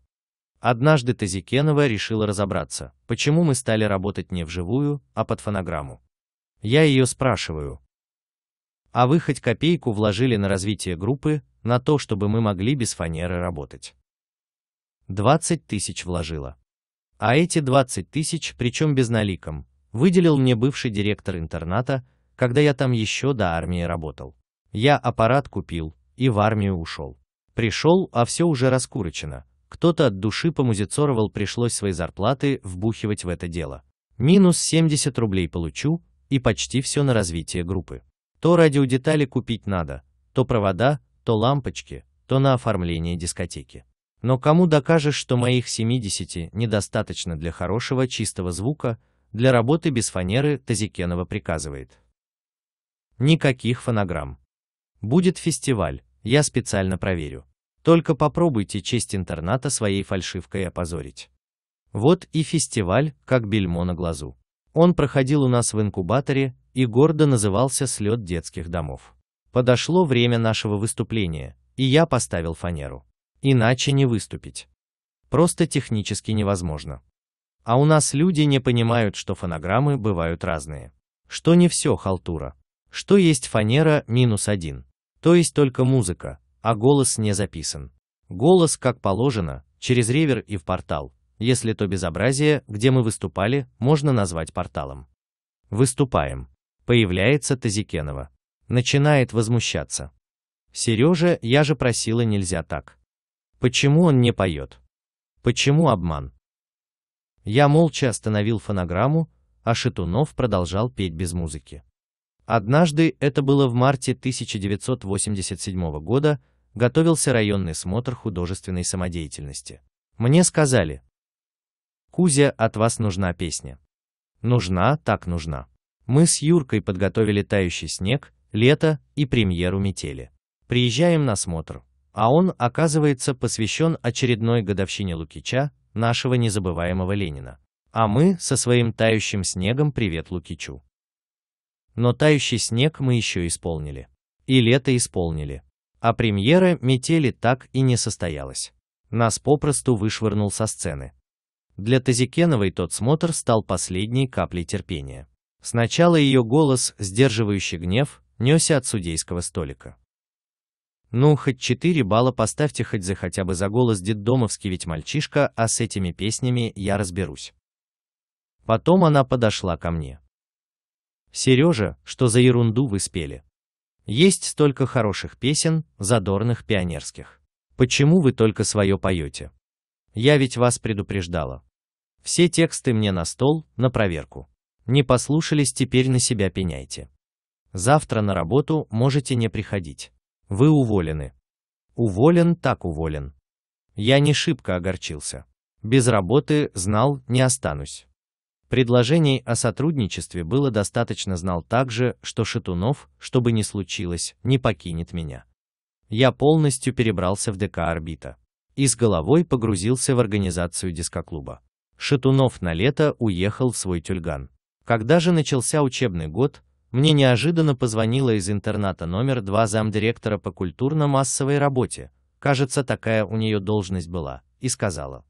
Однажды Тазикенова решила разобраться, почему мы стали работать не вживую, а под фонограмму. Я ее спрашиваю, а вы хоть копейку вложили на развитие группы, на то, чтобы мы могли без фанеры работать. 20 тысяч вложила. А эти 20 тысяч, причем без наликом, выделил мне бывший директор интерната, когда я там еще до армии работал. Я аппарат купил и в армию ушел. Пришел, а все уже раскурочено. Кто-то от души помузицоровал, пришлось свои зарплаты вбухивать в это дело. Минус 70 рублей получу, и почти все на развитие группы. То радиодетали купить надо, то провода, то лампочки, то на оформление дискотеки. Но кому докажешь, что моих 70 недостаточно для хорошего чистого звука, для работы без фанеры Тазикенова приказывает. Никаких фонограмм. Будет фестиваль, я специально проверю. Только попробуйте честь интерната своей фальшивкой опозорить. Вот и фестиваль, как бельмо на глазу. Он проходил у нас в инкубаторе, и гордо назывался «Слет детских домов». Подошло время нашего выступления, и я поставил фанеру. Иначе не выступить. Просто технически невозможно. А у нас люди не понимают, что фонограммы бывают разные. Что не все халтура. Что есть фанера минус один. То есть только музыка, а голос не записан. Голос, как положено, через ревер и в портал, если то безобразие, где мы выступали, можно назвать порталом. Выступаем. Появляется Тазикенова. Начинает возмущаться. Сережа, я же просила нельзя так. Почему он не поет? Почему обман? Я молча остановил фонограмму, а Шитунов продолжал петь без музыки. Однажды, это было в марте 1987 года, готовился районный смотр художественной самодеятельности. Мне сказали, «Кузя, от вас нужна песня. Нужна, так нужна». Мы с Юркой подготовили тающий снег, лето и премьеру метели. Приезжаем на смотр, а он, оказывается, посвящен очередной годовщине Лукича, нашего незабываемого Ленина. А мы со своим тающим снегом привет Лукичу. Но тающий снег мы еще исполнили. И лето исполнили. А премьера метели так и не состоялась. Нас попросту вышвырнул со сцены. Для Тазикеновой тот смотр стал последней каплей терпения. Сначала ее голос, сдерживающий гнев, несся от судейского столика. Ну, хоть четыре балла поставьте хоть за хотя бы за голос детдомовский ведь мальчишка, а с этими песнями я разберусь. Потом она подошла ко мне. Сережа, что за ерунду вы спели? Есть столько хороших песен, задорных пионерских. Почему вы только свое поете? Я ведь вас предупреждала. Все тексты мне на стол, на проверку. Не послушались, теперь на себя пеняйте. Завтра на работу можете не приходить. Вы уволены. Уволен так уволен. Я не шибко огорчился. Без работы, знал, не останусь. Предложений о сотрудничестве было достаточно, знал также, что Шатунов, что бы ни случилось, не покинет меня. Я полностью перебрался в ДК «Орбита» и с головой погрузился в организацию дискоклуба. Шатунов на лето уехал в свой тюльган. Когда же начался учебный год, мне неожиданно позвонила из интерната номер два замдиректора по культурно-массовой работе, кажется, такая у нее должность была, и сказала.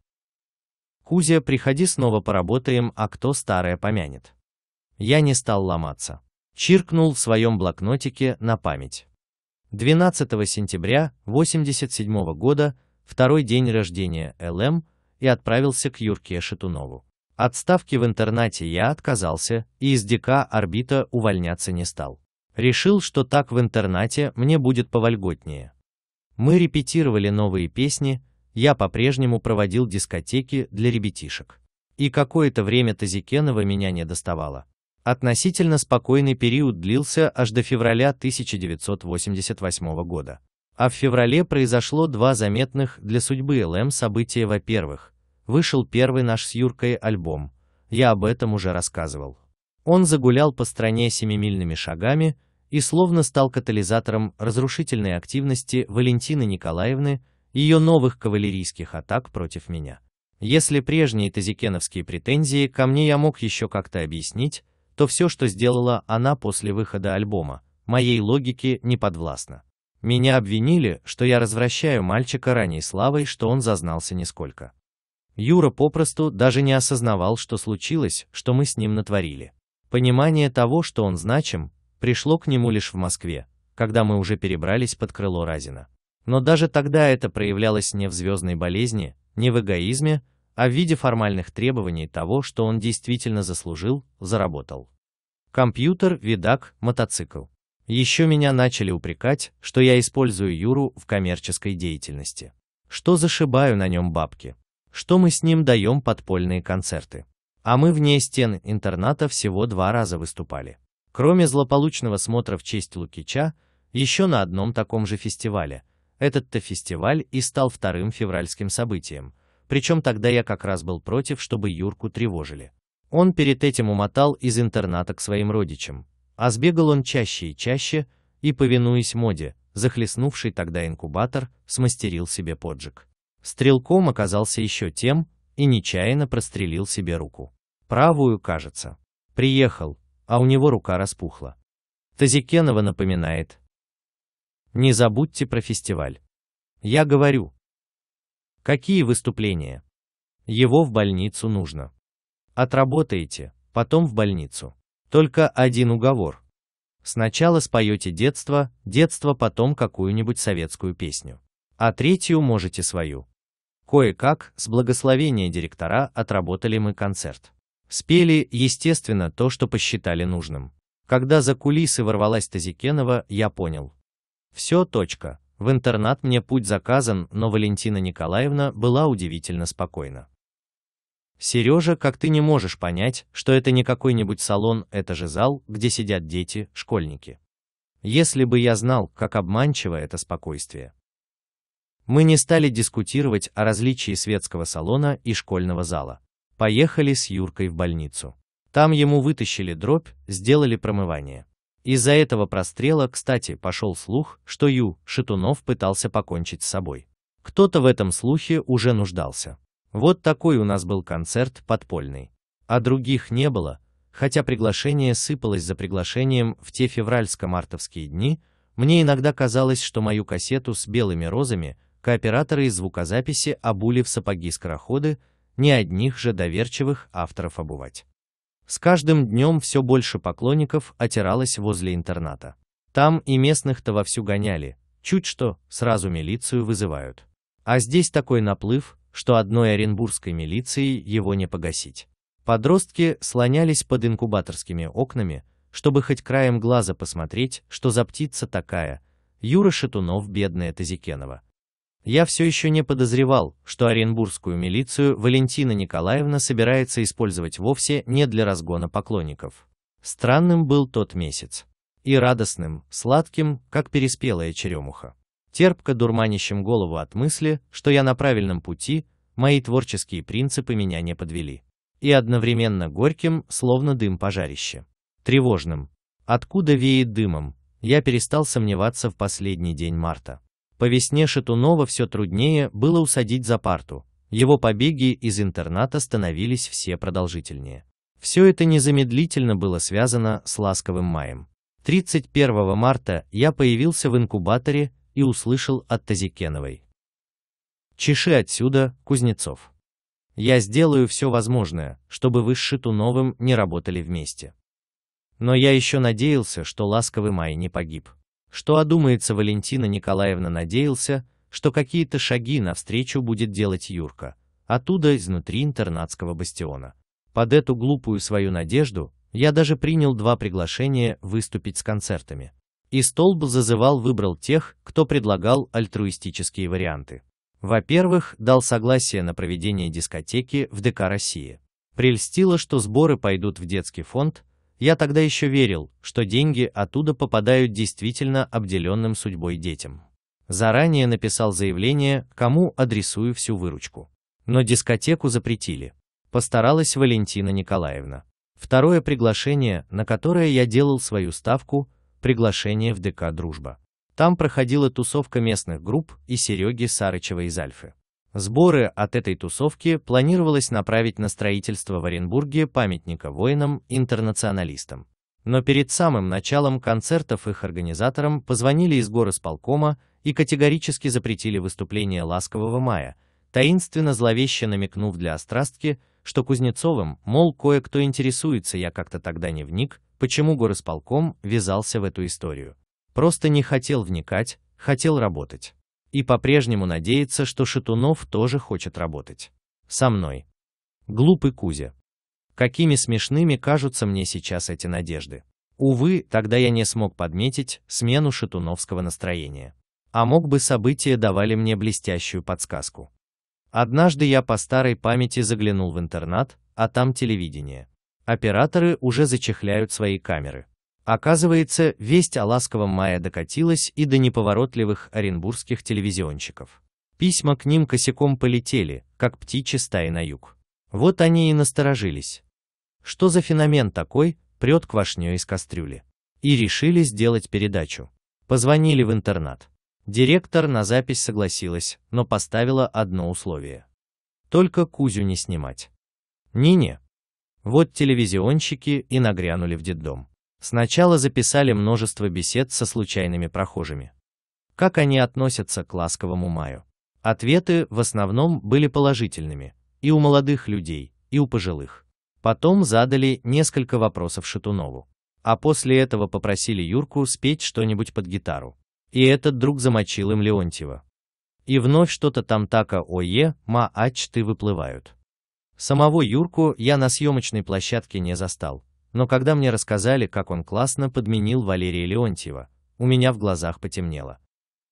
«Кузя, приходи снова поработаем, а кто старое помянет». Я не стал ломаться. Чиркнул в своем блокнотике на память. 12 сентября 1987 года, второй день рождения ЛМ, и отправился к Юрке Шатунову. Отставки в интернате я отказался и из ДК «Орбита» увольняться не стал. Решил, что так в интернате мне будет повольготнее. Мы репетировали новые песни, я по-прежнему проводил дискотеки для ребятишек. И какое-то время Тазикенова меня не доставало. Относительно спокойный период длился аж до февраля 1988 года. А в феврале произошло два заметных для судьбы ЛМ события. Во-первых, вышел первый наш с Юркой альбом, я об этом уже рассказывал. Он загулял по стране семимильными шагами и словно стал катализатором разрушительной активности Валентины Николаевны, ее новых кавалерийских атак против меня. Если прежние тазикеновские претензии ко мне я мог еще как-то объяснить, то все, что сделала она после выхода альбома, моей логике не подвластно. Меня обвинили, что я развращаю мальчика ранней славой, что он зазнался нисколько. Юра попросту даже не осознавал, что случилось, что мы с ним натворили. Понимание того, что он значим, пришло к нему лишь в Москве, когда мы уже перебрались под крыло Разина. Но даже тогда это проявлялось не в звездной болезни, не в эгоизме, а в виде формальных требований того, что он действительно заслужил, заработал. Компьютер, видак, мотоцикл. Еще меня начали упрекать, что я использую Юру в коммерческой деятельности. Что зашибаю на нем бабки? что мы с ним даем подпольные концерты. А мы вне стен интерната всего два раза выступали. Кроме злополучного смотра в честь Лукича, еще на одном таком же фестивале. Этот-то фестиваль и стал вторым февральским событием. Причем тогда я как раз был против, чтобы Юрку тревожили. Он перед этим умотал из интерната к своим родичам. А сбегал он чаще и чаще, и, повинуясь моде, захлестнувший тогда инкубатор, смастерил себе поджиг. Стрелком оказался еще тем и нечаянно прострелил себе руку. Правую, кажется. Приехал, а у него рука распухла. Тазикенова напоминает. Не забудьте про фестиваль. Я говорю. Какие выступления? Его в больницу нужно. Отработаете, потом в больницу. Только один уговор. Сначала споете детство, детство потом какую-нибудь советскую песню. А третью можете свою. Кое-как, с благословения директора отработали мы концерт. Спели, естественно, то, что посчитали нужным. Когда за кулисы ворвалась Тазикенова, я понял. Все, точка. В интернат мне путь заказан, но Валентина Николаевна была удивительно спокойна. Сережа, как ты не можешь понять, что это не какой-нибудь салон, это же зал, где сидят дети, школьники. Если бы я знал, как обманчиво это спокойствие. Мы не стали дискутировать о различии светского салона и школьного зала. Поехали с Юркой в больницу. Там ему вытащили дробь, сделали промывание. Из-за этого прострела, кстати, пошел слух, что Ю, Шатунов пытался покончить с собой. Кто-то в этом слухе уже нуждался. Вот такой у нас был концерт подпольный. А других не было, хотя приглашение сыпалось за приглашением в те февральско-мартовские дни, мне иногда казалось, что мою кассету с белыми розами кооператоры из звукозаписи обули в сапоги скороходы, не одних же доверчивых авторов обувать. С каждым днем все больше поклонников отиралось возле интерната. Там и местных-то вовсю гоняли, чуть что, сразу милицию вызывают. А здесь такой наплыв, что одной оренбургской милиции его не погасить. Подростки слонялись под инкубаторскими окнами, чтобы хоть краем глаза посмотреть, что за птица такая, Юра Шатунов бедная Тазикенова. Я все еще не подозревал, что оренбургскую милицию Валентина Николаевна собирается использовать вовсе не для разгона поклонников. Странным был тот месяц. И радостным, сладким, как переспелая черемуха. Терпко дурманящим голову от мысли, что я на правильном пути, мои творческие принципы меня не подвели. И одновременно горьким, словно дым пожарище. Тревожным. Откуда веет дымом, я перестал сомневаться в последний день марта. По весне Шатунова все труднее было усадить за парту, его побеги из интерната становились все продолжительнее. Все это незамедлительно было связано с ласковым маем. 31 марта я появился в инкубаторе и услышал от Тазикеновой. «Чеши отсюда, Кузнецов. Я сделаю все возможное, чтобы вы с Шитуновым не работали вместе». Но я еще надеялся, что ласковый май не погиб. Что одумается Валентина Николаевна надеялся, что какие-то шаги навстречу будет делать Юрка, оттуда изнутри интернатского бастиона. Под эту глупую свою надежду я даже принял два приглашения выступить с концертами. И столб зазывал выбрал тех, кто предлагал альтруистические варианты. Во-первых, дал согласие на проведение дискотеки в ДК России. Прельстило, что сборы пойдут в детский фонд, я тогда еще верил, что деньги оттуда попадают действительно обделенным судьбой детям. Заранее написал заявление, кому адресую всю выручку. Но дискотеку запретили. Постаралась Валентина Николаевна. Второе приглашение, на которое я делал свою ставку, приглашение в ДК «Дружба». Там проходила тусовка местных групп и Сереги Сарычева из Альфы. Сборы от этой тусовки планировалось направить на строительство в Оренбурге памятника воинам-интернационалистам. Но перед самым началом концертов их организаторам позвонили из горосполкома и категорически запретили выступление «Ласкового мая», таинственно зловеще намекнув для острастки, что Кузнецовым, мол, кое-кто интересуется, я как-то тогда не вник, почему горосполком ввязался в эту историю. Просто не хотел вникать, хотел работать. И по-прежнему надеется, что Шатунов тоже хочет работать. Со мной. Глупый Кузя. Какими смешными кажутся мне сейчас эти надежды. Увы, тогда я не смог подметить смену шатуновского настроения. А мог бы события давали мне блестящую подсказку. Однажды я по старой памяти заглянул в интернат, а там телевидение. Операторы уже зачехляют свои камеры. Оказывается, весть о ласковом мае докатилась и до неповоротливых оренбургских телевизионщиков. Письма к ним косяком полетели, как птичьи стаи на юг. Вот они и насторожились. Что за феномен такой, прет квашню из кастрюли? И решили сделать передачу. Позвонили в интернат. Директор на запись согласилась, но поставила одно условие. Только Кузю не снимать. Нине, Вот телевизионщики и нагрянули в детдом. Сначала записали множество бесед со случайными прохожими. Как они относятся к ласковому маю? Ответы в основном были положительными, и у молодых людей, и у пожилых. Потом задали несколько вопросов Шатунову. А после этого попросили Юрку спеть что-нибудь под гитару. И этот друг замочил им Леонтьева. И вновь что-то там така ое, ма ач ты выплывают. Самого Юрку я на съемочной площадке не застал но когда мне рассказали, как он классно подменил Валерия Леонтьева, у меня в глазах потемнело.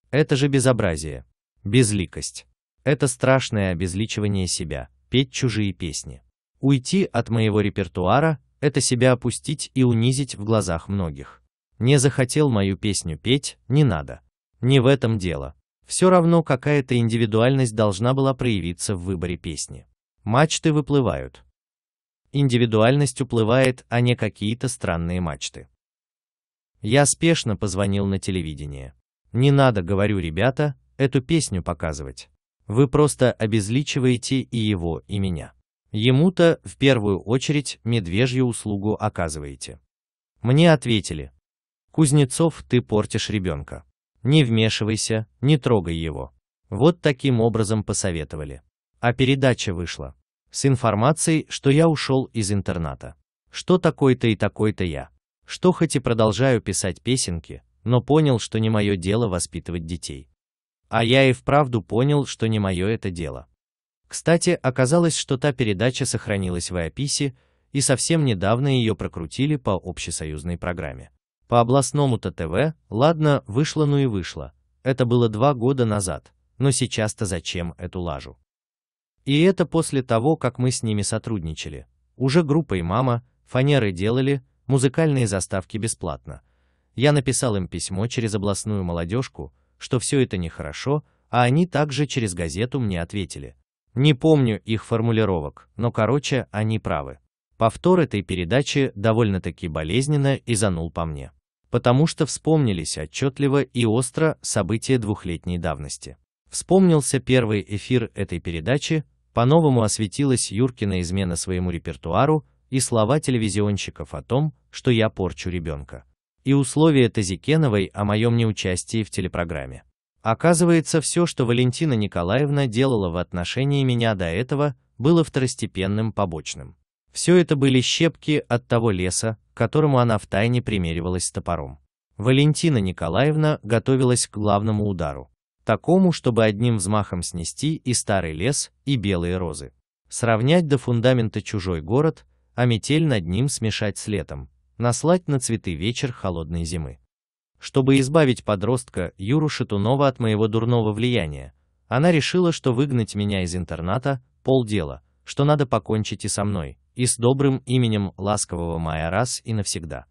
Это же безобразие. Безликость. Это страшное обезличивание себя, петь чужие песни. Уйти от моего репертуара – это себя опустить и унизить в глазах многих. Не захотел мою песню петь, не надо. Не в этом дело. Все равно какая-то индивидуальность должна была проявиться в выборе песни. Мачты выплывают индивидуальность уплывает, а не какие-то странные мачты. Я спешно позвонил на телевидение. Не надо, говорю, ребята, эту песню показывать. Вы просто обезличиваете и его, и меня. Ему-то, в первую очередь, медвежью услугу оказываете. Мне ответили. Кузнецов, ты портишь ребенка. Не вмешивайся, не трогай его. Вот таким образом посоветовали. А передача вышла с информацией, что я ушел из интерната. Что такой-то и такой-то я. Что хоть и продолжаю писать песенки, но понял, что не мое дело воспитывать детей. А я и вправду понял, что не мое это дело. Кстати, оказалось, что та передача сохранилась в Иописи, и совсем недавно ее прокрутили по общесоюзной программе. По областному-то ТВ, ладно, вышло ну и вышло, это было два года назад, но сейчас-то зачем эту лажу? И это после того, как мы с ними сотрудничали. Уже группа и «Мама», фанеры делали, музыкальные заставки бесплатно. Я написал им письмо через областную молодежку, что все это нехорошо, а они также через газету мне ответили. Не помню их формулировок, но короче, они правы. Повтор этой передачи довольно-таки болезненно и занул по мне. Потому что вспомнились отчетливо и остро события двухлетней давности. Вспомнился первый эфир этой передачи, по-новому осветилась Юркина измена своему репертуару и слова телевизионщиков о том, что я порчу ребенка. И условия Тазикеновой о моем неучастии в телепрограмме. Оказывается, все, что Валентина Николаевна делала в отношении меня до этого, было второстепенным побочным. Все это были щепки от того леса, к которому она втайне примеривалась с топором. Валентина Николаевна готовилась к главному удару такому, чтобы одним взмахом снести и старый лес, и белые розы. Сравнять до фундамента чужой город, а метель над ним смешать с летом, наслать на цветы вечер холодной зимы. Чтобы избавить подростка Юру Шатунова от моего дурного влияния, она решила, что выгнать меня из интерната – полдела, что надо покончить и со мной, и с добрым именем ласкового мая раз и навсегда.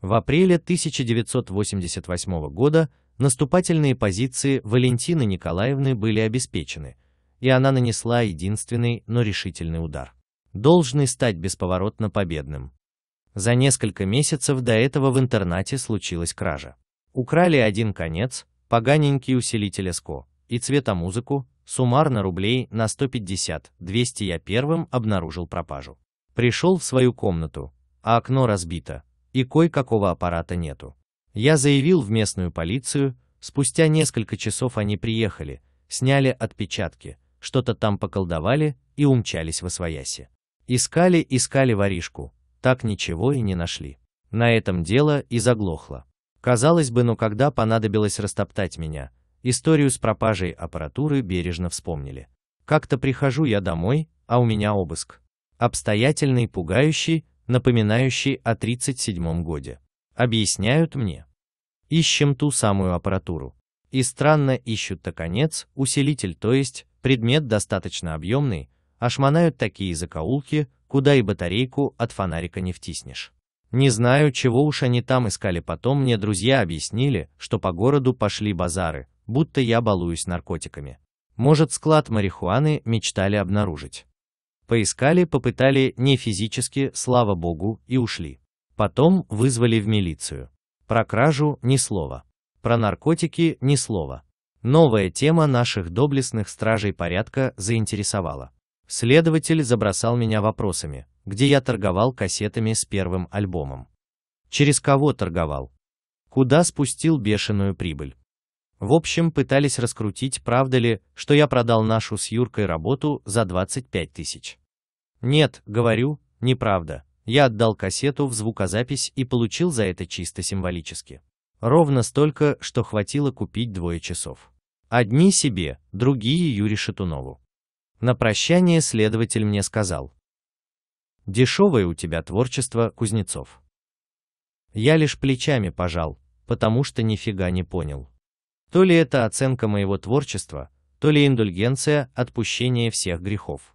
В апреле 1988 года Наступательные позиции Валентины Николаевны были обеспечены, и она нанесла единственный, но решительный удар. Должный стать бесповоротно победным. За несколько месяцев до этого в интернате случилась кража. Украли один конец, поганенький усилитель СКО, и цветомузыку, суммарно рублей на 150-200 я первым обнаружил пропажу. Пришел в свою комнату, а окно разбито, и кое-какого аппарата нету. Я заявил в местную полицию, спустя несколько часов они приехали, сняли отпечатки, что-то там поколдовали и умчались во свояси. Искали, искали воришку, так ничего и не нашли. На этом дело и заглохло. Казалось бы, но когда понадобилось растоптать меня, историю с пропажей аппаратуры бережно вспомнили. Как-то прихожу я домой, а у меня обыск. Обстоятельный, пугающий, напоминающий о 37-м годе. Объясняют мне. Ищем ту самую аппаратуру. И странно ищут-то конец, усилитель, то есть предмет достаточно объемный, а шмонают такие закоулки, куда и батарейку от фонарика не втиснешь. Не знаю, чего уж они там искали потом, мне друзья объяснили, что по городу пошли базары, будто я балуюсь наркотиками. Может, склад марихуаны мечтали обнаружить. Поискали, попытали не физически, слава богу, и ушли. Потом вызвали в милицию. Про кражу ни слова. Про наркотики ни слова. Новая тема наших доблестных стражей порядка заинтересовала. Следователь забросал меня вопросами, где я торговал кассетами с первым альбомом. Через кого торговал? Куда спустил бешеную прибыль? В общем, пытались раскрутить, правда ли, что я продал нашу с Юркой работу за 25 тысяч. Нет, говорю, неправда. Я отдал кассету в звукозапись и получил за это чисто символически. Ровно столько, что хватило купить двое часов. Одни себе, другие Юре Шатунову. На прощание следователь мне сказал. «Дешевое у тебя творчество, Кузнецов». Я лишь плечами пожал, потому что нифига не понял. То ли это оценка моего творчества, то ли индульгенция, отпущения всех грехов.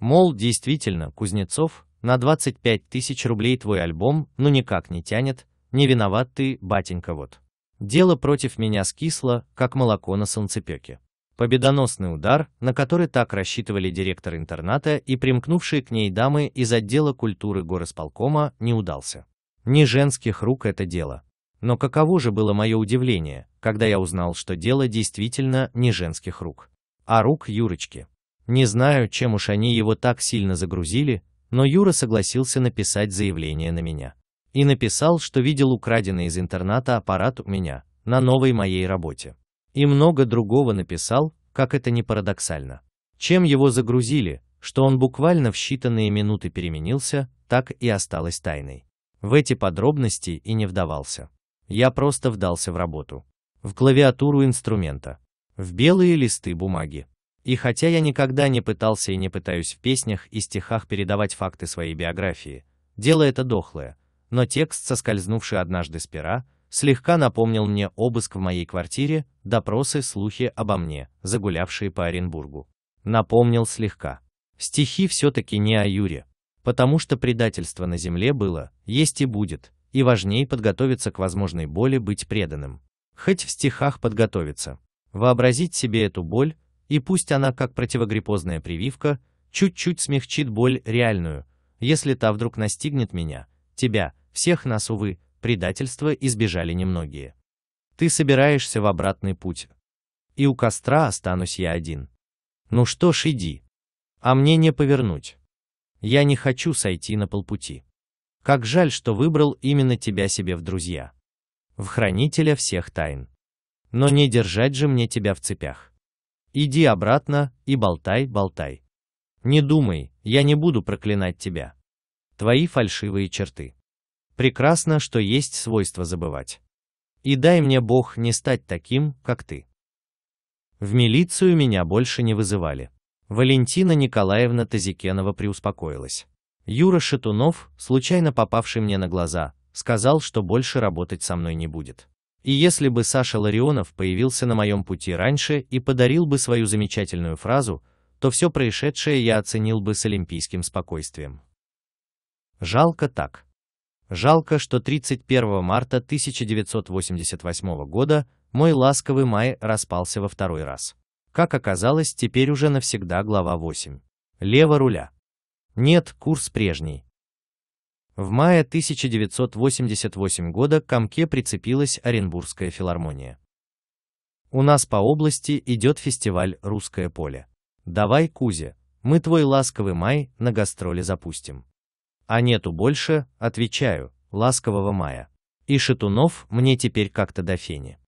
Мол, действительно, Кузнецов на 25 тысяч рублей твой альбом, ну никак не тянет, не виноват ты, батенька вот. Дело против меня скисло, как молоко на солнцепеке. Победоносный удар, на который так рассчитывали директор интерната и примкнувшие к ней дамы из отдела культуры горосполкома, не удался. Не женских рук это дело. Но каково же было мое удивление, когда я узнал, что дело действительно не женских рук, а рук Юрочки. Не знаю, чем уж они его так сильно загрузили, но Юра согласился написать заявление на меня. И написал, что видел украденный из интерната аппарат у меня, на новой моей работе. И много другого написал, как это не парадоксально. Чем его загрузили, что он буквально в считанные минуты переменился, так и осталось тайной. В эти подробности и не вдавался. Я просто вдался в работу. В клавиатуру инструмента. В белые листы бумаги. И хотя я никогда не пытался и не пытаюсь в песнях и стихах передавать факты своей биографии, дело это дохлое, но текст, соскользнувший однажды с пера, слегка напомнил мне обыск в моей квартире, допросы, слухи обо мне, загулявшие по Оренбургу. Напомнил слегка. Стихи все-таки не о Юре, потому что предательство на земле было, есть и будет, и важнее подготовиться к возможной боли быть преданным. Хоть в стихах подготовиться. Вообразить себе эту боль, и пусть она, как противогриппозная прививка, чуть-чуть смягчит боль реальную, если та вдруг настигнет меня, тебя, всех нас, увы, предательства избежали немногие. Ты собираешься в обратный путь. И у костра останусь я один. Ну что ж, иди. А мне не повернуть. Я не хочу сойти на полпути. Как жаль, что выбрал именно тебя себе в друзья. В хранителя всех тайн. Но не держать же мне тебя в цепях. Иди обратно и болтай, болтай. Не думай, я не буду проклинать тебя. Твои фальшивые черты. Прекрасно, что есть свойство забывать. И дай мне Бог не стать таким, как ты. В милицию меня больше не вызывали. Валентина Николаевна Тазикенова приуспокоилась. Юра Шатунов, случайно попавший мне на глаза, сказал, что больше работать со мной не будет. И если бы Саша Ларионов появился на моем пути раньше и подарил бы свою замечательную фразу, то все происшедшее я оценил бы с олимпийским спокойствием. Жалко так. Жалко, что 31 марта 1988 года мой ласковый май распался во второй раз. Как оказалось, теперь уже навсегда глава 8. Лево руля. Нет, курс прежний. В мае 1988 года к камке прицепилась Оренбургская филармония. У нас по области идет фестиваль «Русское поле». Давай, Кузя, мы твой ласковый май на гастроли запустим. А нету больше, отвечаю, ласкового мая. И Шатунов мне теперь как-то до фени.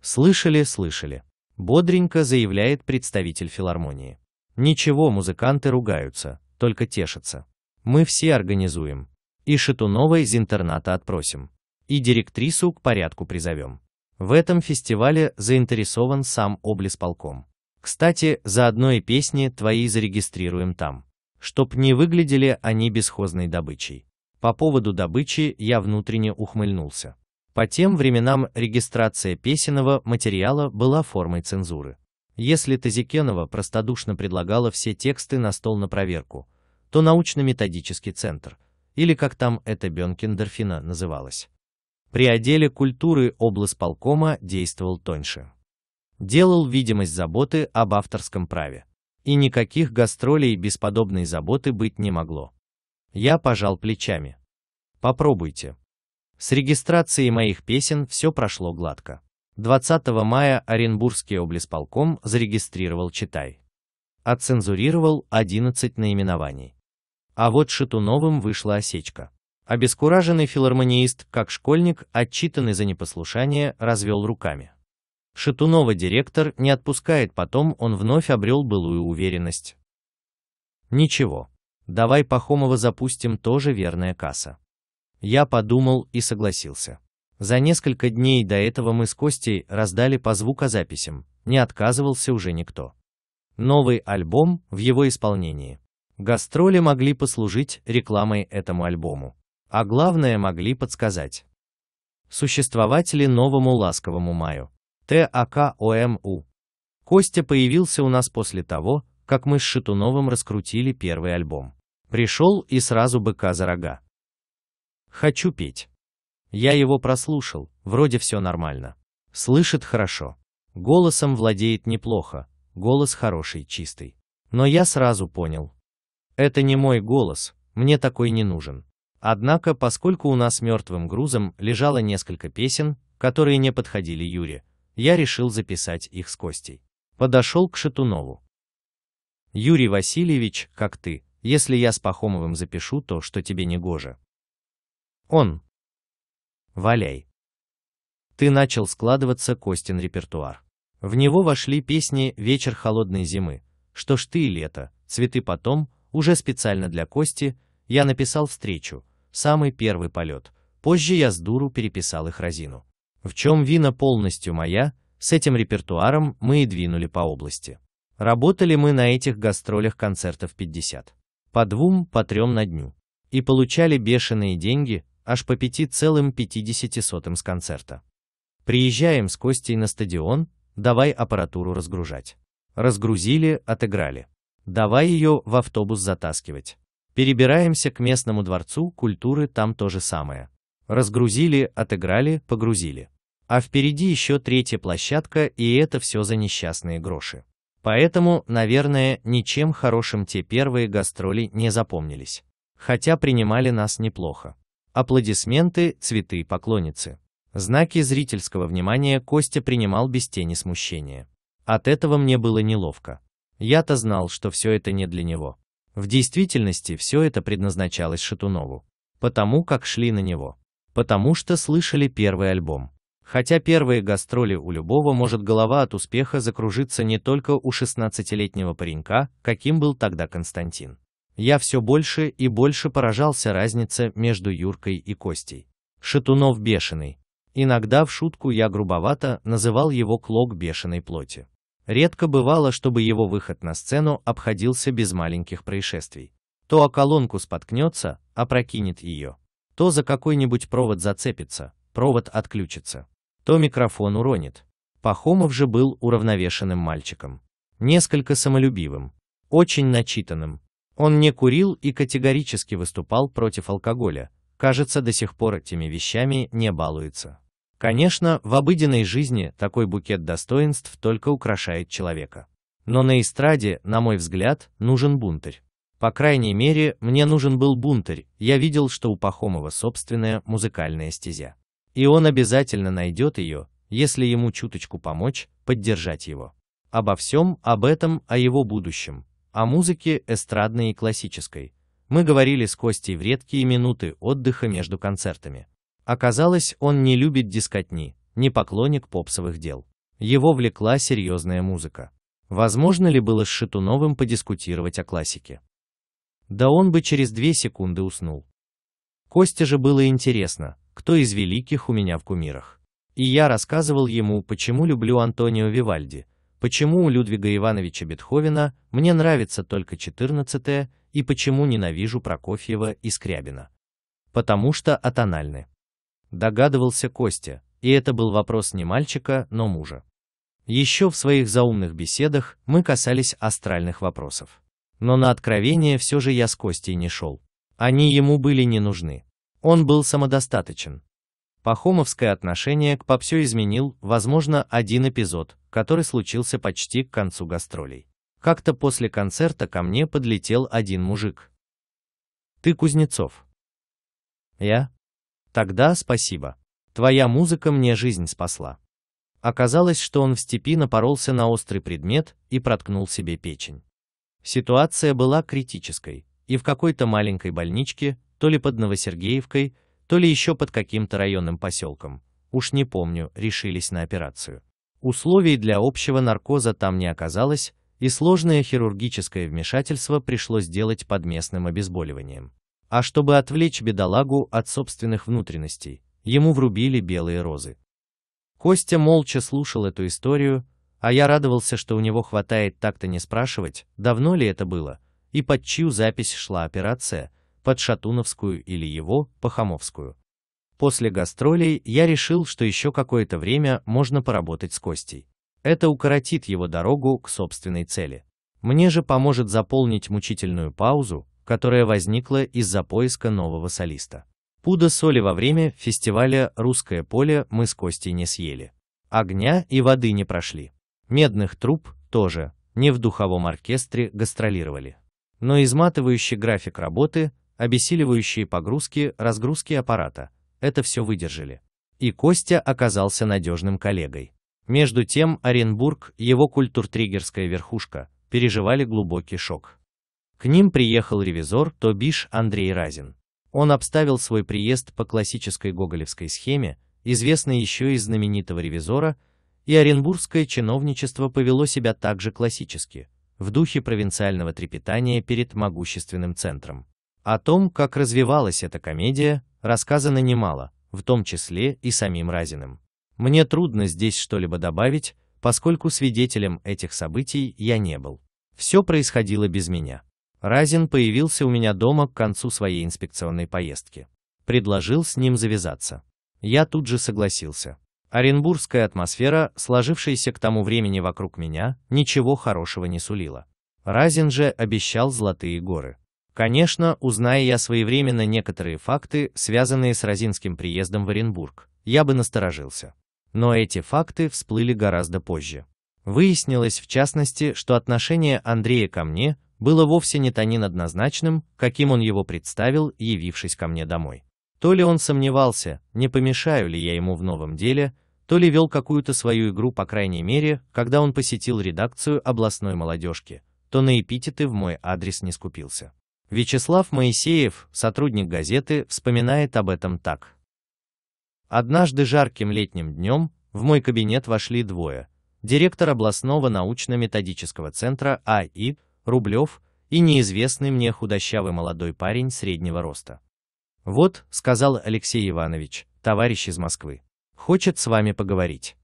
Слышали, слышали. Бодренько заявляет представитель филармонии. Ничего, музыканты ругаются, только тешатся. Мы все организуем, и Шатунова из интерната отпросим. И директрису к порядку призовем. В этом фестивале заинтересован сам облисполком. Кстати, заодно и песни твои зарегистрируем там, чтоб не выглядели они бесхозной добычей. По поводу добычи я внутренне ухмыльнулся. По тем временам регистрация песенного материала была формой цензуры. Если Тазикенова простодушно предлагала все тексты на стол на проверку, то научно-методический центр – или как там это Бенкендорфина называлось. При отделе культуры облсполкома действовал тоньше. Делал видимость заботы об авторском праве. И никаких гастролей без подобной заботы быть не могло. Я пожал плечами. Попробуйте. С регистрацией моих песен все прошло гладко. 20 мая Оренбургский облисполком зарегистрировал «Читай». Отцензурировал 11 наименований. А вот Шатуновым вышла осечка. Обескураженный филармониист, как школьник, отчитанный за непослушание, развел руками. Шатунова директор не отпускает, потом он вновь обрел былую уверенность. Ничего. Давай Пахомова запустим, тоже верная касса. Я подумал и согласился. За несколько дней до этого мы с Костей раздали по звукозаписям, не отказывался уже никто. Новый альбом в его исполнении. Гастроли могли послужить рекламой этому альбому. А главное, могли подсказать. Существовать ли новому ласковому маю? ТАКОМУ. Костя появился у нас после того, как мы с Шатуновым раскрутили первый альбом. Пришел и сразу быка за рога. Хочу петь. Я его прослушал, вроде все нормально. Слышит хорошо. Голосом владеет неплохо, голос хороший, чистый. Но я сразу понял, это не мой голос, мне такой не нужен. Однако, поскольку у нас мертвым грузом лежало несколько песен, которые не подходили Юре, я решил записать их с Костей. Подошел к Шатунову. Юрий Васильевич, как ты, если я с Пахомовым запишу то, что тебе не гоже. Он. Валяй. Ты начал складываться Костин репертуар. В него вошли песни «Вечер холодной зимы», «Что ж ты и лето», «Цветы потом», уже специально для Кости я написал встречу, самый первый полет. Позже я с дуру переписал их разину. В чем вина полностью моя, с этим репертуаром мы и двинули по области. Работали мы на этих гастролях концертов 50. По двум, по трем на дню. И получали бешеные деньги, аж по 5,50 с концерта. Приезжаем с Костей на стадион, давай аппаратуру разгружать. Разгрузили, отыграли. Давай ее в автобус затаскивать. Перебираемся к местному дворцу культуры, там то же самое. Разгрузили, отыграли, погрузили. А впереди еще третья площадка, и это все за несчастные гроши. Поэтому, наверное, ничем хорошим те первые гастроли не запомнились. Хотя принимали нас неплохо. Аплодисменты, цветы, поклонницы. Знаки зрительского внимания Костя принимал без тени смущения. От этого мне было неловко. Я-то знал, что все это не для него. В действительности все это предназначалось Шатунову. Потому как шли на него. Потому что слышали первый альбом. Хотя первые гастроли у любого может голова от успеха закружиться не только у 16-летнего паренька, каким был тогда Константин. Я все больше и больше поражался разнице между Юркой и Костей. Шатунов бешеный. Иногда в шутку я грубовато называл его клок бешеной плоти. Редко бывало, чтобы его выход на сцену обходился без маленьких происшествий. То о колонку споткнется, опрокинет ее. То за какой-нибудь провод зацепится, провод отключится. То микрофон уронит. Пахомов же был уравновешенным мальчиком. Несколько самолюбивым. Очень начитанным. Он не курил и категорически выступал против алкоголя. Кажется, до сих пор этими вещами не балуется. Конечно, в обыденной жизни такой букет достоинств только украшает человека. Но на эстраде, на мой взгляд, нужен бунтарь. По крайней мере, мне нужен был бунтарь, я видел, что у Пахомова собственная музыкальная стезя. И он обязательно найдет ее, если ему чуточку помочь, поддержать его. Обо всем, об этом, о его будущем, о музыке эстрадной и классической. Мы говорили с Костей в редкие минуты отдыха между концертами. Оказалось, он не любит дискотни, не поклонник попсовых дел. Его влекла серьезная музыка. Возможно ли было с Шатуновым подискутировать о классике? Да он бы через две секунды уснул. Косте же было интересно, кто из великих у меня в кумирах. И я рассказывал ему, почему люблю Антонио Вивальди, почему у Людвига Ивановича Бетховена мне нравится только 14 и почему ненавижу Прокофьева и Скрябина. Потому что атональны догадывался Костя, и это был вопрос не мальчика, но мужа. Еще в своих заумных беседах мы касались астральных вопросов. Но на откровение все же я с Костей не шел. Они ему были не нужны. Он был самодостаточен. Пахомовское отношение к попсе изменил, возможно, один эпизод, который случился почти к концу гастролей. Как-то после концерта ко мне подлетел один мужик. «Ты Кузнецов?» «Я?» Тогда спасибо. Твоя музыка мне жизнь спасла. Оказалось, что он в степи напоролся на острый предмет и проткнул себе печень. Ситуация была критической, и в какой-то маленькой больничке, то ли под Новосергеевкой, то ли еще под каким-то районным поселком, уж не помню, решились на операцию. Условий для общего наркоза там не оказалось, и сложное хирургическое вмешательство пришлось делать под местным обезболиванием а чтобы отвлечь бедолагу от собственных внутренностей, ему врубили белые розы. Костя молча слушал эту историю, а я радовался, что у него хватает так-то не спрашивать, давно ли это было, и под чью запись шла операция, под Шатуновскую или его, Пахомовскую. После гастролей я решил, что еще какое-то время можно поработать с Костей. Это укоротит его дорогу к собственной цели. Мне же поможет заполнить мучительную паузу, которая возникла из-за поиска нового солиста. Пуда соли во время фестиваля «Русское поле» мы с Костей не съели. Огня и воды не прошли. Медных труб тоже не в духовом оркестре гастролировали. Но изматывающий график работы, обессиливающие погрузки, разгрузки аппарата – это все выдержали. И Костя оказался надежным коллегой. Между тем Оренбург, его культуртриггерская верхушка, переживали глубокий шок. К ним приехал ревизор, то бишь Андрей Разин. Он обставил свой приезд по классической гоголевской схеме, известной еще из знаменитого ревизора, и оренбургское чиновничество повело себя также классически, в духе провинциального трепетания перед могущественным центром. О том, как развивалась эта комедия, рассказано немало, в том числе и самим Разиным. Мне трудно здесь что-либо добавить, поскольку свидетелем этих событий я не был. Все происходило без меня. Разин появился у меня дома к концу своей инспекционной поездки. Предложил с ним завязаться. Я тут же согласился. Оренбургская атмосфера, сложившаяся к тому времени вокруг меня, ничего хорошего не сулила. Разин же обещал золотые горы. Конечно, узная я своевременно некоторые факты, связанные с разинским приездом в Оренбург, я бы насторожился. Но эти факты всплыли гораздо позже. Выяснилось, в частности, что отношение Андрея ко мне было вовсе не Танин однозначным, каким он его представил, явившись ко мне домой. То ли он сомневался, не помешаю ли я ему в новом деле, то ли вел какую-то свою игру, по крайней мере, когда он посетил редакцию областной молодежки, то на эпитеты в мой адрес не скупился. Вячеслав Моисеев, сотрудник газеты, вспоминает об этом так. Однажды жарким летним днем в мой кабинет вошли двое. Директор областного научно-методического центра АИ Рублев и неизвестный мне худощавый молодой парень среднего роста. «Вот», — сказал Алексей Иванович, товарищ из Москвы, — «хочет с вами поговорить».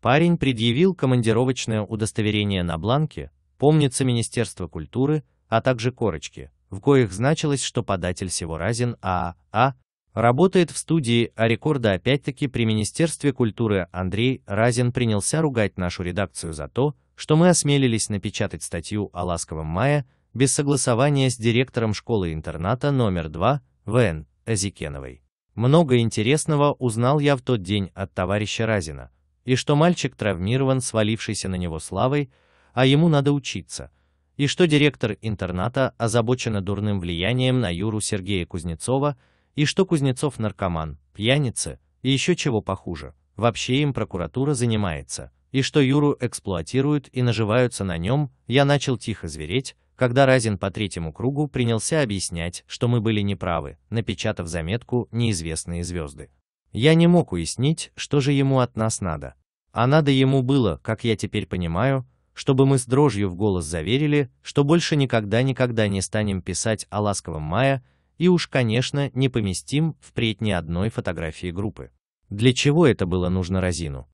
Парень предъявил командировочное удостоверение на бланке, помнится Министерство культуры, а также корочки, в коих значилось, что податель всего разен ААА, а, Работает в студии, а рекорда опять-таки при Министерстве культуры Андрей Разин принялся ругать нашу редакцию за то, что мы осмелились напечатать статью о ласковом мае без согласования с директором школы-интерната номер 2 ВН Азикеновой. Много интересного узнал я в тот день от товарища Разина, и что мальчик травмирован свалившейся на него славой, а ему надо учиться, и что директор интерната озабочена дурным влиянием на Юру Сергея Кузнецова, и что Кузнецов наркоман, пьяница и еще чего похуже. Вообще им прокуратура занимается. И что Юру эксплуатируют и наживаются на нем, я начал тихо звереть, когда Разин по третьему кругу принялся объяснять, что мы были неправы, напечатав заметку «Неизвестные звезды». Я не мог уяснить, что же ему от нас надо. А надо ему было, как я теперь понимаю, чтобы мы с дрожью в голос заверили, что больше никогда-никогда не станем писать о ласковом мае и уж, конечно, не поместим впредь ни одной фотографии группы. Для чего это было нужно Разину?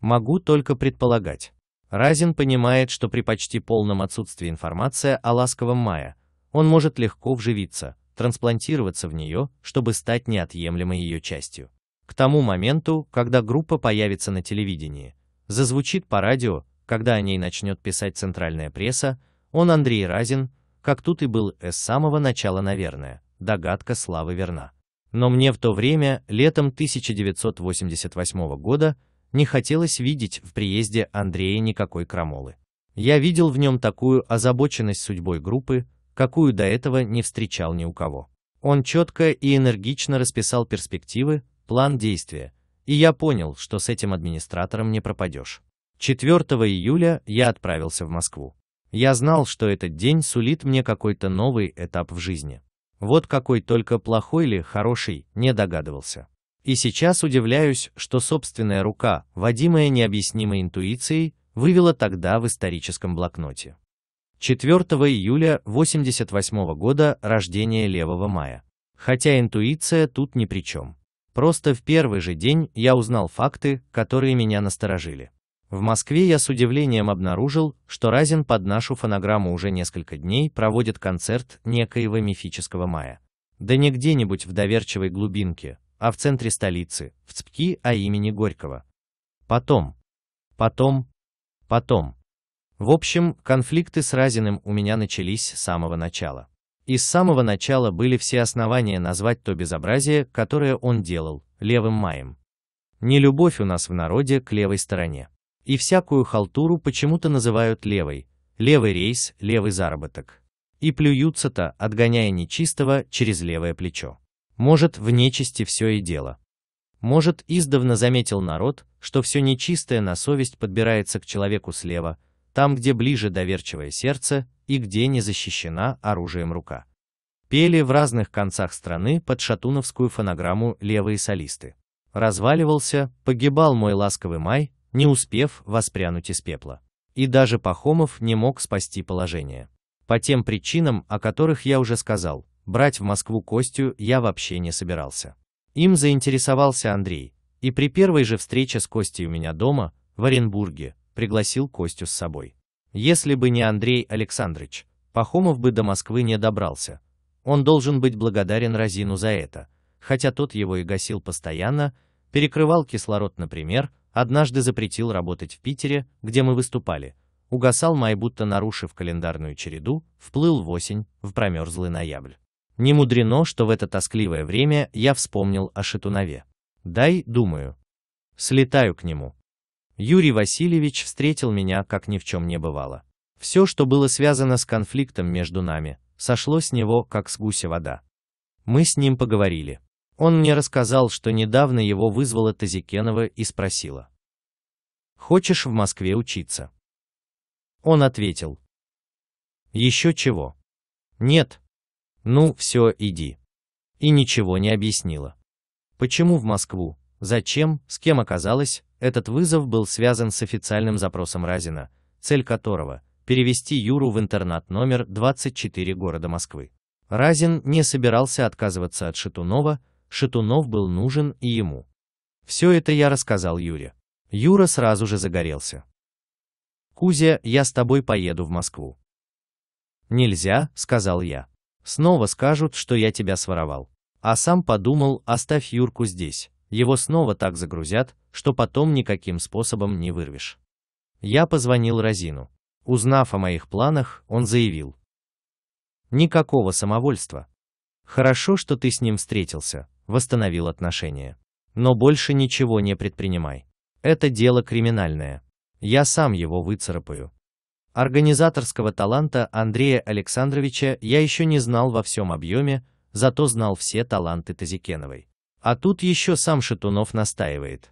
Могу только предполагать. Разин понимает, что при почти полном отсутствии информации о ласковом Мая он может легко вживиться, трансплантироваться в нее, чтобы стать неотъемлемой ее частью. К тому моменту, когда группа появится на телевидении, зазвучит по радио, когда о ней начнет писать центральная пресса, он Андрей Разин, как тут и был с самого начала, наверное, Догадка Славы верна. Но мне в то время, летом 1988 года, не хотелось видеть в приезде Андрея никакой крамолы. Я видел в нем такую озабоченность судьбой группы, какую до этого не встречал ни у кого. Он четко и энергично расписал перспективы, план действия, и я понял, что с этим администратором не пропадешь. 4 июля я отправился в Москву. Я знал, что этот день сулит мне какой-то новый этап в жизни. Вот какой только плохой или хороший, не догадывался. И сейчас удивляюсь, что собственная рука, водимая необъяснимой интуицией, вывела тогда в историческом блокноте. 4 июля 1988 года рождения левого мая. Хотя интуиция тут ни при чем. Просто в первый же день я узнал факты, которые меня насторожили. В Москве я с удивлением обнаружил, что Разин под нашу фонограмму уже несколько дней проводит концерт некоего мифического мая. Да не где-нибудь в доверчивой глубинке, а в центре столицы, в Цпки о а имени Горького. Потом. Потом. Потом. В общем, конфликты с Разиным у меня начались с самого начала. И с самого начала были все основания назвать то безобразие, которое он делал, левым маем. Не любовь у нас в народе к левой стороне. И всякую халтуру почему-то называют левой, левый рейс, левый заработок. И плюются-то, отгоняя нечистого через левое плечо. Может, в нечисти все и дело. Может, издавна заметил народ, что все нечистое на совесть подбирается к человеку слева, там, где ближе доверчивое сердце и где не защищена оружием рука. Пели в разных концах страны под шатуновскую фонограмму левые солисты. Разваливался, погибал мой ласковый май, не успев воспрянуть из пепла. И даже Пахомов не мог спасти положение. По тем причинам, о которых я уже сказал, брать в Москву Костю я вообще не собирался. Им заинтересовался Андрей, и при первой же встрече с Костей у меня дома, в Оренбурге, пригласил Костю с собой. Если бы не Андрей Александрович, Пахомов бы до Москвы не добрался. Он должен быть благодарен Розину за это, хотя тот его и гасил постоянно, перекрывал кислород, например, однажды запретил работать в Питере, где мы выступали. Угасал май, будто нарушив календарную череду, вплыл в осень, в промерзлый ноябрь. Не мудрено, что в это тоскливое время я вспомнил о Шатунове. Дай, думаю. Слетаю к нему. Юрий Васильевич встретил меня, как ни в чем не бывало. Все, что было связано с конфликтом между нами, сошло с него, как с гуся вода. Мы с ним поговорили. Он мне рассказал, что недавно его вызвала Тазикенова и спросила. «Хочешь в Москве учиться?» Он ответил. «Еще чего?» «Нет». «Ну, все, иди». И ничего не объяснила. Почему в Москву, зачем, с кем оказалось, этот вызов был связан с официальным запросом Разина, цель которого – перевести Юру в интернат номер 24 города Москвы. Разин не собирался отказываться от Шатунова, Шатунов был нужен и ему. Все это я рассказал Юре. Юра сразу же загорелся. «Кузя, я с тобой поеду в Москву». «Нельзя», — сказал я. «Снова скажут, что я тебя своровал». А сам подумал, оставь Юрку здесь. Его снова так загрузят, что потом никаким способом не вырвешь. Я позвонил Розину. Узнав о моих планах, он заявил. Никакого самовольства. Хорошо, что ты с ним встретился, восстановил отношения. Но больше ничего не предпринимай. Это дело криминальное. Я сам его выцарапаю. Организаторского таланта Андрея Александровича я еще не знал во всем объеме, зато знал все таланты Тазикеновой. А тут еще сам Шатунов настаивает.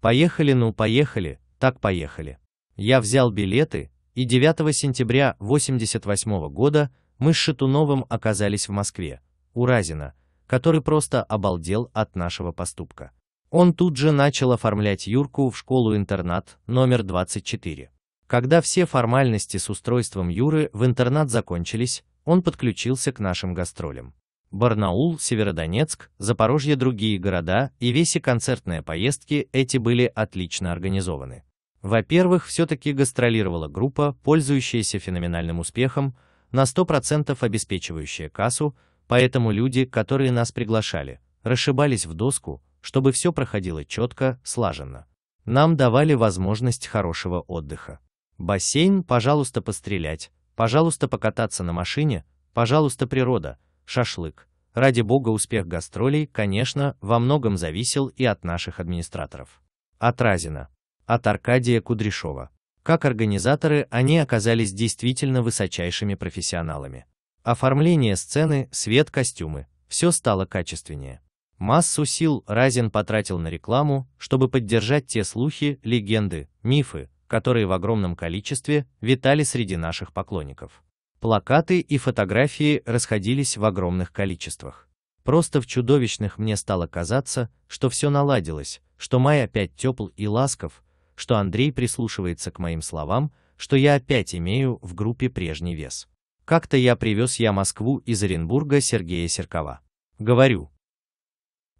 Поехали, ну поехали, так поехали. Я взял билеты, и 9 сентября 1988 года мы с Шатуновым оказались в Москве, у Разина, который просто обалдел от нашего поступка. Он тут же начал оформлять Юрку в школу-интернат номер 24. Когда все формальности с устройством Юры в интернат закончились, он подключился к нашим гастролям. Барнаул, Северодонецк, Запорожье, другие города и весь и концертные поездки эти были отлично организованы. Во-первых, все-таки гастролировала группа, пользующаяся феноменальным успехом, на 100% обеспечивающая кассу, Поэтому люди, которые нас приглашали, расшибались в доску, чтобы все проходило четко, слаженно. Нам давали возможность хорошего отдыха. Бассейн, пожалуйста, пострелять, пожалуйста, покататься на машине, пожалуйста, природа, шашлык. Ради бога, успех гастролей, конечно, во многом зависел и от наших администраторов. От Разина. От Аркадия Кудряшова. Как организаторы, они оказались действительно высочайшими профессионалами. Оформление сцены, свет, костюмы – все стало качественнее. Массу сил Разин потратил на рекламу, чтобы поддержать те слухи, легенды, мифы, которые в огромном количестве витали среди наших поклонников. Плакаты и фотографии расходились в огромных количествах. Просто в чудовищных мне стало казаться, что все наладилось, что Май опять тепл и ласков, что Андрей прислушивается к моим словам, что я опять имею в группе прежний вес. Как-то я привез я Москву из Оренбурга Сергея Серкова. Говорю.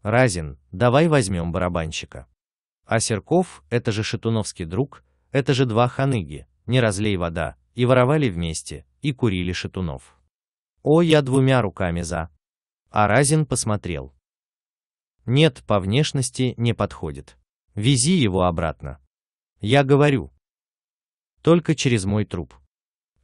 Разин, давай возьмем барабанщика. А Серков, это же Шатуновский друг, это же два ханыги, не разлей вода, и воровали вместе, и курили Шатунов. О, я двумя руками за. А Разин посмотрел. Нет, по внешности не подходит. Вези его обратно. Я говорю. Только через мой труп.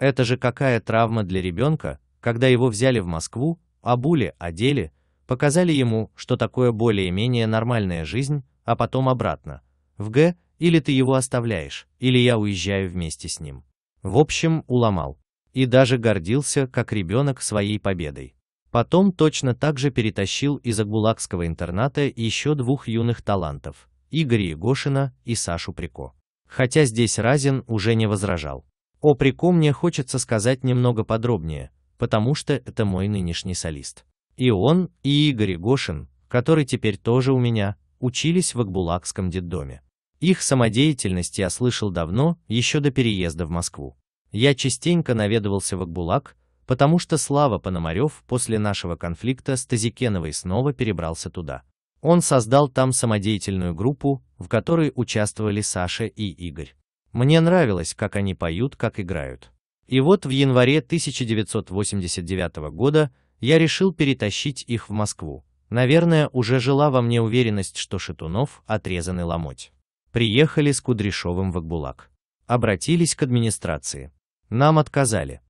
Это же какая травма для ребенка, когда его взяли в Москву, обули, одели, показали ему, что такое более-менее нормальная жизнь, а потом обратно. В Г, или ты его оставляешь, или я уезжаю вместе с ним. В общем, уломал. И даже гордился, как ребенок, своей победой. Потом точно так же перетащил из Агбулакского интерната еще двух юных талантов – Игоря Егошина и Сашу Прико. Хотя здесь Разин уже не возражал. О Прику мне хочется сказать немного подробнее, потому что это мой нынешний солист. И он, и Игорь Гошин, который теперь тоже у меня, учились в Акбулакском детдоме. Их самодеятельность я слышал давно, еще до переезда в Москву. Я частенько наведывался в Акбулак, потому что Слава Пономарев после нашего конфликта с Тазикеновой снова перебрался туда. Он создал там самодеятельную группу, в которой участвовали Саша и Игорь. Мне нравилось, как они поют, как играют. И вот в январе 1989 года я решил перетащить их в Москву. Наверное, уже жила во мне уверенность, что Шатунов отрезанный ломоть. Приехали с Кудряшовым в Акбулак. Обратились к администрации. Нам отказали.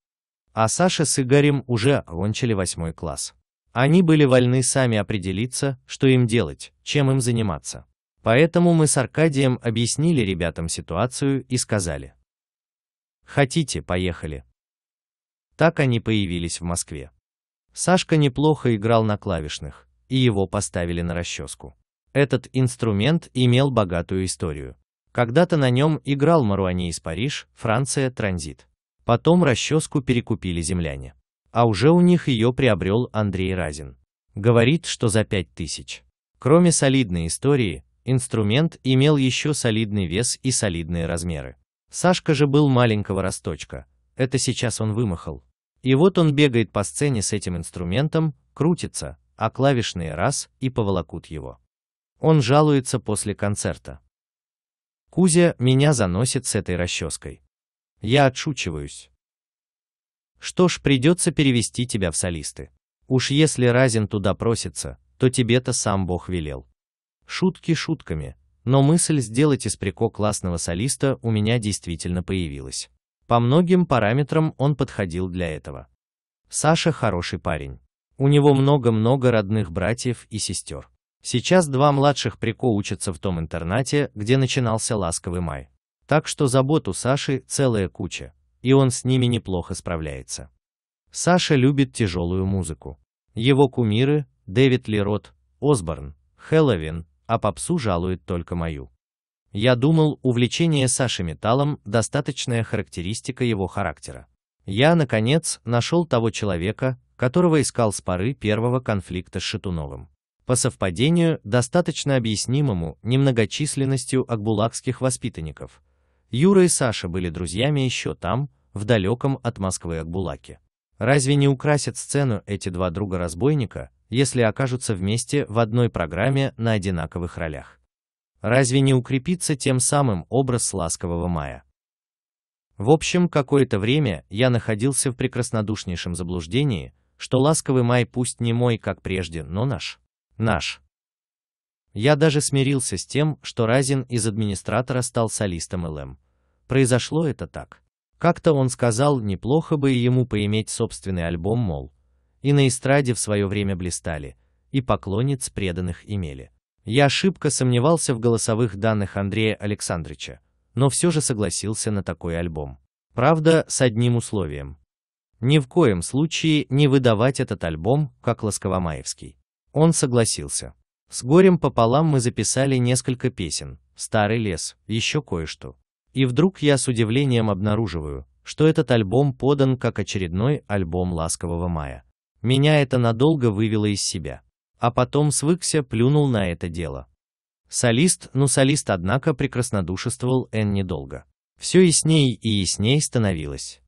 А Саша с Игорем уже окончили восьмой класс. Они были вольны сами определиться, что им делать, чем им заниматься. Поэтому мы с Аркадием объяснили ребятам ситуацию и сказали. Хотите, поехали. Так они появились в Москве. Сашка неплохо играл на клавишных, и его поставили на расческу. Этот инструмент имел богатую историю. Когда-то на нем играл Маруани из Париж, Франция, транзит. Потом расческу перекупили земляне. А уже у них ее приобрел Андрей Разин. Говорит, что за пять тысяч. Кроме солидной истории, Инструмент имел еще солидный вес и солидные размеры. Сашка же был маленького росточка. Это сейчас он вымахал. И вот он бегает по сцене с этим инструментом, крутится, а клавишные раз и поволокут его. Он жалуется после концерта. Кузя меня заносит с этой расческой. Я отшучиваюсь. Что ж, придется перевести тебя в солисты. Уж если Разин туда просится, то тебе-то сам Бог велел. Шутки шутками, но мысль сделать из Прико классного солиста у меня действительно появилась. По многим параметрам он подходил для этого. Саша хороший парень. У него много-много родных братьев и сестер. Сейчас два младших Прико учатся в том интернате, где начинался ласковый май. Так что забот у Саши целая куча, и он с ними неплохо справляется. Саша любит тяжелую музыку. Его кумиры – Дэвид Лерот, Осборн, Хэллоуин, а попсу жалует только мою. Я думал, увлечение Саши металлом – достаточная характеристика его характера. Я, наконец, нашел того человека, которого искал с поры первого конфликта с Шатуновым. По совпадению, достаточно объяснимому немногочисленностью акбулакских воспитанников, Юра и Саша были друзьями еще там, в далеком от Москвы Акбулаке. Разве не украсят сцену эти два друга-разбойника, если окажутся вместе в одной программе на одинаковых ролях. Разве не укрепится тем самым образ ласкового мая? В общем, какое-то время я находился в прекраснодушнейшем заблуждении, что ласковый май пусть не мой, как прежде, но наш. Наш. Я даже смирился с тем, что Разин из администратора стал солистом ЛМ. Произошло это так. Как-то он сказал, неплохо бы ему поиметь собственный альбом, мол, и на эстраде в свое время блистали, и поклонниц преданных имели. Я ошибко сомневался в голосовых данных Андрея Александровича, но все же согласился на такой альбом. Правда, с одним условием. Ни в коем случае не выдавать этот альбом, как Ласковомаевский. Он согласился. С горем пополам мы записали несколько песен, «Старый лес», еще кое-что. И вдруг я с удивлением обнаруживаю, что этот альбом подан как очередной альбом «Ласкового мая». Меня это надолго вывело из себя. А потом свыкся, плюнул на это дело. Солист, ну солист, однако, прекраснодушествовал Эн недолго. Все ясней и ясней становилось.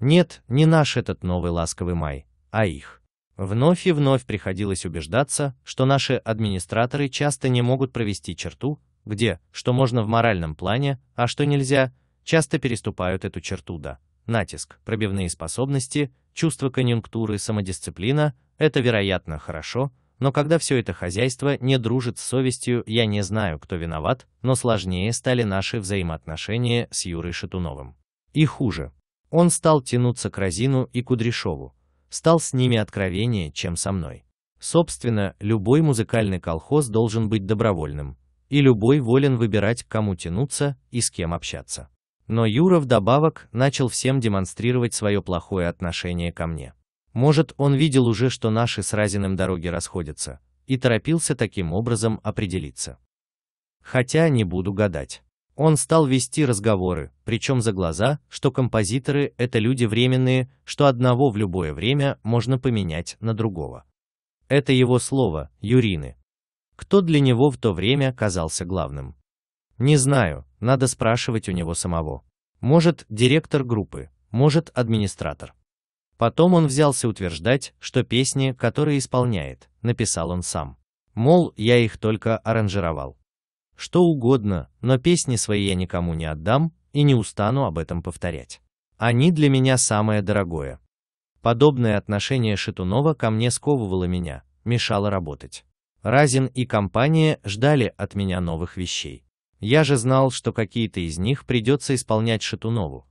Нет, не наш этот новый ласковый май, а их. Вновь и вновь приходилось убеждаться, что наши администраторы часто не могут провести черту, где, что можно в моральном плане, а что нельзя, часто переступают эту черту, да натиск, пробивные способности, чувство конъюнктуры, самодисциплина – это, вероятно, хорошо, но когда все это хозяйство не дружит с совестью, я не знаю, кто виноват, но сложнее стали наши взаимоотношения с Юрой Шатуновым. И хуже. Он стал тянуться к Розину и Кудряшову, стал с ними откровеннее, чем со мной. Собственно, любой музыкальный колхоз должен быть добровольным, и любой волен выбирать, к кому тянуться и с кем общаться. Но Юра вдобавок начал всем демонстрировать свое плохое отношение ко мне. Может, он видел уже, что наши с Разиным дороги расходятся, и торопился таким образом определиться. Хотя не буду гадать. Он стал вести разговоры, причем за глаза, что композиторы – это люди временные, что одного в любое время можно поменять на другого. Это его слово, Юрины. Кто для него в то время казался главным? Не знаю, надо спрашивать у него самого. Может, директор группы, может, администратор. Потом он взялся утверждать, что песни, которые исполняет, написал он сам. Мол, я их только аранжировал. Что угодно, но песни свои я никому не отдам и не устану об этом повторять. Они для меня самое дорогое. Подобное отношение Шатунова ко мне сковывало меня, мешало работать. Разин и компания ждали от меня новых вещей. Я же знал, что какие-то из них придется исполнять Шатунову.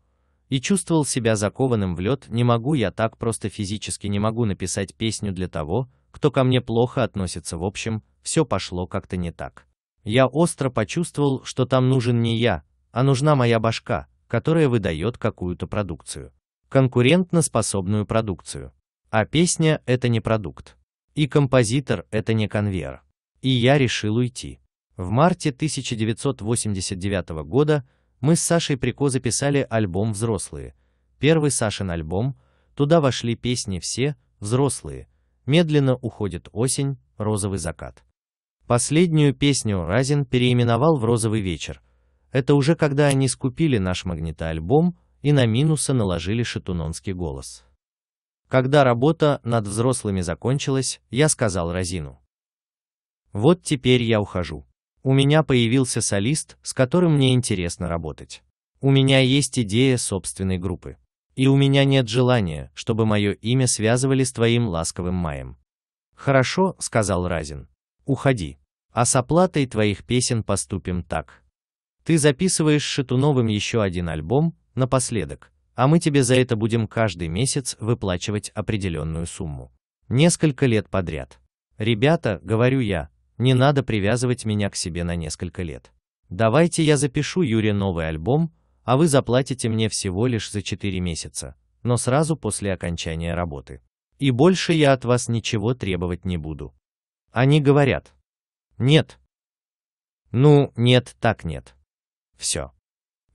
И чувствовал себя закованным в лед, не могу я так просто физически не могу написать песню для того, кто ко мне плохо относится в общем, все пошло как-то не так. Я остро почувствовал, что там нужен не я, а нужна моя башка, которая выдает какую-то продукцию. Конкурентноспособную продукцию. А песня – это не продукт. И композитор – это не конвейер. И я решил уйти. В марте 1989 года мы с Сашей Прико записали альбом «Взрослые», первый Сашин альбом, туда вошли песни все, взрослые, «Медленно уходит осень», «Розовый закат». Последнюю песню Разин переименовал в «Розовый вечер». Это уже когда они скупили наш магнитоальбом и на минусы наложили шатунонский голос. Когда работа над взрослыми закончилась, я сказал Разину. «Вот теперь я ухожу. У меня появился солист, с которым мне интересно работать. У меня есть идея собственной группы. И у меня нет желания, чтобы мое имя связывали с твоим ласковым маем. Хорошо, сказал Разин. Уходи. А с оплатой твоих песен поступим так. Ты записываешь Шатуновым еще один альбом, напоследок, а мы тебе за это будем каждый месяц выплачивать определенную сумму. Несколько лет подряд. Ребята, говорю я, не надо привязывать меня к себе на несколько лет. Давайте я запишу Юре новый альбом, а вы заплатите мне всего лишь за 4 месяца, но сразу после окончания работы. И больше я от вас ничего требовать не буду. Они говорят. Нет. Ну, нет, так нет. Все.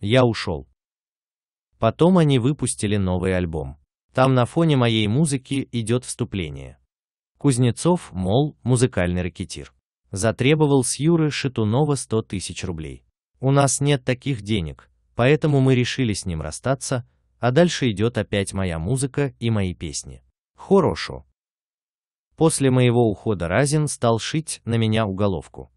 Я ушел. Потом они выпустили новый альбом. Там на фоне моей музыки идет вступление. Кузнецов, мол, музыкальный ракетир. Затребовал с Юры Шатунова 100 тысяч рублей. У нас нет таких денег, поэтому мы решили с ним расстаться, а дальше идет опять моя музыка и мои песни. Хорошо. После моего ухода Разин стал шить на меня уголовку.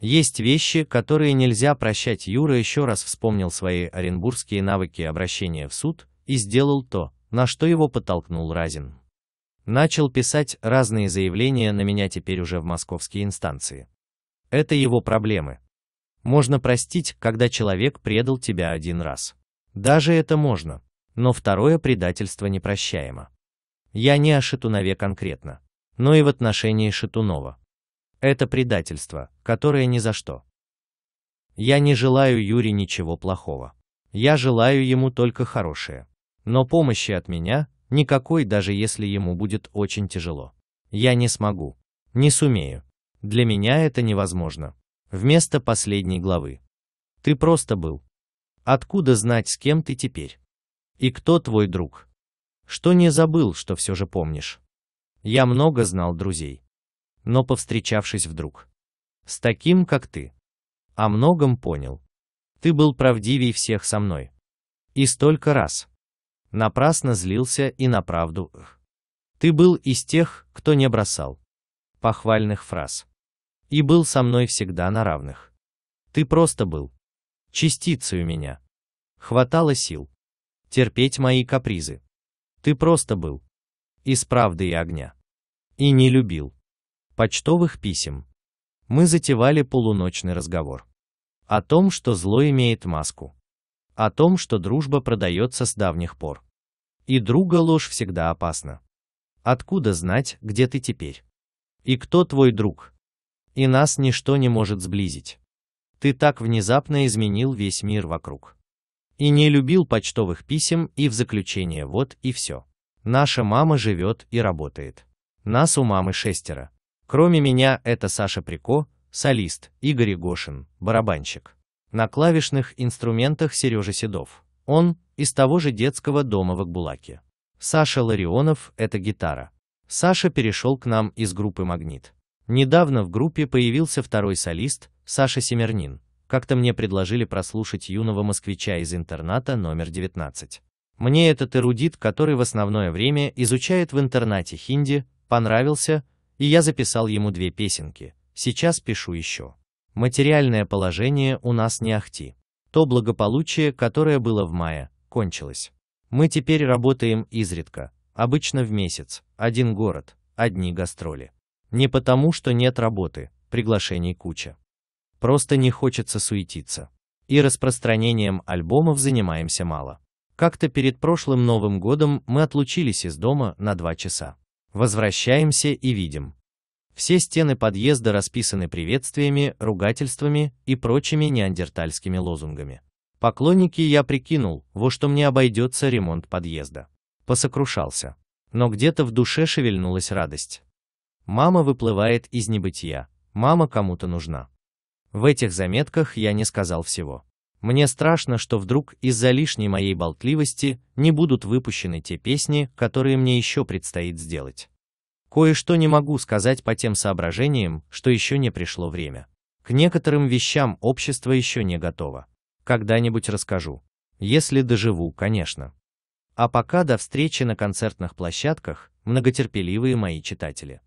Есть вещи, которые нельзя прощать. Юра еще раз вспомнил свои оренбургские навыки обращения в суд и сделал то, на что его подтолкнул Разин. Начал писать разные заявления на меня теперь уже в московские инстанции. Это его проблемы. Можно простить, когда человек предал тебя один раз. Даже это можно. Но второе предательство непрощаемо. Я не о Шатунове конкретно, но и в отношении Шатунова. Это предательство, которое ни за что. Я не желаю Юре ничего плохого. Я желаю ему только хорошее. Но помощи от меня, Никакой, даже если ему будет очень тяжело. Я не смогу. Не сумею. Для меня это невозможно. Вместо последней главы. Ты просто был. Откуда знать, с кем ты теперь? И кто твой друг? Что не забыл, что все же помнишь? Я много знал друзей. Но повстречавшись вдруг. С таким, как ты. О многом понял. Ты был правдивей всех со мной. И столько раз. Напрасно злился и на правду. Ты был из тех, кто не бросал похвальных фраз. И был со мной всегда на равных. Ты просто был частицей у меня. Хватало сил терпеть мои капризы. Ты просто был из правды и огня. И не любил почтовых писем. Мы затевали полуночный разговор о том, что зло имеет маску о том, что дружба продается с давних пор. И друга ложь всегда опасна. Откуда знать, где ты теперь? И кто твой друг? И нас ничто не может сблизить. Ты так внезапно изменил весь мир вокруг. И не любил почтовых писем, и в заключение вот и все. Наша мама живет и работает. Нас у мамы шестеро. Кроме меня это Саша Прико, солист, Игорь Гошин, барабанщик на клавишных инструментах Сережа Седов. Он из того же детского дома в Акбулаке. Саша Ларионов – это гитара. Саша перешел к нам из группы «Магнит». Недавно в группе появился второй солист, Саша Семернин. Как-то мне предложили прослушать юного москвича из интерната номер 19. Мне этот эрудит, который в основное время изучает в интернате хинди, понравился, и я записал ему две песенки, сейчас пишу еще. Материальное положение у нас не ахти. То благополучие, которое было в мае, кончилось. Мы теперь работаем изредка, обычно в месяц, один город, одни гастроли. Не потому, что нет работы, приглашений куча. Просто не хочется суетиться. И распространением альбомов занимаемся мало. Как-то перед прошлым Новым годом мы отлучились из дома на два часа. Возвращаемся и видим, все стены подъезда расписаны приветствиями, ругательствами и прочими неандертальскими лозунгами. Поклонники я прикинул, во что мне обойдется ремонт подъезда. Посокрушался. Но где-то в душе шевельнулась радость. Мама выплывает из небытия. Мама кому-то нужна. В этих заметках я не сказал всего. Мне страшно, что вдруг из-за лишней моей болтливости не будут выпущены те песни, которые мне еще предстоит сделать. Кое-что не могу сказать по тем соображениям, что еще не пришло время. К некоторым вещам общество еще не готово. Когда-нибудь расскажу. Если доживу, конечно. А пока до встречи на концертных площадках, многотерпеливые мои читатели.